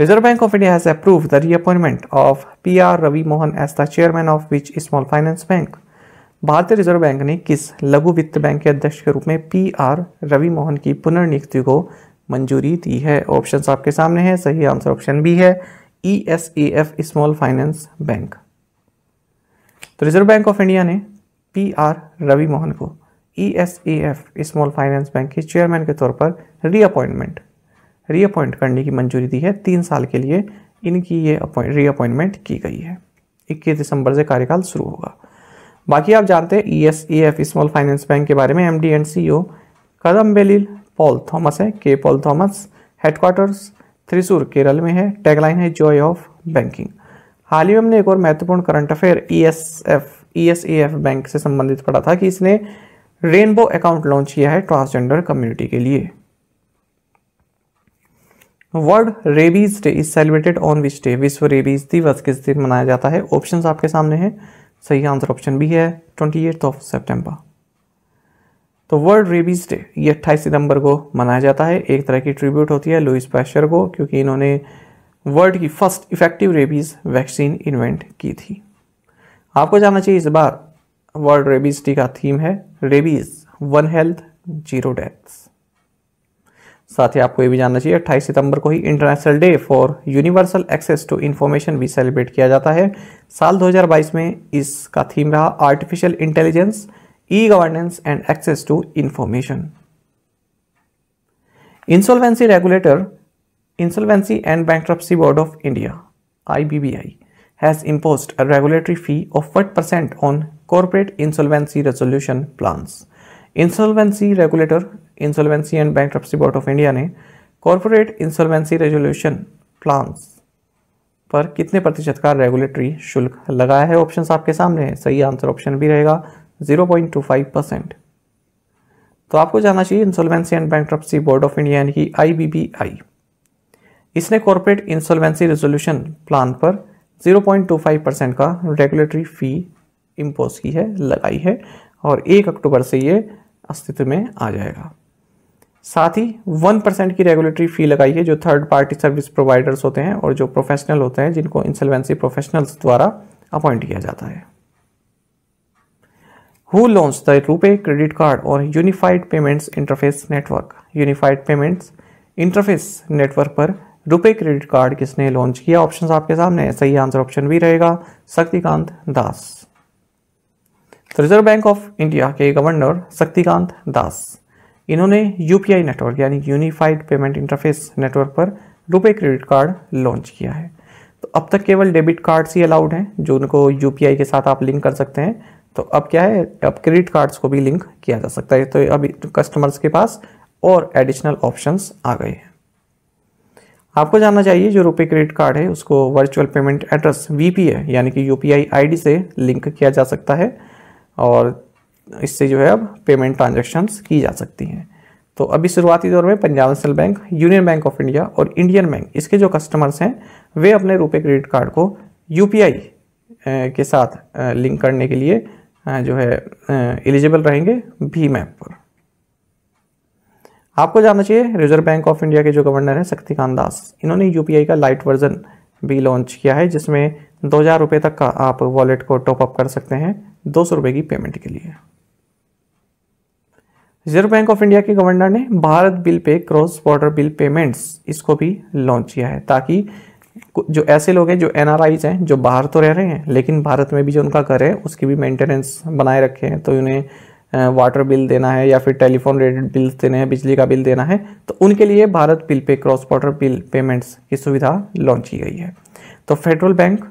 reserve bank of India has approve the reappointment of P R Ravi Mohan as the chairman of which small finance bank भारतीय रिजर्व बैंक ने किस लघु वित्त बैंक के अध्यक्ष के रूप में पी आर रवि मोहन की पुनर्नियुक्ति को मंजूरी दी है ऑप्शन आपके सामने हैं सही आंसर ऑप्शन बी है E S A F small finance bank तो रिजर्व बैंक ऑफ इंडिया ने पी आर रवि मोहन को E S A F small finance bank के चेयरमैन के तौर पर रीअपॉइंटमेंट रीअपॉइंट करने की मंजूरी दी है तीन साल के लिए इनकी ये रीअपॉइंटमेंट की गई है इक्कीस दिसंबर से कार्यकाल शुरू होगा बाकी आप जानते हैं E S A F small finance bank के बारे में M D and C O Kadambelil Paul Thomas है के पॉल थॉमस हेडक्वार्टर्स थ्रिसूर केरल में है टैगलाइन है जॉय ऑफ बैंकिंग हाल ही में हमने एक और महत्वपूर्ण current affair E S F E S A F bank से संबंधित पढ़ा था कि इसने रेनबो अकाउंट लॉन्च किया है ट्रांसजेंडर कम्युनिटी के लिए world rabies day is celebrated on which day विश्व रेबीज दिवस किस दिन मनाया जाता है ऑप्शन आपके सामने हैं सही आंसर ऑप्शन बी है ट्वेंटी एट ऑफ सेप्टेम्बर तो वर्ल्ड रेबीज डे ये अट्ठाईस सितंबर को मनाया जाता है एक तरह की ट्रिब्यूट होती है लुइस पैशर को क्योंकि इन्होंने वर्ल्ड की first effective rabies vaccine invent की थी आपको जानना चाहिए इस बार वर्ल्ड रेबीज डे का थीम है rabies one health zero deaths साथ ही आपको ये भी जानना चाहिए अट्ठाईस सितंबर को ही international day for universal access to information भी सेलिब्रेट किया जाता है साल 2022 में इसका थीम रहा artificial intelligence E governance and access to information insolvency regulator insolvency and bank board of India I has imposed a regulatory fee of what percent on corporate insolvency resolution plan insolvency regulator insolvency and bank board of India ने corporate insolvency resolution plan पर कितने प्रतिशत का regulatory शुल्क लगाया है option आपके सामने सही आंसर ऑप्शन भी रहेगा 0.25 परसेंट तो आपको जाना चाहिए insolvency and bank board of India यानी कि आई इसने कॉरपोरेट इंसॉल्वेंसी रेजोल्यूशन प्लान पर 0.25 परसेंट का रेगुलेटरी फ़ी इम्पोज की है लगाई है और 1 अक्टूबर से ये अस्तित्व में आ जाएगा साथ ही 1 परसेंट की रेगुलेटरी फ़ी लगाई है जो थर्ड पार्टी सर्विस प्रोवाइडर्स होते हैं और जो प्रोफेशनल होते हैं जिनको इंसॉल्वेंसी प्रोफेशनल्स द्वारा अपॉइंट किया जाता है who launched the Rupee credit card or Unified Payments Interface Network? Unified Payments interface network पर रुपए क्रेडिट कार्ड किसने लॉन्च किया ऑप्शंस आपके सामने सही आंसर ऑप्शन भी रहेगा शक्तिकांत दास तो रिजर्व बैंक ऑफ इंडिया के गवर्नर शक्तिकांत दास इन्होंने यूपीआई नेटवर्क यानी यूनिफाइड पेमेंट इंटरफेस नेटवर्क पर रुपए क्रेडिट कार्ड लॉन्च किया है तो अब तक केवल डेबिट कार्ड्स ही अलाउड हैं जो उनको यूपीआई के साथ आप लिंक कर सकते हैं तो अब क्या है अब क्रेडिट कार्ड्स को भी लिंक किया जा सकता है तो अब कस्टमर्स के पास और एडिशनल ऑप्शंस आ गए हैं आपको जानना चाहिए जो रुपए क्रेडिट कार्ड है उसको वर्चुअल पेमेंट एड्रेस वी यानी कि यू पी से लिंक किया जा सकता है और इससे जो है अब पेमेंट ट्रांजेक्शन्स की जा सकती हैं तो अभी शुरुआती दौर में Punjab national bank union bank of India और इंडियन बैंक इसके जो कस्टमर्स हैं वे अपने रुपए क्रेडिट कार्ड को यू के साथ लिंक करने के लिए जो है एलिजिबल रहेंगे भीम ऐप पर आपको जानना चाहिए रिजर्व बैंक ऑफ इंडिया के जो गवर्नर हैं शक्तिकांत दास इन्होंने यूपीआई का लाइट वर्जन भी लॉन्च किया है जिसमें दो हज़ार रुपये तक का आप वॉलेट को टॉपअप कर सकते हैं दो सौ रुपये की पेमेंट के लिए रिजर्व बैंक ऑफ इंडिया के गवर्नर ने Bharat bill pay cross border bill payments इसको भी लॉन्च किया है ताकि जो ऐसे लोग हैं जो एन हैं जो बाहर तो रह रहे हैं लेकिन भारत में भी जो उनका घर है उसकी भी मेंटेनेंस बनाए रखे हैं तो उन्हें वाटर बिल देना है या फिर टेलीफोन रिलेटेड बिल देने हैं बिजली का बिल देना है तो उनके लिए Bharat bill pay cross border bill payments की सुविधा लॉन्च की गई है तो फेडरल बैंक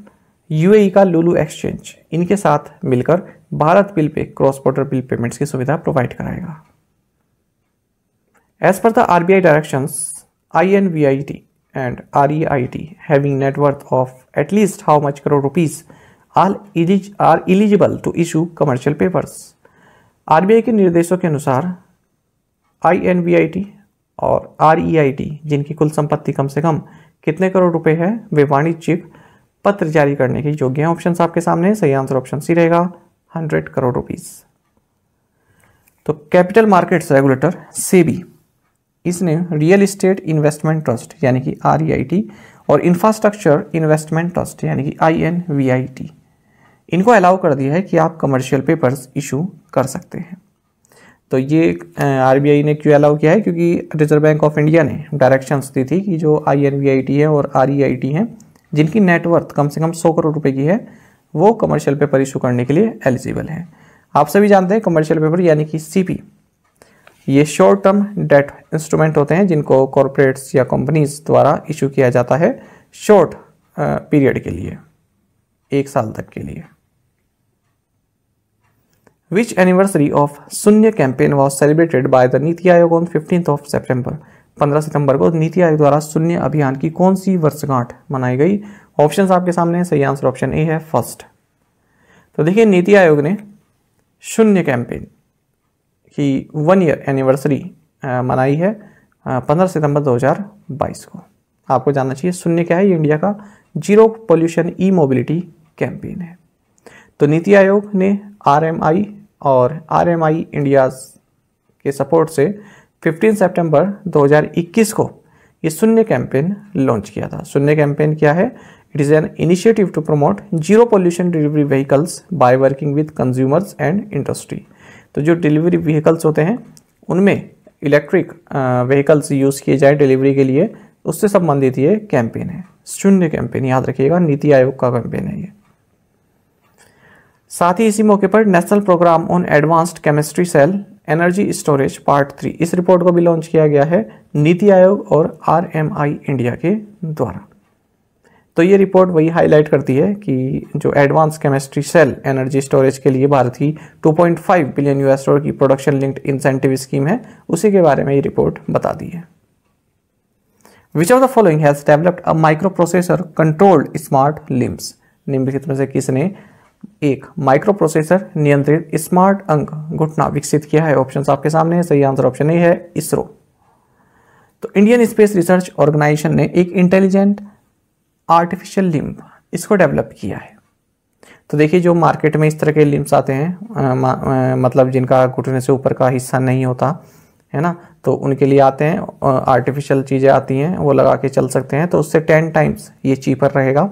यू का लुलू एक्सचेंज इनके साथ मिलकर Bharat bill pay cross border bill payments की सुविधा प्रोवाइड कराएगा as per the R directions I and REIT having net worth of at least how much crore rupees are, elig are eligible to issue commercial papers. RBI के निर्देशों के अनुसार INVIT और REIT जिनकी कुल संपत्ति कम से कम कितने करोड़ रुपए है वे वाणिज्यिक पत्र जारी करने के योग्य हैं ऑप्शन आपके सामने सही आंसर ऑप्शन सी रहेगा 100 करोड़ रुपीस तो कैपिटल मार्केट्स रेगुलेटर सेबी इसने रियल इस्टेट इन्वेस्टमेंट ट्रस्ट यानी कि आर e और इंफ्रास्ट्रक्चर इन्वेस्टमेंट ट्रस्ट यानी कि आई इनको अलाउ कर दिया है कि आप कमर्शियल पेपर्स इशू कर सकते हैं तो ये आर ने क्यों अलाउ किया है क्योंकि रिजर्व बैंक ऑफ इंडिया ने डायरेक्शंस दी थी कि जो आई है और आर e है जिनकी नेटवर्थ कम से कम सौ करोड़ रुपए की है वो कमर्शियल पेपर इशू करने के लिए एलिजिबल है आप सभी जानते हैं कमर्शियल पेपर यानी कि सी ये शॉर्ट टर्म डेट इंस्ट्रूमेंट होते हैं जिनको कॉरपोरेट्स या कंपनीज द्वारा इशू किया जाता है शॉर्ट पीरियड के लिए एक साल तक के लिए which anniversary of Shoonya campaign was celebrated by the NITI Aayog on fifteenth of September 15 सितंबर को नीति आयोग द्वारा शून्य अभियान की कौन सी वर्षगांठ मनाई गई ऑप्शंस आपके सामने हैं सही आंसर ऑप्शन ए है फर्स्ट तो देखिए नीति आयोग ने शून्य कैंपेन की वन ईयर एनिवर्सरी मनाई है पंद्रह सितंबर 2022 को आपको जानना चाहिए शून्य क्या है ये इंडिया का zero pollution e mobility campaign है तो नीति आयोग ने आरएमआई और आरएमआई इंडिया के सपोर्ट से 15 सितंबर 2021 को ये शून्य कैंपेन लॉन्च किया था शून्य कैंपेन क्या है it is an initiative to promote zero pollution delivery vehicles by working with consumers and industry तो जो डिलीवरी व्हीकल्स होते हैं उनमें इलेक्ट्रिक व्हीकल्स यूज़ किए जाए डिलीवरी के लिए उससे संबंधित ये कैंपेन है शून्य कैंपेन याद रखिएगा नीति आयोग का कैंपेन है ये साथ ही इसी मौके पर national programme on advanced chemistry cell energy storage part three इस रिपोर्ट को भी लॉन्च किया गया है नीति आयोग और आर इंडिया के द्वारा तो ये रिपोर्ट वही हाईलाइट करती है कि जो advance chemistry cell energy storage के लिए भारत की 2.5 बिलियन यूएस डॉलर की प्रोडक्शन लिंक्ड इंसेंटिव स्कीम है उसी के बारे में ये रिपोर्ट बता दी है which of the following has developed a micro processor controlled smart limbs निम्नलिखित में से किसने एक माइक्रो प्रोसेसर नियंत्रित स्मार्ट अंग घुटना विकसित किया है ऑप्शन आपके सामने है सही आंसर ऑप्शन ए है इसरो तो इंडियन स्पेस रिसर्च ऑर्गेनाइजेशन ने एक इंटेलिजेंट आर्टिफिशियल लिम्ब इसको डेवलप किया है तो देखिए जो मार्केट में इस तरह के लिम्स आते हैं मतलब जिनका घुटने से ऊपर का हिस्सा नहीं होता है ना तो उनके लिए आते हैं आर्टिफिशियल चीज़ें आती हैं वो लगा के चल सकते हैं तो उससे टेन टाइम्स ये चीपर रहेगा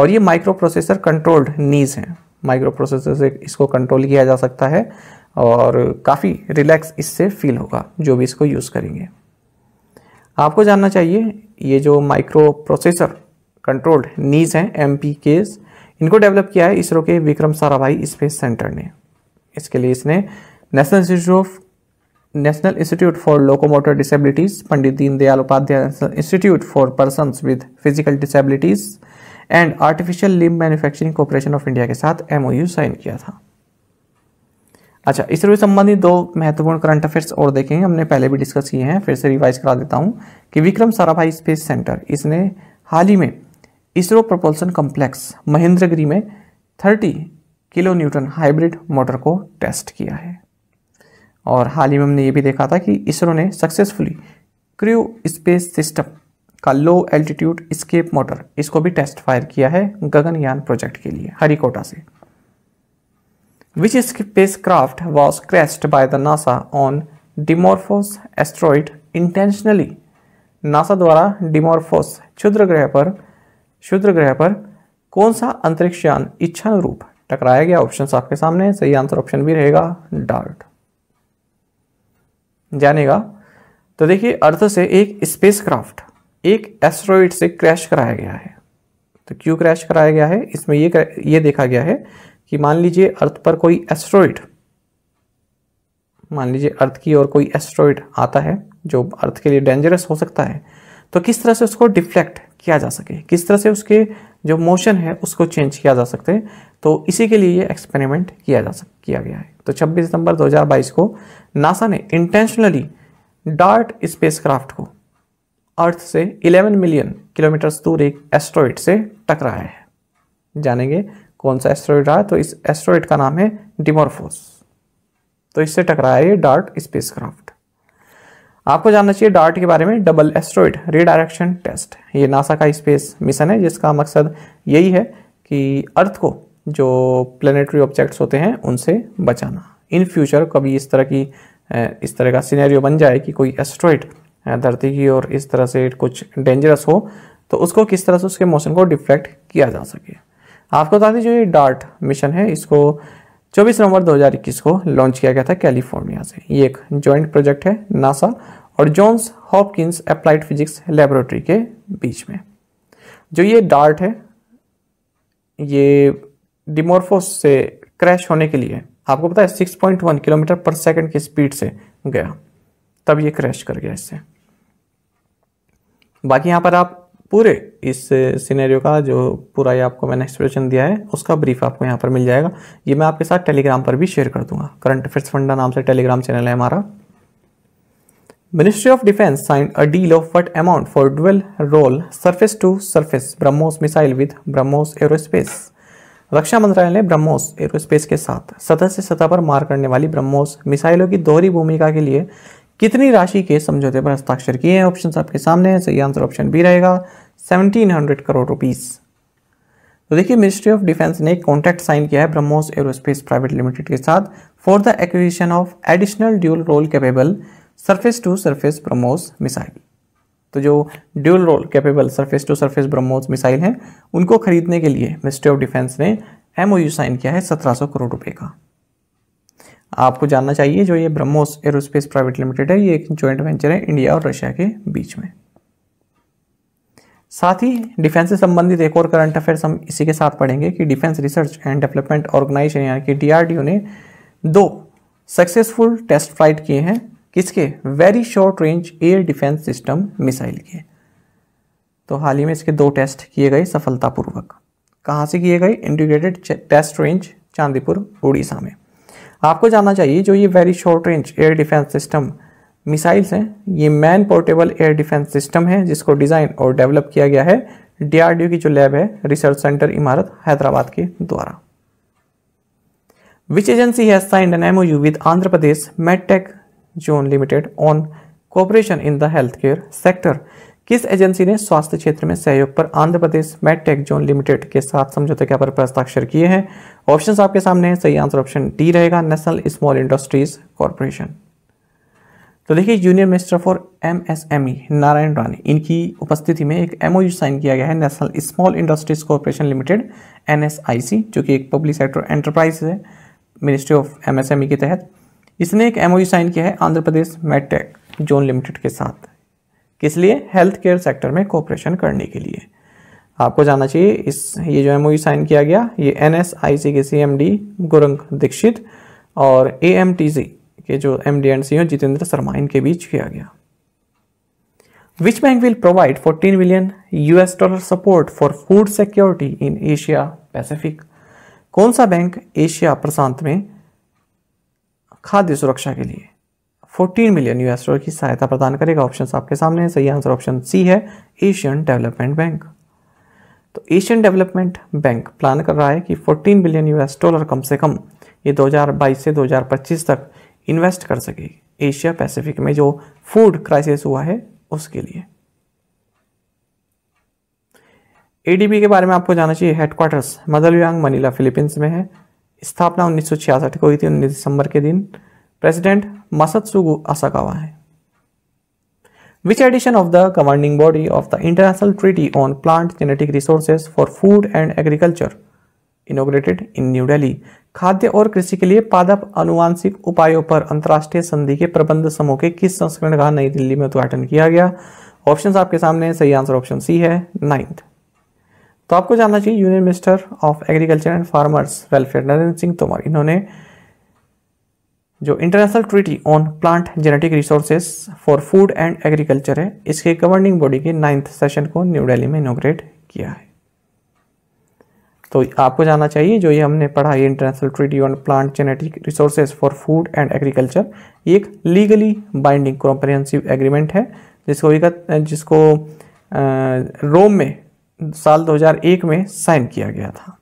और ये माइक्रो प्रोसेसर कंट्रोल्ड नीज हैं माइक्रो प्रोसेसर से इसको कंट्रोल किया जा सकता है और काफ़ी रिलैक्स इससे फील होगा जो भी इसको यूज़ करेंगे आपको जानना चाहिए ये जो माइक्रो प्रोसेसर कंट्रोल्ड नीज हैं एम इनको डेवलप किया है इसरो के विक्रम साराभाई स्पेस सेंटर ने इसके लिए इसने national institute of national institute for locomotor disabilities Pandit Deendayal Upadhyaya institute for person with physical disabilities and artificial limb manufacturing corporation of India के साथ एमओयू साइन किया था अच्छा इसरो से संबंधित दो महत्वपूर्ण करंट अफेयर्स और देखेंगे हमने पहले भी डिस्कस किए हैं फिर से रिवाइज करा देता हूँ कि विक्रम साराभाई स्पेस सेंटर इसने हाल ही में इसरो प्रोपल्सन कॉम्प्लेक्स महेंद्रगिरी में 30 किलो न्यूटन हाइब्रिड मोटर को टेस्ट किया है और हाल ही में हमने ये भी देखा था कि इसरो ने सक्सेसफुली क्रू स्पेस सिस्टम का लो एल्टीट्यूड स्केप मोटर इसको भी टेस्ट फायर किया है गगनयान प्रोजेक्ट के लिए हरिकोटा से which spacecraft was crashed by the NASA on Dimorphos asteroid intentionally NASA द्वारा डिमोरफोस क्षुद्र ग्रह पर शुद्र ग्रह पर कौन सा अंतरिक्ष यान इच्छानुरूप टकराया गया ऑप्शन आपके सामने सही आंसर ऑप्शन भी रहेगा डार्ट जानेगा तो देखिए अर्थ से एक स्पेसक्राफ्ट एक एस्ट्रॉइड से क्रैश कराया गया है तो क्यों क्रैश कराया गया है इसमें ये ये देखा गया है कि मान लीजिए अर्थ पर कोई एस्ट्रॉइड मान लीजिए अर्थ की ओर कोई एस्ट्रॉइड आता है जो अर्थ के लिए डेंजरस हो सकता है तो किस तरह से उसको डिफ्लेक्ट किया जा सके किस तरह से उसके जो मोशन है उसको चेंज किया जा सकते हैं तो इसी के लिए ये एक्सपेरिमेंट किया जा सक किया गया है तो 26 सितंबर 2022 को नासा ने इंटेंशनली डार्ट स्पेसक्राफ्ट को अर्थ से 11 मिलियन किलोमीटर्स दूर एक एस्ट्रॉइड से टकराया है जानेंगे कौन सा एस्ट्रॉइड रहा है तो इस एस्ट्रॉइड का नाम है डिमोरफोस तो इससे टकराया ये डार्ट स्पेस क्राफ्ट आपको जानना चाहिए डार्ट के बारे में डबल एस्ट्रॉइड रिडायरेक्शन टेस्ट ये नासा का स्पेस मिशन है जिसका मकसद यही है कि अर्थ को जो प्लेनेटरी ऑब्जेक्ट्स होते हैं उनसे बचाना इन फ्यूचर कभी इस तरह की इस तरह का सिनेरियो बन जाए कि कोई एस्ट्रॉइड धरती की और इस तरह से कुछ डेंजरस हो तो उसको किस तरह से उसके मोशन को डिफ्लेक्ट किया जा सके आपको बता दें जो ये डार्ट मिशन है इसको 24 नवंबर 2021 को लॉन्च किया गया था कैलिफोर्निया से ये एक जॉइंट प्रोजेक्ट है नासा और Johns Hopkins applied physics laboratory के बीच में जो ये डार्ट है ये डिमोरफोस से क्रैश होने के लिए आपको पता है 6.1 किलोमीटर पर सेकंड की स्पीड से गया तब ये क्रैश कर गया इससे बाकी यहाँ पर आप पूरे इस सिनेरियो का जो पूरा ये आपको मैंने एक्सप्रेशन दिया है उसका ब्रीफ आपको यहाँ पर मिल जाएगा ये मैं आपके साथ टेलीग्राम पर भी शेयर कर दूंगा करंट अफेयर्स फंडा नाम से टेलीग्राम चैनल है हमारा ministry of defence sign a deal of what amount for dual role surface to surface BrahMos missile with BrahMos aerospace रक्षा मंत्रालय ने ब्रह्मोस एरोस्पेस के साथ सतह से सतह पर मार करने वाली ब्रह्मोस मिसाइलों की दोहरी भूमिका के लिए कितनी राशि के समझौते पर हस्ताक्षर किए हैं ऑप्शन आपके सामने हैं सही आंसर ऑप्शन बी रहेगा सेवनटीन हंड्रेड करोड़ रुपीज़ तो देखिए मिनिस्ट्री ऑफ डिफेंस ने कॉन्ट्रैक्ट साइन किया है ब्रह्मोस एरोस्पेस प्राइवेट लिमिटेड के साथ for the acquisition of additional dual role capable surface to surface BrahMos missile तो जो dual role capable surface to surface BrahMos missile हैं उनको खरीदने के लिए मिनिस्ट्री ऑफ डिफेंस ने एमओयू साइन किया है 1700 करोड़ रुपए का आपको जानना चाहिए जो ये ब्रह्मोस एरोस्पेस प्राइवेट लिमिटेड है ये एक जॉइंट वेंचर है इंडिया और रशिया के बीच में साथ ही डिफेंस से संबंधित एक और करंट अफेयर्स हम इसी के साथ पढ़ेंगे कि defence research and development organisation यानी कि डीआरडीओ ने दो सक्सेसफुल टेस्ट फ्लाइट किए हैं किसके very short range air defence system missile के तो हाल ही में इसके दो टेस्ट किए गए सफलतापूर्वक कहाँ से किए गए integrated test range Chandipur Orissa में आपको जानना चाहिए जो ये very short range air defence system missiles हैं ये man portable air defence system है जिसको डिज़ाइन और डेवलप किया गया है डीआरडीओ की जो लैब है रिसर्च सेंटर इमारत हैदराबाद के द्वारा which agency has signed an MOU with Andhra Pradesh MedTech zone limited on in the health care sector किस एजेंसी ने स्वास्थ्य क्षेत्र में सहयोग पर Andhra Pradesh MedTech zone limited के साथ समझौते के पर हस्ताक्षर किए हैं ऑप्शन आपके सामने हैं सही आंसर ऑप्शन डी रहेगा नेशनल स्मॉल इंडस्ट्रीज कॉरपोरेशन तो देखिए union minister for MSME Narayan Rane इनकी उपस्थिति में एक एमओयू साइन किया गया है national small industries corporation limited C जो कि एक पब्लिक सेक्टर एंटरप्राइज है मिनिस्ट्री ऑफ ई के तहत इसने एक एमओयू साइन किया है Andhra Pradesh MedTech zone limited के साथ किस लिए हेल्थ केयर सेक्टर में कोऑपरेशन करने के लिए आपको जानना चाहिए इस ये जो एम साइन e किया गया ये एन के सी एम डी दीक्षित और ए एम टी सी के जो एम डी एंड सी हैं जितेंद्र शर्मा इनके बीच किया गया which bank will provide 14 billion US dollar support for food security in Asia Pacific कौन सा बैंक एशिया प्रशांत में खाद्य सुरक्षा के लिए 14 मिलियन यूएस डॉलर की सहायता प्रदान करेगा ऑप्शन आपके सामने सही आंसर ऑप्शन सी है एशियन डेवलपमेंट बैंक तो एशियन डेवलपमेंट बैंक प्लान कर रहा है कि 14 बिलियन यूएस डॉलर कम से कम ये 2022 से 2025 तक इन्वेस्ट कर सके एशिया पैसिफिक में जो फूड क्राइसिस हुआ है उसके लिए एडीबी के बारे में आपको जानना चाहिए हेडक्वार्टर्स मदलयांग मनीला फिलीपींस में है स्थापना 1966 को हुई थी 19 दिसंबर के दिन President Masatsugu असाकावा है which edition of the governing body of the international treaty on plant genetic resources for food and agriculture inaugurated in New Delhi खाद्य और कृषि के लिए पादप अनुवांशिक उपायों पर अंतर्राष्ट्रीय संधि के प्रबंध समूह के किस संस्करण का नई दिल्ली में उद्घाटन किया गया ऑप्शन आपके सामने सही आंसर ऑप्शन सी है नाइन्थ तो आपको जानना चाहिए union minister of agriculture and farmers welfare Narendra Singh Tomar इन्होंने जो international treaty on plant genetic resources for food and agriculture है इसके गवर्निंग बॉडी के नाइन्थ सेशन को न्यू डेली में इनोग्रेट किया है तो आपको जाना चाहिए जो ये हमने पढ़ा है international treaty on plant genetic resources for food and agriculture ये एक लीगली बाइंडिंग कॉम्प्रहेंसिव एग्रीमेंट है जिसको जिसको रोम में साल 2001 में साइन किया गया था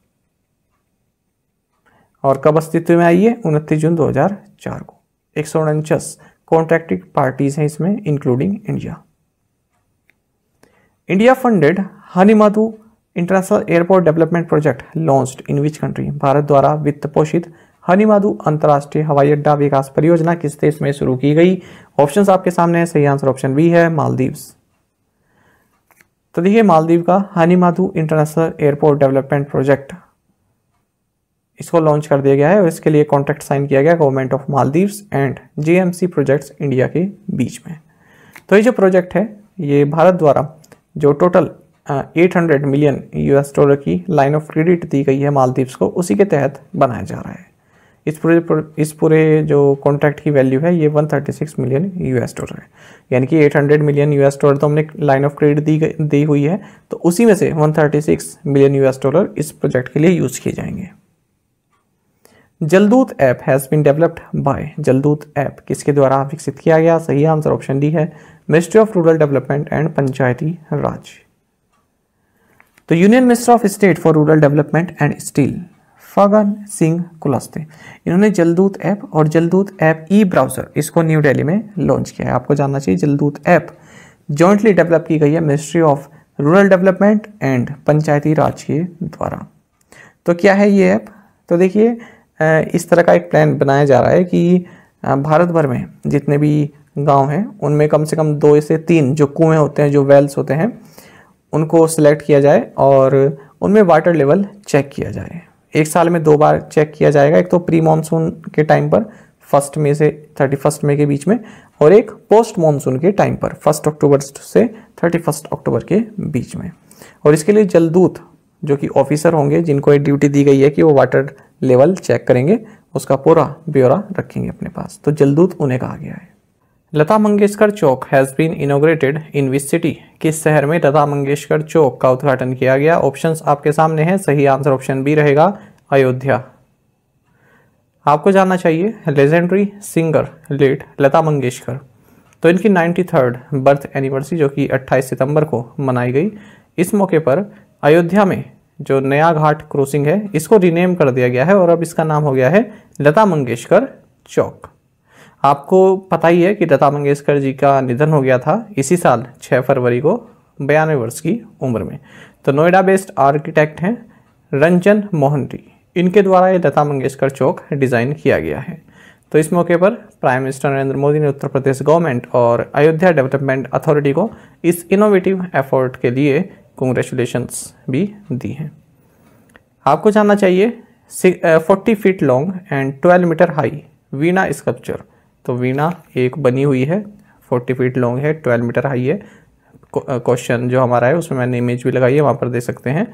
और कब अस्तित्व में आई है उनतीस जून 2004 को एक सौ उनचास कॉन्ट्रैक्टेड पार्टीज हैं इसमें including India India funded Hanimaadhoo international airport development project launched in which country Bharat द्वारा वित्त पोषित हनी माधु अंतर्राष्ट्रीय हवाई अड्डा विकास परियोजना किस देश में शुरू की गई ऑप्शन आपके सामने है सही आंसर ऑप्शन बी है मालदीव तो देखिए मालदीव का Hanimaadhoo international airport development project इसको लॉन्च कर दिया गया है और इसके लिए कॉन्ट्रैक्ट साइन किया गया government of Maldives and J projects India के बीच में तो ये जो प्रोजेक्ट है ये भारत द्वारा जो total eight hundred million S dollar की लाइन ऑफ क्रेडिट दी गई है मालदीव्स को उसी के तहत बनाया जा रहा है इस पूरे इस पूरे जो कॉन्ट्रैक्ट की वैल्यू है ये 136 मिलियन यूएस डॉलर है यानी कि 800 मिलियन यूएस डॉलर तो हमने लाइन ऑफ क्रेडिट दी दी हुई है तो उसी में से 136 मिलियन यूएस डॉलर इस प्रोजेक्ट के लिए यूज़ किए जाएंगे Jaldoot app has been developed by Jaldoot app किसके द्वारा विकसित किया गया सही आंसर ऑप्शन डी है ministry of rural development and Panchayati Raj तो union minister of state for rural development and steel Faggan Singh Kulaste इन्होंने जलदूत ऐप और जलदूत ऐप ई ब्राउज़र इसको न्यू दिल्ली में लॉन्च किया है आपको जानना चाहिए जलदूत ऐप जॉइंटली डेवलप की गई है ministry of rural development and Panchayati Raj के द्वारा तो क्या है ये ऐप तो देखिए इस तरह का एक प्लान बनाया जा रहा है कि भारत भर में जितने भी गांव हैं उनमें कम से कम दो से तीन जो कुएं होते हैं जो वेल्स होते हैं उनको सिलेक्ट किया जाए और उनमें वाटर लेवल चेक किया जाए एक साल में दो बार चेक किया जाएगा एक तो प्री मानसून के टाइम पर फर्स्ट मई से थर्टी फर्स्ट मई के बीच में और एक पोस्ट मानसून के टाइम पर फर्स्ट अक्टूबर से थर्टी फर्स्ट अक्टूबर के बीच में और इसके लिए जलदूत जो कि ऑफिसर होंगे जिनको ये ड्यूटी दी गई है कि वो वाटर लेवल चेक करेंगे उसका पूरा ब्यौरा रखेंगे अपने पास तो जल्दूत उन्हें कहा गया है Lata Mangeshkar Chowk has been inaugurated in which city किस शहर में लता मंगेशकर चौक का उद्घाटन किया गया ऑप्शंस आपके सामने हैं सही आंसर ऑप्शन बी रहेगा अयोध्या आपको जानना चाहिए legendary singer late Lata Mangeshkar तो इनकी नाइन्टी थर्ड बर्थ एनिवर्सरी जो कि 28 सितंबर को मनाई गई इस मौके पर अयोध्या में जो नया घाट क्रॉसिंग है इसको रिनेम कर दिया गया है और अब इसका नाम हो गया है लता मंगेशकर चौक आपको पता ही है कि लता मंगेशकर जी का निधन हो गया था इसी साल 6 फरवरी को बयानवे वर्ष की उम्र में तो नोएडा बेस्ड आर्किटेक्ट हैं रंजन जी इनके द्वारा ये लता मंगेशकर चौक डिज़ाइन किया गया है तो इस मौके पर प्राइम मिनिस्टर नरेंद्र मोदी ने उत्तर प्रदेश गवर्नमेंट और अयोध्या डेवलपमेंट अथॉरिटी को इस इनोवेटिव एफर्ट के लिए कॉन्ग्रेचुलेशंस भी दी हैं आपको जानना चाहिए forty feet long and twelve metre high veena sculpture तो वीणा एक बनी हुई है फोर्टी फीट लॉन्ग है ट्वेल्व मीटर हाई है क्वेश्चन uh, जो हमारा है उसमें मैंने इमेज भी लगाई है वहाँ पर दे सकते हैं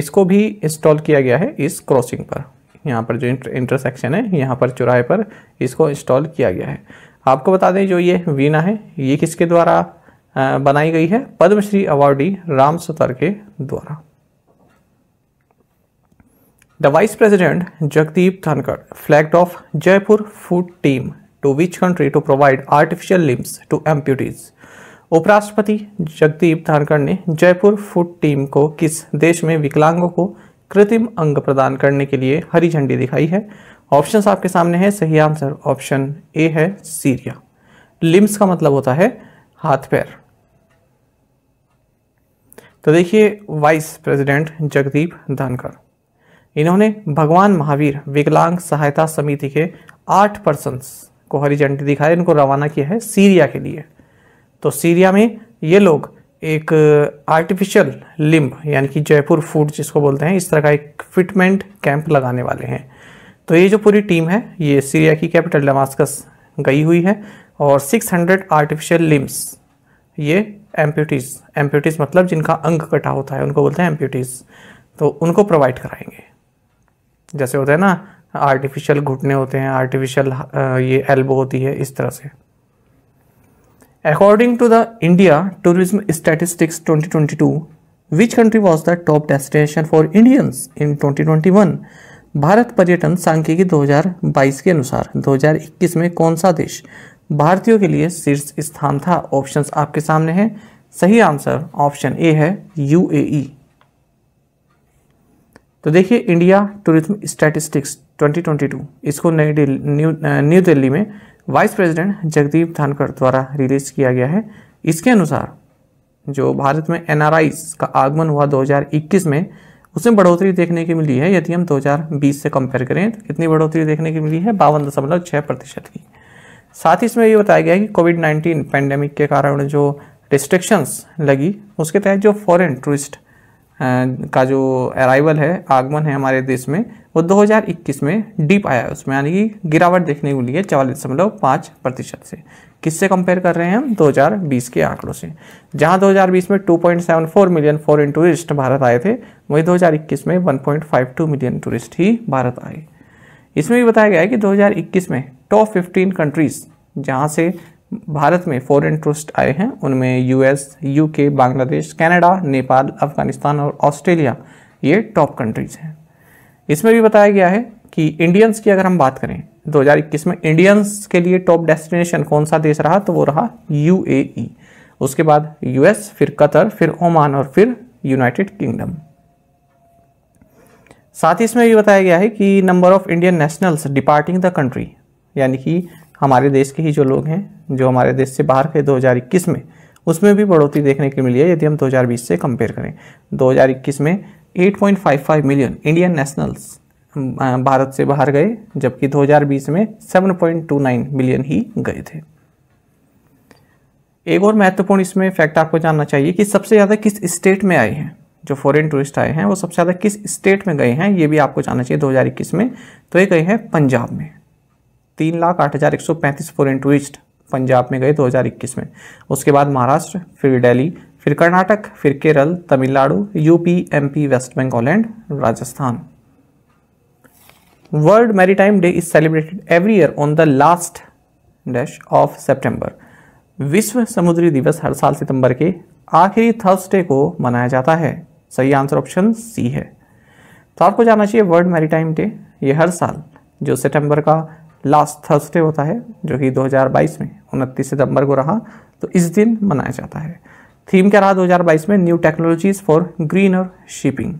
इसको भी इंस्टॉल किया गया है इस क्रॉसिंग पर यहाँ पर जो इंटरसेक्शन है यहाँ पर चौराहे पर इसको इंस्टॉल किया गया है आपको बता दें जो ये वीणा है ये किसके द्वारा बनाई गई है पद्मश्री अवार्डी राम सतर के द्वारा the vice president Jagdeep Dhankhar flag off Jaipur foot team to which country to provide artificial limbs to amputees उपराष्ट्रपति जगदीप धनखड़ ने जयपुर फूड टीम को किस देश में विकलांगों को कृत्रिम अंग प्रदान करने के लिए हरी झंडी दिखाई है ऑप्शन आपके सामने है सही आंसर ऑप्शन ए है सीरिया लिम्स का मतलब होता है हाथ पैर तो देखिए वाइस प्रेसिडेंट जगदीप धनखड़ इन्होंने भगवान महावीर विकलांग सहायता समिति के आठ पर्सन को हरी झंडी दिखाई इनको रवाना किया है सीरिया के लिए तो सीरिया में ये लोग एक आर्टिफिशियल लिम्ब यानी कि जयपुर फूड जिसको बोलते हैं इस तरह का एक फिटमेंट कैंप लगाने वाले हैं तो ये जो पूरी टीम है ये सीरिया की कैपिटल डमास्कस गई हुई है और 600 आर्टिफिशियल लिम्ब्स ये एम्प्यूटीज़ एम्प्यूटीज़ मतलब जिनका अंग कटा होता है उनको बोलते हैं एम्प्यूटीज़ तो उनको प्रोवाइड कराएंगे जैसे होता है ना आर्टिफिशियल घुटने होते हैं आर्टिफिशियल ये एल्बो होती है इस तरह से according to the India tourism statistics 2022 which country was the top destination for Indians in 2021 Bharat पर्यटन सांख्यिकी 2022 के अनुसार 2021 में कौन सा देश भारतीयों के लिए शीर्ष स्थान था ऑप्शंस आपके सामने हैं सही आंसर ऑप्शन ए है यूएई e। तो देखिए इंडिया टूरिज्म स्टैटिस्टिक्स 2022 इसको नई दिल्ली न्यू न्यू दिल्ली में वाइस प्रेसिडेंट जगदीप धनखड़ द्वारा रिलीज किया गया है इसके अनुसार जो भारत में एन का आगमन हुआ 2021 में उसमें बढ़ोतरी देखने की मिली है यदि हम 2020 से कंपेयर करें तो कितनी बढ़ोतरी देखने की मिली है बावन दशमलव छः प्रतिशत की साथ ही इसमें ये बताया गया है कि कोविड नाइन्टीन पैंडेमिक के कारण जो रिस्ट्रिक्शंस लगी उसके तहत जो फॉरेन टूरिस्ट का जो अराइवल है आगमन है हमारे देश में वो 2021 में डीप आया है उसमें यानी कि गिरावट देखने को मिली है चवालीस दशमलव पाँच प्रतिशत से किससे कंपेयर कर रहे हैं हम 2020 के आंकड़ों से जहां 2020 में 2.74 मिलियन फॉरेन टूरिस्ट भारत आए थे वहीं 2021 में 1.52 मिलियन टूरिस्ट ही भारत आए इसमें भी बताया गया है कि 2021 में टॉप फिफ्टीन कंट्रीज़ जहाँ से भारत में फॉरेन ट्रस्ट आए हैं उनमें US, UK, Bangladesh Canada Nepal Afghanistan और ऑस्ट्रेलिया ये टॉप कंट्रीज़ हैं इसमें भी बताया गया है कि इंडियंस की अगर हम बात करें 2021 में इंडियंस के लिए टॉप डेस्टिनेशन कौन सा देश रहा तो वो रहा यूएई e। उसके बाद यूएस फिर कतर फिर ओमान और फिर यूनाइटेड किंगडम साथ ही इसमें भी बताया गया है कि number of Indian nationals departing the country यानी कि हमारे देश के ही जो लोग हैं जो हमारे देश से बाहर थे 2021 में उसमें भी बढ़ोतरी देखने को मिली है यदि हम 2020 से कंपेयर करें 2021 में 8.55 मिलियन इंडियन नेशनल्स भारत से बाहर गए जबकि 2020 में 7.29 मिलियन ही गए थे एक और महत्वपूर्ण इसमें फैक्ट आपको जानना चाहिए कि सबसे ज़्यादा किस स्टेट में आए हैं जो फॉरेन टूरिस्ट आए हैं वो सबसे ज़्यादा किस स्टेट में गए हैं ये भी आपको जानना चाहिए 2021 में तो ये गए हैं पंजाब में तीन लाख आठ हज़ार एक सौ पैंतीस फॉरन टूरिस्ट पंजाब में गए 2021 में उसके बाद महाराष्ट्र फिर दिल्ली फिर कर्नाटक फिर Kerala Tamil Nadu UP MP West Bengal and Rajasthan world maritime day is celebrated every year on the last dash of September विश्व समुद्री दिवस हर साल सितंबर के आखिरी थर्सडे को मनाया जाता है सही आंसर ऑप्शन सी है तो आपको जानना चाहिए वर्ल्ड मैरीटाइम डे ये हर साल जो सितंबर का लास्ट थर्सडे होता है जो कि 2022 में उनतीस सितंबर को रहा तो इस दिन मनाया जाता है थीम क्या रहा 2022 में new technologies for greener shipping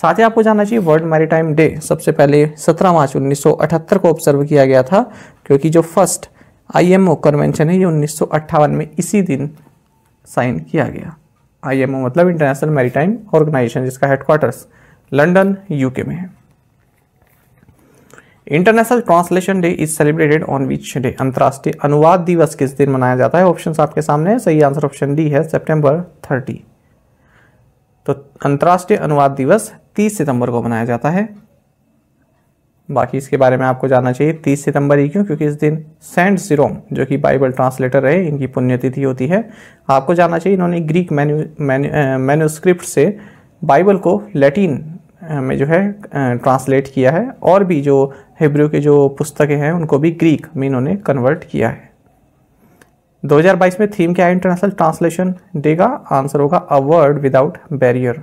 साथ ही आपको जानना चाहिए वर्ल्ड मैरीटाइम डे सबसे पहले 17 मार्च 1978 को ऑब्जर्व किया गया था क्योंकि जो फर्स्ट आईएमओ कन्वेंशन है ये उन्नीस में इसी दिन साइन किया गया आईएमओ मतलब इंटरनेशनल मैरीटाइम ऑर्गेनाइजेशन जिसका हेडक्वार्टर्स लंडन यूके में है international translation day is celebrated on which day अंतर्राष्ट्रीय अनुवाद दिवस किस दिन मनाया जाता है ऑप्शन आपके सामने सही आंसर ऑप्शन डी है सेप्टेम्बर थर्टी तो अंतर्राष्ट्रीय अनुवाद दिवस तीस सितंबर को मनाया जाता है बाकी इसके बारे में आपको जानना चाहिए तीस सितंबर ही क्यों क्योंकि इस दिन सेंट सिरोम जो कि बाइबल ट्रांसलेटर रहे इनकी पुण्यतिथि होती है आपको जानना चाहिए इन्होंने ग्रीक मैन्यू मैन्यूस्क्रिप्ट से बाइबल को लैटिन में जो है ट्रांसलेट किया है और भी जो हिब्रू के जो पुस्तकें हैं उनको भी ग्रीक में इन्होंने कन्वर्ट किया है 2022 में थीम क्या इंटरनेशनल ट्रांसलेशन देगा आंसर होगा a word without barrier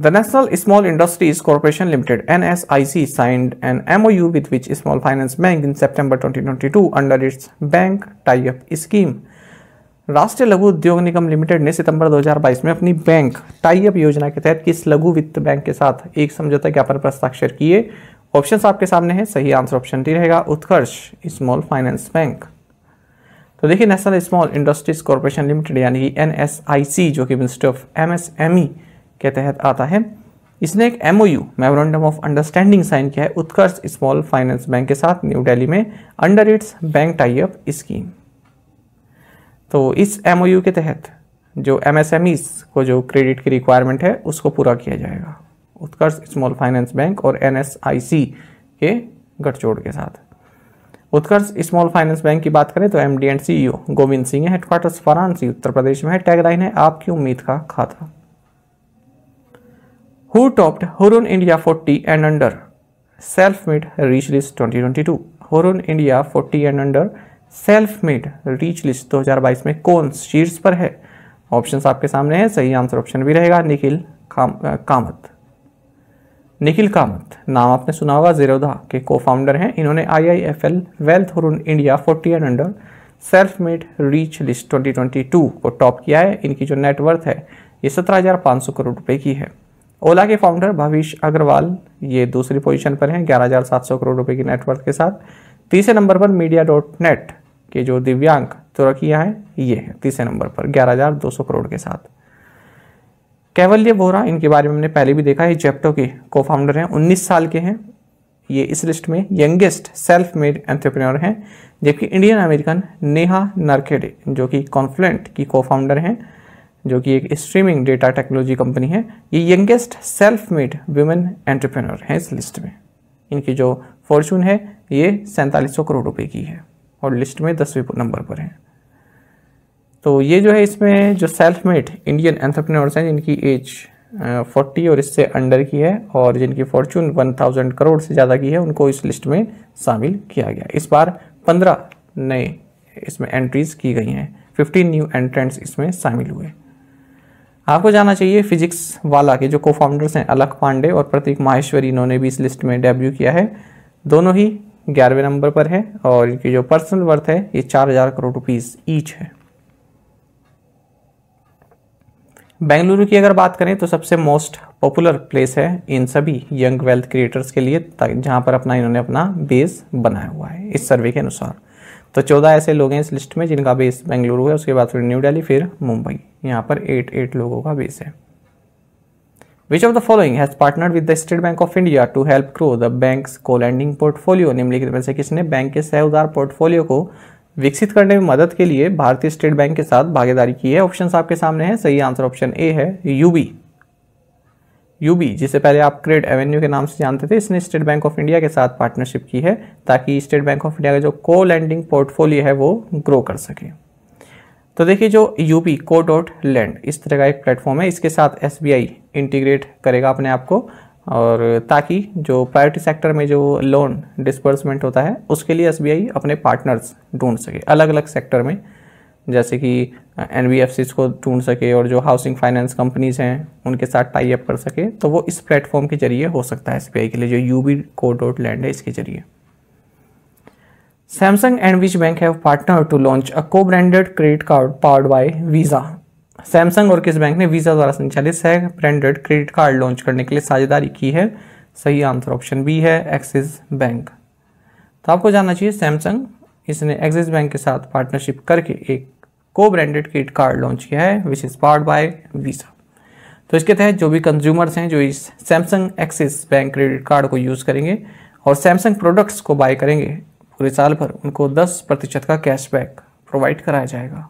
the national small industries corporation limited N S I C signed an M O U with which small finance bank in September twenty twenty two under its bank type scheme राष्ट्रीय लघु उद्योग निगम limited ने सितंबर 2022 में अपनी bank type योजना के तहत किस लघु वित्त बैंक के साथ एक समझौता ज्ञापन पर हस्ताक्षर किए ऑप्शन आपके सामने है सही आंसर ऑप्शन डी रहेगा उत्कर्ष स्मॉल फाइनेंस बैंक तो देखिए national small industries corporation limited यानी कि एन जो कि मिनिस्ट्री ऑफ एम के तहत आता है इसने एक M O U memorandum of understanding sign किया है उत्कर्ष स्मॉल फाइनेंस बैंक के साथ न्यू दिल्ली में under its bank type scheme तो इस एम के तहत जो एम को जो क्रेडिट की रिक्वायरमेंट है उसको पूरा किया जाएगा उत्कर्ष स्मॉल फाइनेंस बैंक और एन के गठजोड़ के साथ उत्कर्ष स्मॉल फाइनेंस बैंक की बात करें तो M D and C Govind Singh है हेडक्वार्टर्स वाराणसी उत्तर प्रदेश में है टैगलाइन है आपकी उम्मीद का खाता who topped Hurun India 40 and under self made rich list to Hurun India 40 and under self made rich list 2022 में कौन शीर्ष पर है ऑप्शन आपके सामने है सही आंसर ऑप्शन भी रहेगा निखिल काम, कामत निखिल कामत नाम आपने सुना होगा जीरोधा के को फाउंडर हैं इन्होंने IIFL wealth Hurun India 40 and under self made rich list 2022 को टॉप किया है इनकी जो नेटवर्थ है ये 17,500 करोड़ रुपए की है ओला के फाउंडर भविष्य अग्रवाल ये दूसरी पोजीशन पर हैं 11,700 करोड़ रुपए की नेटवर्थ के साथ तीसरे नंबर पर मीडिया डॉट नेट के जो दिव्यांग तुरकियाँ है ये है तीसरे नंबर पर ग्यारह हज़ार दो सौ करोड़ के साथ कैवल्य बोरा इनके बारे में हमने पहले भी देखा है जेप्टो के को फाउंडर हैं उन्नीस साल के हैं ये इस लिस्ट में यंगेस्ट सेल्फ मेड एंट्रप्रनोर हैं जबकि इंडियन अमेरिकन नेहा नरखेडे जो कि कॉन्फ्लेंट की को फाउंडर हैं जो कि एक स्ट्रीमिंग डेटा टेक्नोलॉजी कंपनी है ये youngest self made women entrepreneur हैं इस लिस्ट में इनकी जो फॉर्चून है ये सैंतालीस करोड़ रुपए की है और लिस्ट में दसवें नंबर पर हैं तो ये जो है इसमें जो सेल्फ मेड इंडियन एंट्रप्रेन्योर्स हैं जिनकी एज फोर्टी और इससे अंडर की है और जिनकी फॉर्चून वन थाउजेंड करोड़ से ज़्यादा की है उनको इस लिस्ट में शामिल किया गया इस बार पंद्रह नए इसमें एंट्रीज़ की गई हैं फिफ्टीन न्यू एंट्रेंट्स इसमें शामिल हुए आपको जाना चाहिए फिजिक्स वाला के जो को फाउंडर्स हैं अलख पांडे और प्रतीक माहेश्वरी इन्होंने भी इस लिस्ट में डेब्यू किया है दोनों ही ग्यारहवें नंबर पर है और इनकी जो पर्सनल वर्थ है ये चार हजार करोड़ रुपीज ईच है बेंगलुरु की अगर बात करें तो सबसे मोस्ट पॉपुलर प्लेस है इन सभी यंग वेल्थ क्रिएटर्स के लिए जहां पर अपना इन्होंने अपना बेस बनाया हुआ है इस सर्वे के अनुसार तो चौदह ऐसे लोग हैं इस लिस्ट में जिनका बेस बेंगलुरु है उसके बाद फिर न्यू डेली फिर मुंबई यहाँ पर एट एट लोगों का बेस है Which of the following has partnered with the State Bank of India to help grow the bank's co-lending portfolio? निम्नलिखित में से किसने बैंक के सह उधार पोर्टफोलियो को विकसित करने में मदद के लिए भारतीय स्टेट बैंक के साथ भागीदारी की है ऑप्शन आपके सामने है सही आंसर ऑप्शन ए है यूबी यूबी जिसे पहले आप क्रेड एवेन्यू के नाम से जानते थे इसने स्टेट बैंक ऑफ इंडिया के साथ पार्टनरशिप की है ताकि स्टेट बैंक ऑफ इंडिया का जो को लैंडिंग पोर्टफोलियो है वो ग्रो कर सके तो देखिए जो यूबी को डॉट लैंड इस तरह का एक प्लेटफॉर्म है इसके साथ एस इंटीग्रेट करेगा अपने आप को और ताकि जो प्रायोरिटी सेक्टर में जो लोन डिसबर्समेंट होता है उसके लिए एस अपने पार्टनर्स ढूंढ सके अलग अलग सेक्टर में जैसे कि एन को ढूंढ सके और जो हाउसिंग फाइनेंस कंपनीज हैं उनके साथ टाई अप कर सके तो वो इस प्लेटफॉर्म के जरिए हो सकता है एस के लिए जो यू बी लैंड है इसके जरिए Samsung and which bank have partner to launch a co branded credit card powered by Visa Samsung और किस बैंक ने वीज़ा द्वारा संचालित सह ब्रांडेड क्रेडिट कार्ड लॉन्च करने के लिए साझेदारी की है सही आंसर ऑप्शन बी है एक्सिस बैंक तो आपको जानना चाहिए सैमसंग इसने एक्सिस बैंक के साथ पार्टनरशिप करके एक को ब्रांडेड क्रेडिट कार्ड लॉन्च किया है which is powered by Visa तो इसके तहत जो भी कंज्यूमर्स हैं जो इस Samsung Axis bank credit card को यूज़ करेंगे और सैमसंग प्रोडक्ट्स को बाय करेंगे पूरे साल भर उनको दस प्रतिशत का कैशबैक प्रोवाइड कराया जाएगा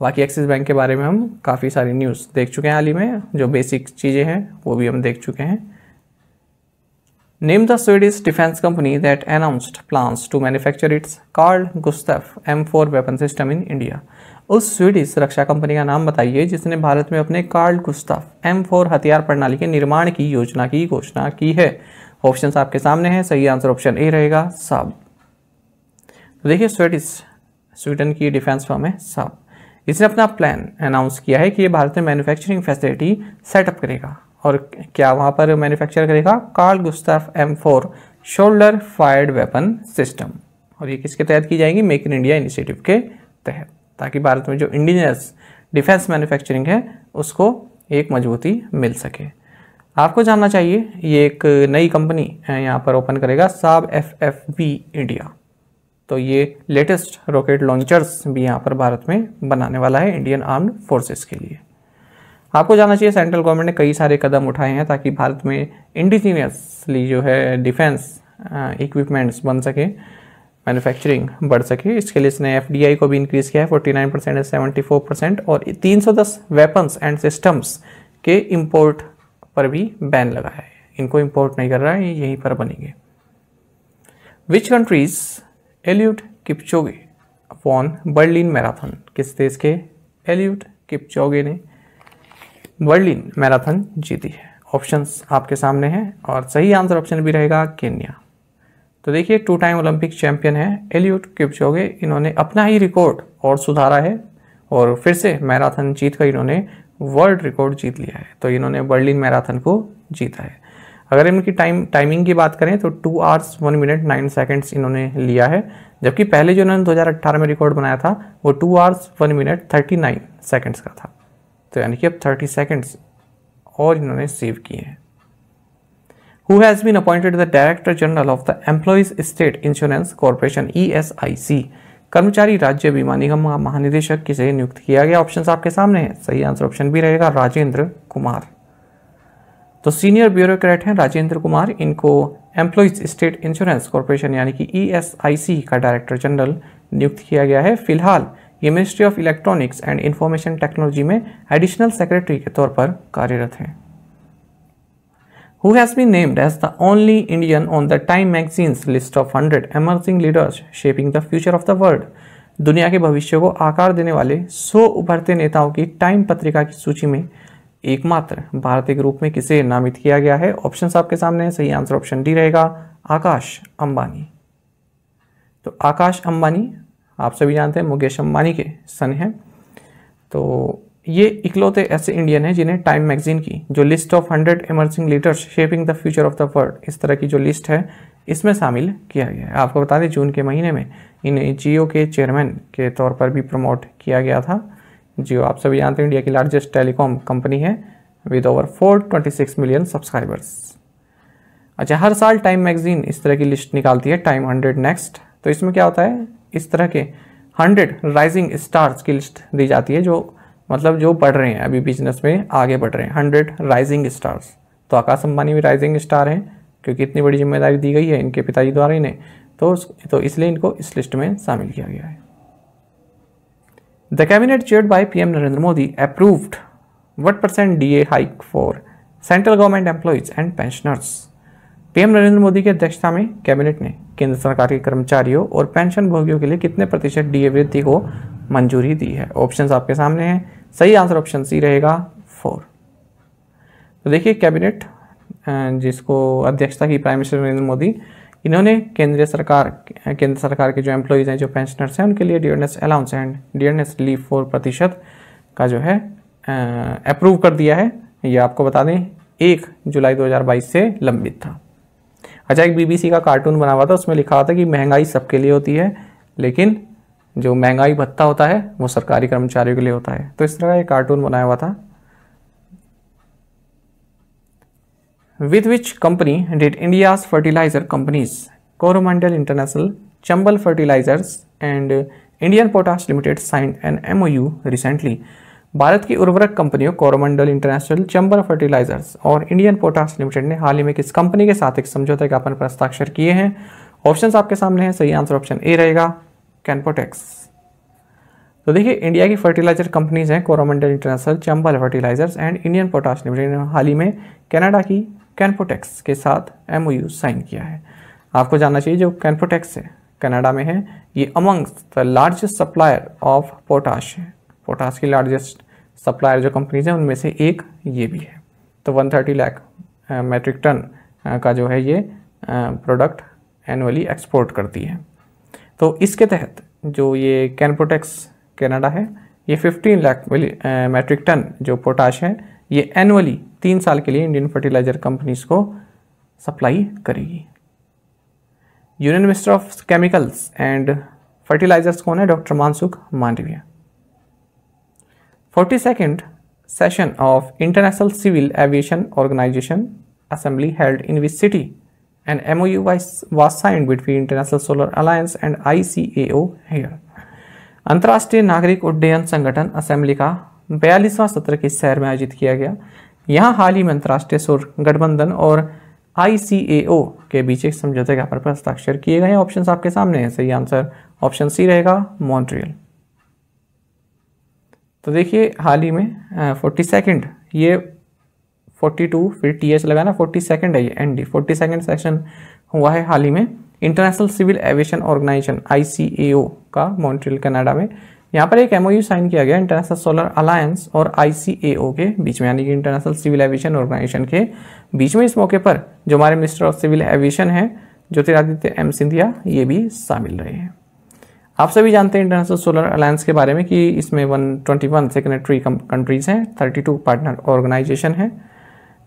बाकी एक्सिस बैंक के बारे में हम काफ़ी सारी न्यूज़ देख चुके हैं हाल ही में जो बेसिक चीज़ें हैं वो भी हम देख चुके हैं the Swedish defence company that announced plans to manufacture its its Gustaf M four weapon system in India उस स्वीडिश रक्षा कंपनी का नाम बताइए जिसने भारत में अपने कार्ल एम फोर हथियार प्रणाली के निर्माण की योजना की घोषणा की है ऑप्शन आपके सामने हैं सही आंसर ऑप्शन ए रहेगा साब तो देखिए स्वीडिश स्वीडन की डिफेंस फॉर्म है साब इसने अपना प्लान अनाउंस किया है कि ये भारत में मैन्युफैक्चरिंग फैसिलिटी सेटअप करेगा और क्या वहाँ पर मैन्युफैक्चर करेगा Carl Gustaf M four shoulder fired weapon system और ये किसके तहत की जाएगी मेक इन इंडिया इनिशिएटिव के तहत ताकि भारत में जो इंडिजनस डिफेंस मैन्युफैक्चरिंग है उसको एक मजबूती मिल सके आपको जानना चाहिए ये एक नई कंपनी यहाँ पर ओपन करेगा साब एफ एफ बी इंडिया तो ये लेटेस्ट रॉकेट लॉन्चर्स भी यहाँ पर भारत में बनाने वाला है इंडियन आर्म्ड फोर्सेस के लिए आपको जानना चाहिए सेंट्रल गवर्नमेंट ने कई सारे कदम उठाए हैं ताकि भारत में इंडिजीनियसली जो है डिफेंस इक्विपमेंट्स बन सके मैन्युफैक्चरिंग बढ़ सके इसके लिए इसने एफ को भी इंक्रीज़ किया है forty nine percent seventy four percent और तीन सौ दस वेपन्स एंड सिस्टम्स के इम्पोर्ट पर भी बैन लगा है इनको इम्पोर्ट नहीं कर रहा है यहीं पर बनेंगे which countries Eliud Kipchoge upon Berlin marathon किस देश के एल्यूट किपचोगे ने बर्लिन मैराथन जीती है ऑप्शंस आपके सामने हैं और सही आंसर ऑप्शन भी रहेगा केन्या तो देखिए टू टाइम ओलंपिक चैंपियन है एलियूट किपचोगे इन्होंने अपना ही रिकॉर्ड और सुधारा है और फिर से मैराथन जीतकर इन्होंने वर्ल्ड रिकॉर्ड जीत लिया है तो इन्होंने बर्लिन मैराथन को जीता है अगर इनकी टाइम टाइमिंग की बात करें तो two hours one minute nine seconds इन्होंने लिया है जबकि पहले जो इन्होंने दो में रिकॉर्ड बनाया था वो two hours one minute thirty nine seconds का था तो यानी कि अब थर्टी सेकेंड्स और इन्होंने सेव किए हैं who has been appointed the director general of the employees state insurance corporation E S I C कर्मचारी राज्य बीमा निगम का महानिदेशक किसे नियुक्त किया गया ऑप्शन आपके सामने है सही आंसर ऑप्शन भी रहेगा राजेंद्र कुमार तो सीनियर ब्यूरोक्रेट हैं राजेंद्र कुमार इनको एम्प्लॉयज स्टेट इंश्योरेंस कॉरपोरेशन यानी कि ई e का डायरेक्टर जनरल नियुक्त किया गया है फिलहाल ये ministry of electronics and information technology में एडिशनल सेक्रेटरी के तौर पर कार्यरत हैं who has been named as the only Indian on the Time magazine's list of hundred emerging leaders shaping the future of the world दुनिया के भविष्य को आकार देने वाले सौ उभरते नेताओं की टाइम पत्रिका की सूची में एकमात्र भारतीय के रूप में किसे नामित किया गया है ऑप्शन आपके सामने सही आंसर ऑप्शन डी रहेगा आकाश अंबानी तो आकाश अंबानी आप सभी जानते हैं मुकेश अंबानी के सन हैं तो ये इकलौते ऐसे इंडियन हैं जिन्हें टाइम मैगजीन की जो list of hundred emerging leaders shaping the future of the world इस तरह की जो लिस्ट है इसमें शामिल किया गया है आपको बता दें जून के महीने में इन्हें जियो e के चेयरमैन के तौर पर भी प्रमोट किया गया था जियो आप सभी जानते हैं इंडिया की लार्जेस्ट टेलीकॉम कंपनी है विद ओवर 426 मिलियन सब्सक्राइबर्स अच्छा हर साल टाइम मैगजीन इस तरह की लिस्ट निकालती है टाइम हंड्रेड नेक्स्ट तो इसमें क्या होता है इस तरह के हंड्रेड राइजिंग स्टार्स की लिस्ट दी जाती है जो मतलब जो बढ़ रहे हैं अभी बिजनेस में आगे बढ़ रहे हैं हंड्रेड राइजिंग स्टार्स तो आकाश अंबानी भी राइजिंग स्टार हैं क्योंकि इतनी बड़ी जिम्मेदारी दी गई है इनके पिताजी द्वारा इन्हें तो तो इसलिए इनको इस लिस्ट में शामिल किया गया है the cabinet The by P M Narendra Modi approved what percent D A hike for central government employees and pensioners PM Narendra Modi की अध्यक्षता में कैबिनेट ने केंद्र सरकार के कर्मचारियों और पेंशन भोगियों के लिए कितने प्रतिशत डीए वृद्धि को मंजूरी दी है ऑप्शंस आपके सामने हैं सही आंसर ऑप्शन सी रहेगा फोर तो देखिए कैबिनेट जिसको अध्यक्षता की प्राइम मिनिस्टर नरेंद्र मोदी इन्होंने केंद्र सरकार केंद्र सरकार के जो एम्प्लॉयज़ हैं जो पेंशनर्स हैं उनके लिए dearness allowance and dearness leave four प्रतिशत का जो है अप्रूव कर दिया है ये आपको बता दें एक जुलाई 2022 से लंबित था अच्छा एक बीबीसी का कार्टून बना हुआ था उसमें लिखा हुआ था कि महंगाई सबके लिए होती है लेकिन जो महंगाई भत्ता होता है वो सरकारी कर्मचारियों के लिए होता है तो इस तरह का एक कार्टून बनाया हुआ था With which company did India's fertilizer companies Coromandel International, Chambal Fertilizers and Indian potash limited sign an MOU recently Bharat की उर्वरक कंपनियों कोरोमंडल इंटरनेशनल चंबल फर्टिलाइजर्स और इंडियन पोटास लिमिटेड ने हाल ही में किस कंपनी के साथ एक समझौते ज्ञापन पर हस्ताक्षर किए हैं ऑप्शंस आपके सामने हैं सही आंसर ऑप्शन ए रहेगा कैनपोटेक्स तो देखिए इंडिया की फर्टिलाइजर कंपनीज हैं Coromandel international Chambal fertilizers and Indian potash limited ने हाल ही में कनाडा की कैनपोटेक्स के साथ एम साइन किया है आपको जानना चाहिए जो कैनपोटेक्स है कनाडा में है ये amongst the largest supplier of potash है पोटाश की लार्जेस्ट सप्लायर जो कंपनीज हैं उनमें से एक ये भी है तो 130 लैख मेट्रिक टन का जो है ये प्रोडक्ट एनुअली एक्सपोर्ट करती है तो इसके तहत जो ये कैनपोटेक्स कनाडा है ये 15 लाख मैट्रिक टन जो पोटाश है ये एनुअली तीन साल के लिए इंडियन फर्टिलाइजर कंपनीज को सप्लाई करेगी union minister of chemicals and fertilizers कौन है doctor Mansukh Mandaviya forty second session of international civil aviation organization assembly held in which city? An MOU was sign between international solar alliance and I C here. अंतर्राष्ट्रीय नागरिक उड्डयन संगठन assembly का बयालीसवां सत्र के शहर में आयोजित किया गया यहाँ हाल ही में अंतर्राष्ट्रीय सौर गठबंधन और आई के बीच एक समझौते का पर हस्ताक्षर किए गए ऑप्शन आपके सामने हैं सही आंसर ऑप्शन सी रहेगा मॉन्ट्रियल तो देखिए हाल ही में फोर्टी सेकेंड ये फोर्टी टू फिर टी एच लगाना फोर्टी सेकेंड है ये N D forty second section हुआ है हाल ही में international civil aviation organization I का मॉन्ट्रियल कनाडा में यहाँ पर एक एमओयू साइन किया गया इंटरनेशनल सोलर अलायंस और आई के बीच में यानी कि इंटरनेशनल सिविल एविएशन ऑर्गेनाइजेशन के बीच में इस मौके पर जो हमारे मिनिस्टर ऑफ सिविल एविएशन है ज्योतिरादित्य एम सिंधिया ये भी शामिल रहे हैं आप सभी जानते हैं इंटरनेशनल सोलर अलायंस के बारे में कि इसमें one twenty one secretary countries हैं थर्टी टू पार्टनर ऑर्गेनाइजेशन हैं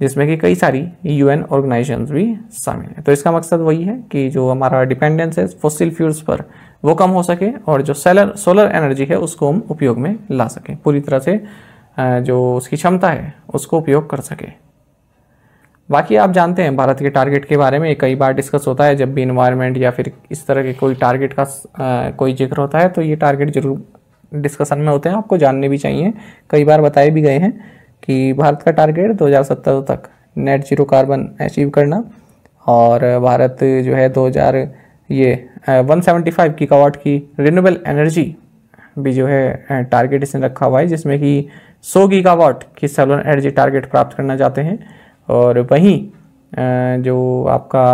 जिसमें कि कई सारी यूएन ऑर्गेनाइजेशंस भी शामिल हैं तो इसका मकसद वही है कि जो हमारा डिपेंडेंस है फॉसिल फ्यूल्स पर वो कम हो सके और जो सेलर सोलर एनर्जी है उसको हम उपयोग में ला सकें पूरी तरह से जो उसकी क्षमता है उसको उपयोग कर सके बाकी आप जानते हैं भारत के टारगेट के बारे में कई बार डिस्कस होता है जब भी इन्वायरमेंट या फिर इस तरह के कोई टारगेट का कोई जिक्र होता है तो ये टारगेट जरूर डिस्कशन में होते हैं आपको जानने भी चाहिए कई बार बताए भी गए हैं कि भारत का टारगेट 2070 तक नेट जीरो कार्बन अचीव करना और भारत जो है 2000 ये वन सेवेंटी फाइव की रिन्यूबल एनर्जी भी जो है टारगेट इसने रखा हुआ है जिसमें कि 100 गीगावाट की सोलर एनर्जी टारगेट प्राप्त करना चाहते हैं और वहीं जो आपका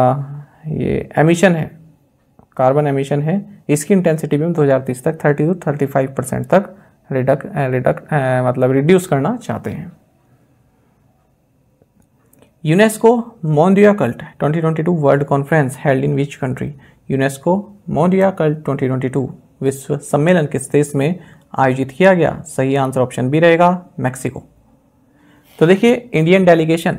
ये एमिशन है कार्बन एमिशन है इसकी इंटेंसिटी भी हम 2030 तक 30 टू 35 परसेंट तक रिडक रिडक मतलब रिड्यूस करना चाहते हैं UNESCO Mondiacult 2022 world conference held in which country UNESCO Mondiacult 2022 विश्व सम्मेलन किस देश में आयोजित किया गया सही आंसर ऑप्शन बी रहेगा मैक्सिको तो देखिए इंडियन डेलीगेशन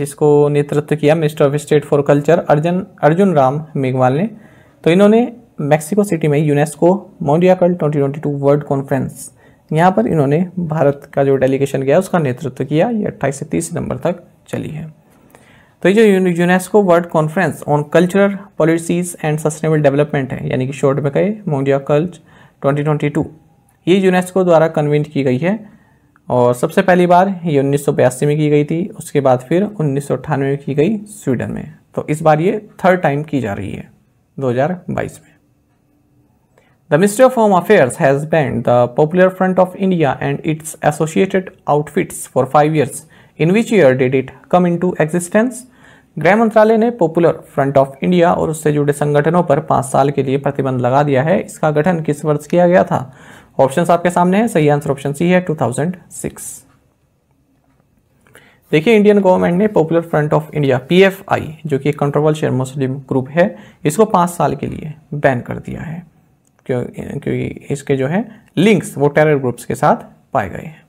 जिसको नेतृत्व किया minister of state for culture Arjun Arjun Ram Meghwal ने तो इन्होंने मैक्सिको सिटी में UNESCO Mondiacult twenty world conference यहाँ पर इन्होंने भारत का जो डेलीगेशन गया उसका नेतृत्व किया ये अट्ठाईस से तीस सितंबर तक चली है तो ये जो UNESCO world conference on cultural policies and sustainable development है यानी कि शॉर्ट में कहे मोंगिया कल्च 2022 ये यूनेस्को द्वारा कन्वीन की गई है और सबसे पहली बार ये उन्नीस में की गई थी उसके बाद फिर उन्नीस में की गई स्वीडन में तो इस बार ये थर्ड टाइम की जा रही है 2022 में the ministry of home affairs has banned the popular front of India and its associated outfits for five years in which year did it come into existence गृह मंत्रालय ने पॉपुलर फ्रंट ऑफ इंडिया और उससे जुड़े संगठनों पर पांच साल के लिए प्रतिबंध लगा दिया है इसका गठन किस वर्ष किया गया था ऑप्शन आपके सामने है सही आंसर ऑप्शन सी है 2006 देखिए इंडियन गवर्नमेंट ने popular front of India PFI जो कि कंट्रोवर्शियल मुस्लिम ग्रुप है इसको पांच साल के लिए बैन कर दिया है क्योंकि इसके जो है लिंक्स वो टेरर ग्रुप्स के साथ पाए गए हैं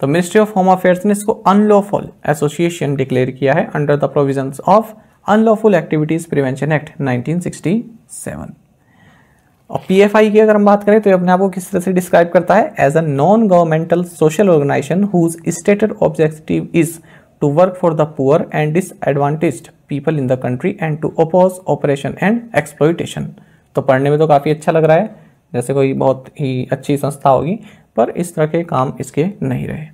तो मिनिस्ट्री ऑफ होम अफेयर्स ने इसको अनलॉफुल एसोसिएशन डिक्लेयर किया है under the provision of unlawful activities prevention act 1967 और पीएफआई की अगर हम बात करें तो ये अपने आप को किस तरह से डिस्क्राइब करता है as a non governmental social organization whose stated objective is to work for the poor and disadvantage people in the country and to oppose operation and exploitation तो पढ़ने में तो काफ़ी अच्छा लग रहा है जैसे कोई बहुत ही अच्छी संस्था होगी पर इस तरह के काम इसके नहीं रहे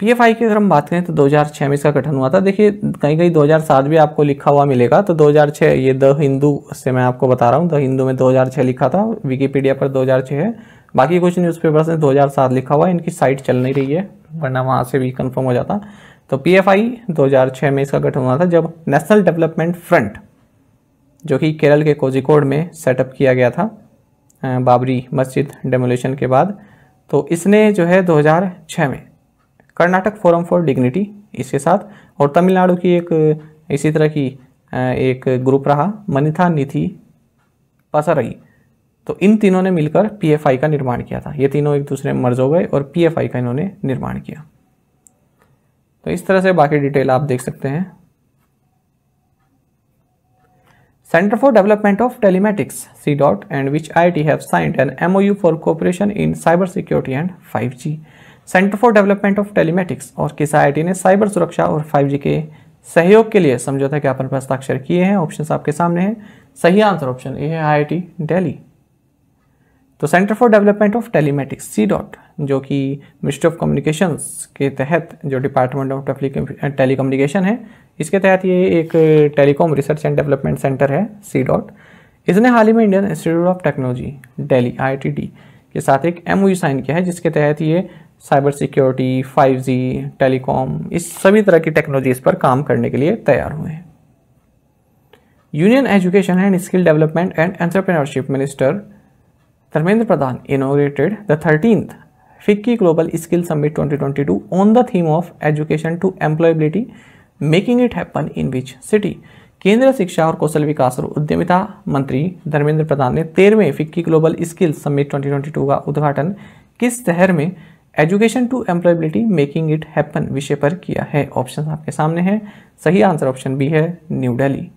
पीएफआई की अगर हम बात करें तो 2006 में इसका गठन हुआ था देखिए कहीं कहीं 2007 भी आपको लिखा हुआ मिलेगा तो 2006 ये द हिंदू से मैं आपको बता रहा हूँ द हिंदू में 2006 लिखा था विकीपीडिया पर 2006 है बाकी कुछ न्यूज़पेपर्स ने 2007 लिखा हुआ है इनकी साइट चल नहीं रही है वरना वहाँ से भी कन्फर्म हो जाता तो पी 2006 में इसका गठन हुआ था जब नेशनल डेवलपमेंट फ्रंट जो कि केरल के कोजिकोड में सेटअप किया गया था बाबरी मस्जिद डेमोलेशन के बाद तो इसने जो है 2006 में कर्नाटक फोरम फॉर डिग्निटी इसके साथ और तमिलनाडु की एक इसी तरह की एक ग्रुप रहा मनिथा निथि पसरई तो इन तीनों ने मिलकर पीएफआई का निर्माण किया था ये तीनों एक दूसरे में मर्ज हो गए और पीएफआई का इन्होंने निर्माण किया तो इस तरह से बाकी डिटेल आप देख सकते हैं Center for Development of Telematics CDOT and which IIT have signed an MOU for cooperation in cybersecurity and 5G. Center for development of telematics और किस आई ने साइबर सुरक्षा और 5G के सहयोग के लिए समझौता ज्ञापन पर हस्ताक्षर किए हैं ऑप्शन आपके सामने हैं सही आंसर ऑप्शन ए है आईआईटी दिल्ली तो center for development of telematics C dot जो कि मिनिस्ट्री ऑफ कम्युनिकेशंस के तहत जो डिपार्टमेंट ऑफ टेली कम्युनिकेशन है इसके तहत ये एक telecom research and development center है सी डॉट इसने हाल ही में Indian institute of technology Delhi I के साथ एक एम साइन किया है जिसके तहत ये साइबर सिक्योरिटी 5G, टेलीकॉम इस सभी तरह की टेक्नोलॉजीज पर काम करने के लिए तैयार हुए हैं union education and skill development and entrepreneurship minister Dharmendra Pradhan inaugurated the thirteenth FICCI global skill summit 2022 on the theme of education to employability making it happen in which city केंद्र शिक्षा और कौशल विकास और उद्यमिता मंत्री धर्मेंद्र प्रधान ने तेरहवें फिक्की ग्लोबल स्किल समिट 2022 का उद्घाटन किस शहर में education to employability making it happen विषय पर किया है ऑप्शन आपके सामने है सही आंसर ऑप्शन बी है न्यू डेली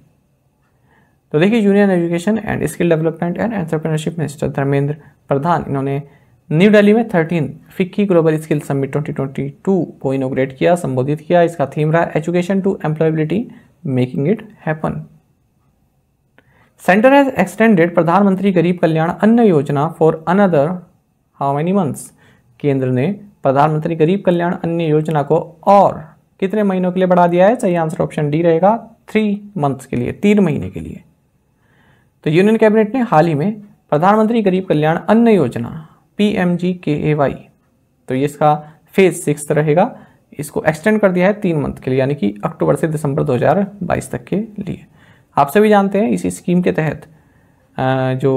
तो देखिए union education and skill development and entrepreneurship minister Dharmendra Pradhan इन्होंने न्यू दिल्ली में thirteen FICCI global skill summit 2022 को इनोग्रेट किया संबोधित किया इसका थीम रहा education to employability making it happen center has extended Pradhan Mantri Garib Kalyan Anna Yojana for another how many months केंद्र ने प्रधानमंत्री गरीब कल्याण अन्न योजना को और कितने महीनों के लिए बढ़ा दिया है सही आंसर ऑप्शन डी रहेगा थ्री मंथ्स के लिए तीन महीने के लिए तो यूनियन कैबिनेट ने हाल ही में प्रधानमंत्री गरीब कल्याण अन्न योजना पी एम जी के ए वाई तो ये इसका फेज सिक्स रहेगा इसको एक्सटेंड कर दिया है तीन मंथ के लिए यानी कि अक्टूबर से दिसंबर 2022 तक के लिए आप सभी जानते हैं इसी स्कीम के तहत जो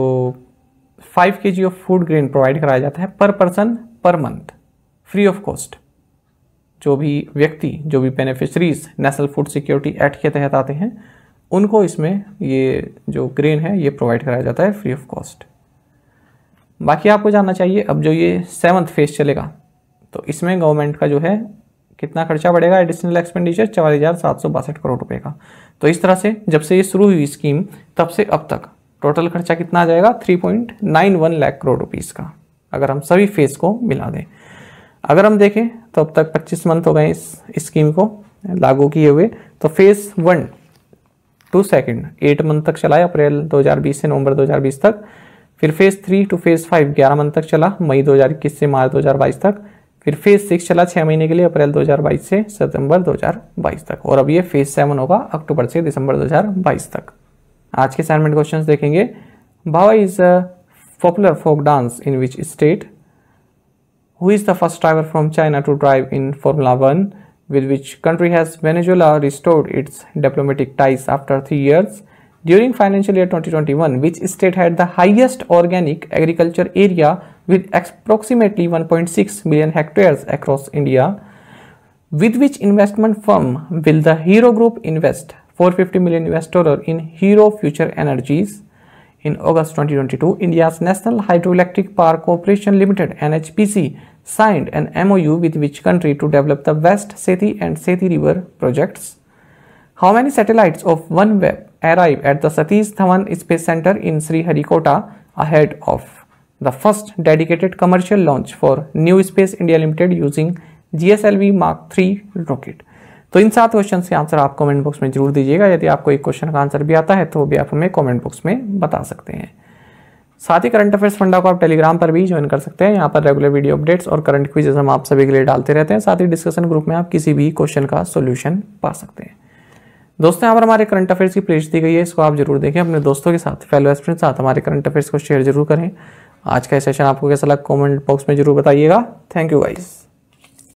five K G of food grain provide कराया जाता है पर person per month free of cost जो भी व्यक्ति जो भी beneficiaries national food security act के तहत आते हैं उनको इसमें ये जो ग्रेन है ये प्रोवाइड कराया जाता है फ्री ऑफ कॉस्ट बाकी आपको जानना चाहिए अब जो ये सेवन्थ फेज चलेगा तो इसमें गवर्नमेंट का जो है कितना खर्चा बढ़ेगा एडिशनल एक्सपेंडिचर चवालीस हज़ार सात सौ करोड़ रुपए का तो इस तरह से जब से ये शुरू हुई स्कीम तब से अब तक टोटल खर्चा कितना आ जाएगा three point nine one lakh crore rupees का अगर हम सभी फेज़ को मिला दें अगर हम देखें तो अब तक 25 मंथ हो गए इस स्कीम को लागू किए हुए तो phase one to second eight month तक चलाए अप्रैल 2020 से नवंबर 2020 तक फिर phase three to phase five ग्यारह मंथ तक चला मई 2021 से मार्च 2022 तक फिर फेज सिक्स चला छह महीने के लिए अप्रैल 2022 से सितंबर 2022 तक और अब ये फेज सेवन होगा अक्टूबर से दिसंबर 2022 तक आज के असाइनमेंट क्वेश्चन देखेंगे Bhavai is a popular folk dance in which state who is the first driver from China to drive in formula one with which country has Venezuela restored its diplomatic ties after three years During financial year 2021, which state had the highest organic agriculture area with approximately 1.6 million hectares across India? With which investment firm will the Hero Group invest 450 million US dollar in Hero Future Energies? In August 2022, India's National Hydroelectric Power Corporation Limited (NHPC) signed an MOU with which country to develop the West Sethi and Sethi River projects? How many satellites of OneWeb arrive at the Satish Dhawan Space Center in Sriharikota ahead of the first dedicated commercial launch for New Space India Limited using GSLV Mark three rocket. तो इन सात question के answer आप comment box में जरूर दीजिएगा यदि आपको एक क्वेश्चन का आंसर भी आता है तो भी आप हमें कमेंट बॉक्स में बता सकते हैं साथ ही करंट अफेयर्स फंडा को आप टेलीग्राम पर भी ज्वाइन कर सकते हैं यहाँ पर रेगुलर वीडियो अपडेट्स और करंट क्विजेज हम आप सभी के लिए डालते रहते हैं साथ ही डिस्कशन ग्रुप में आप किसी भी क्वेश्चन का सोल्यूशन पा सकते हैं दोस्तों यहाँ पर हमारे करंट अफेयर्स की प्लेज दी गई है इसको आप जरूर देखें अपने दोस्तों के साथ फेलो स्टूडेंट साथ हमारे करंट अफेयर्स को शेयर जरूर करें आज का सेशन आपको कैसा लगा कमेंट बॉक्स में जरूर बताइएगा थैंक यू गाइज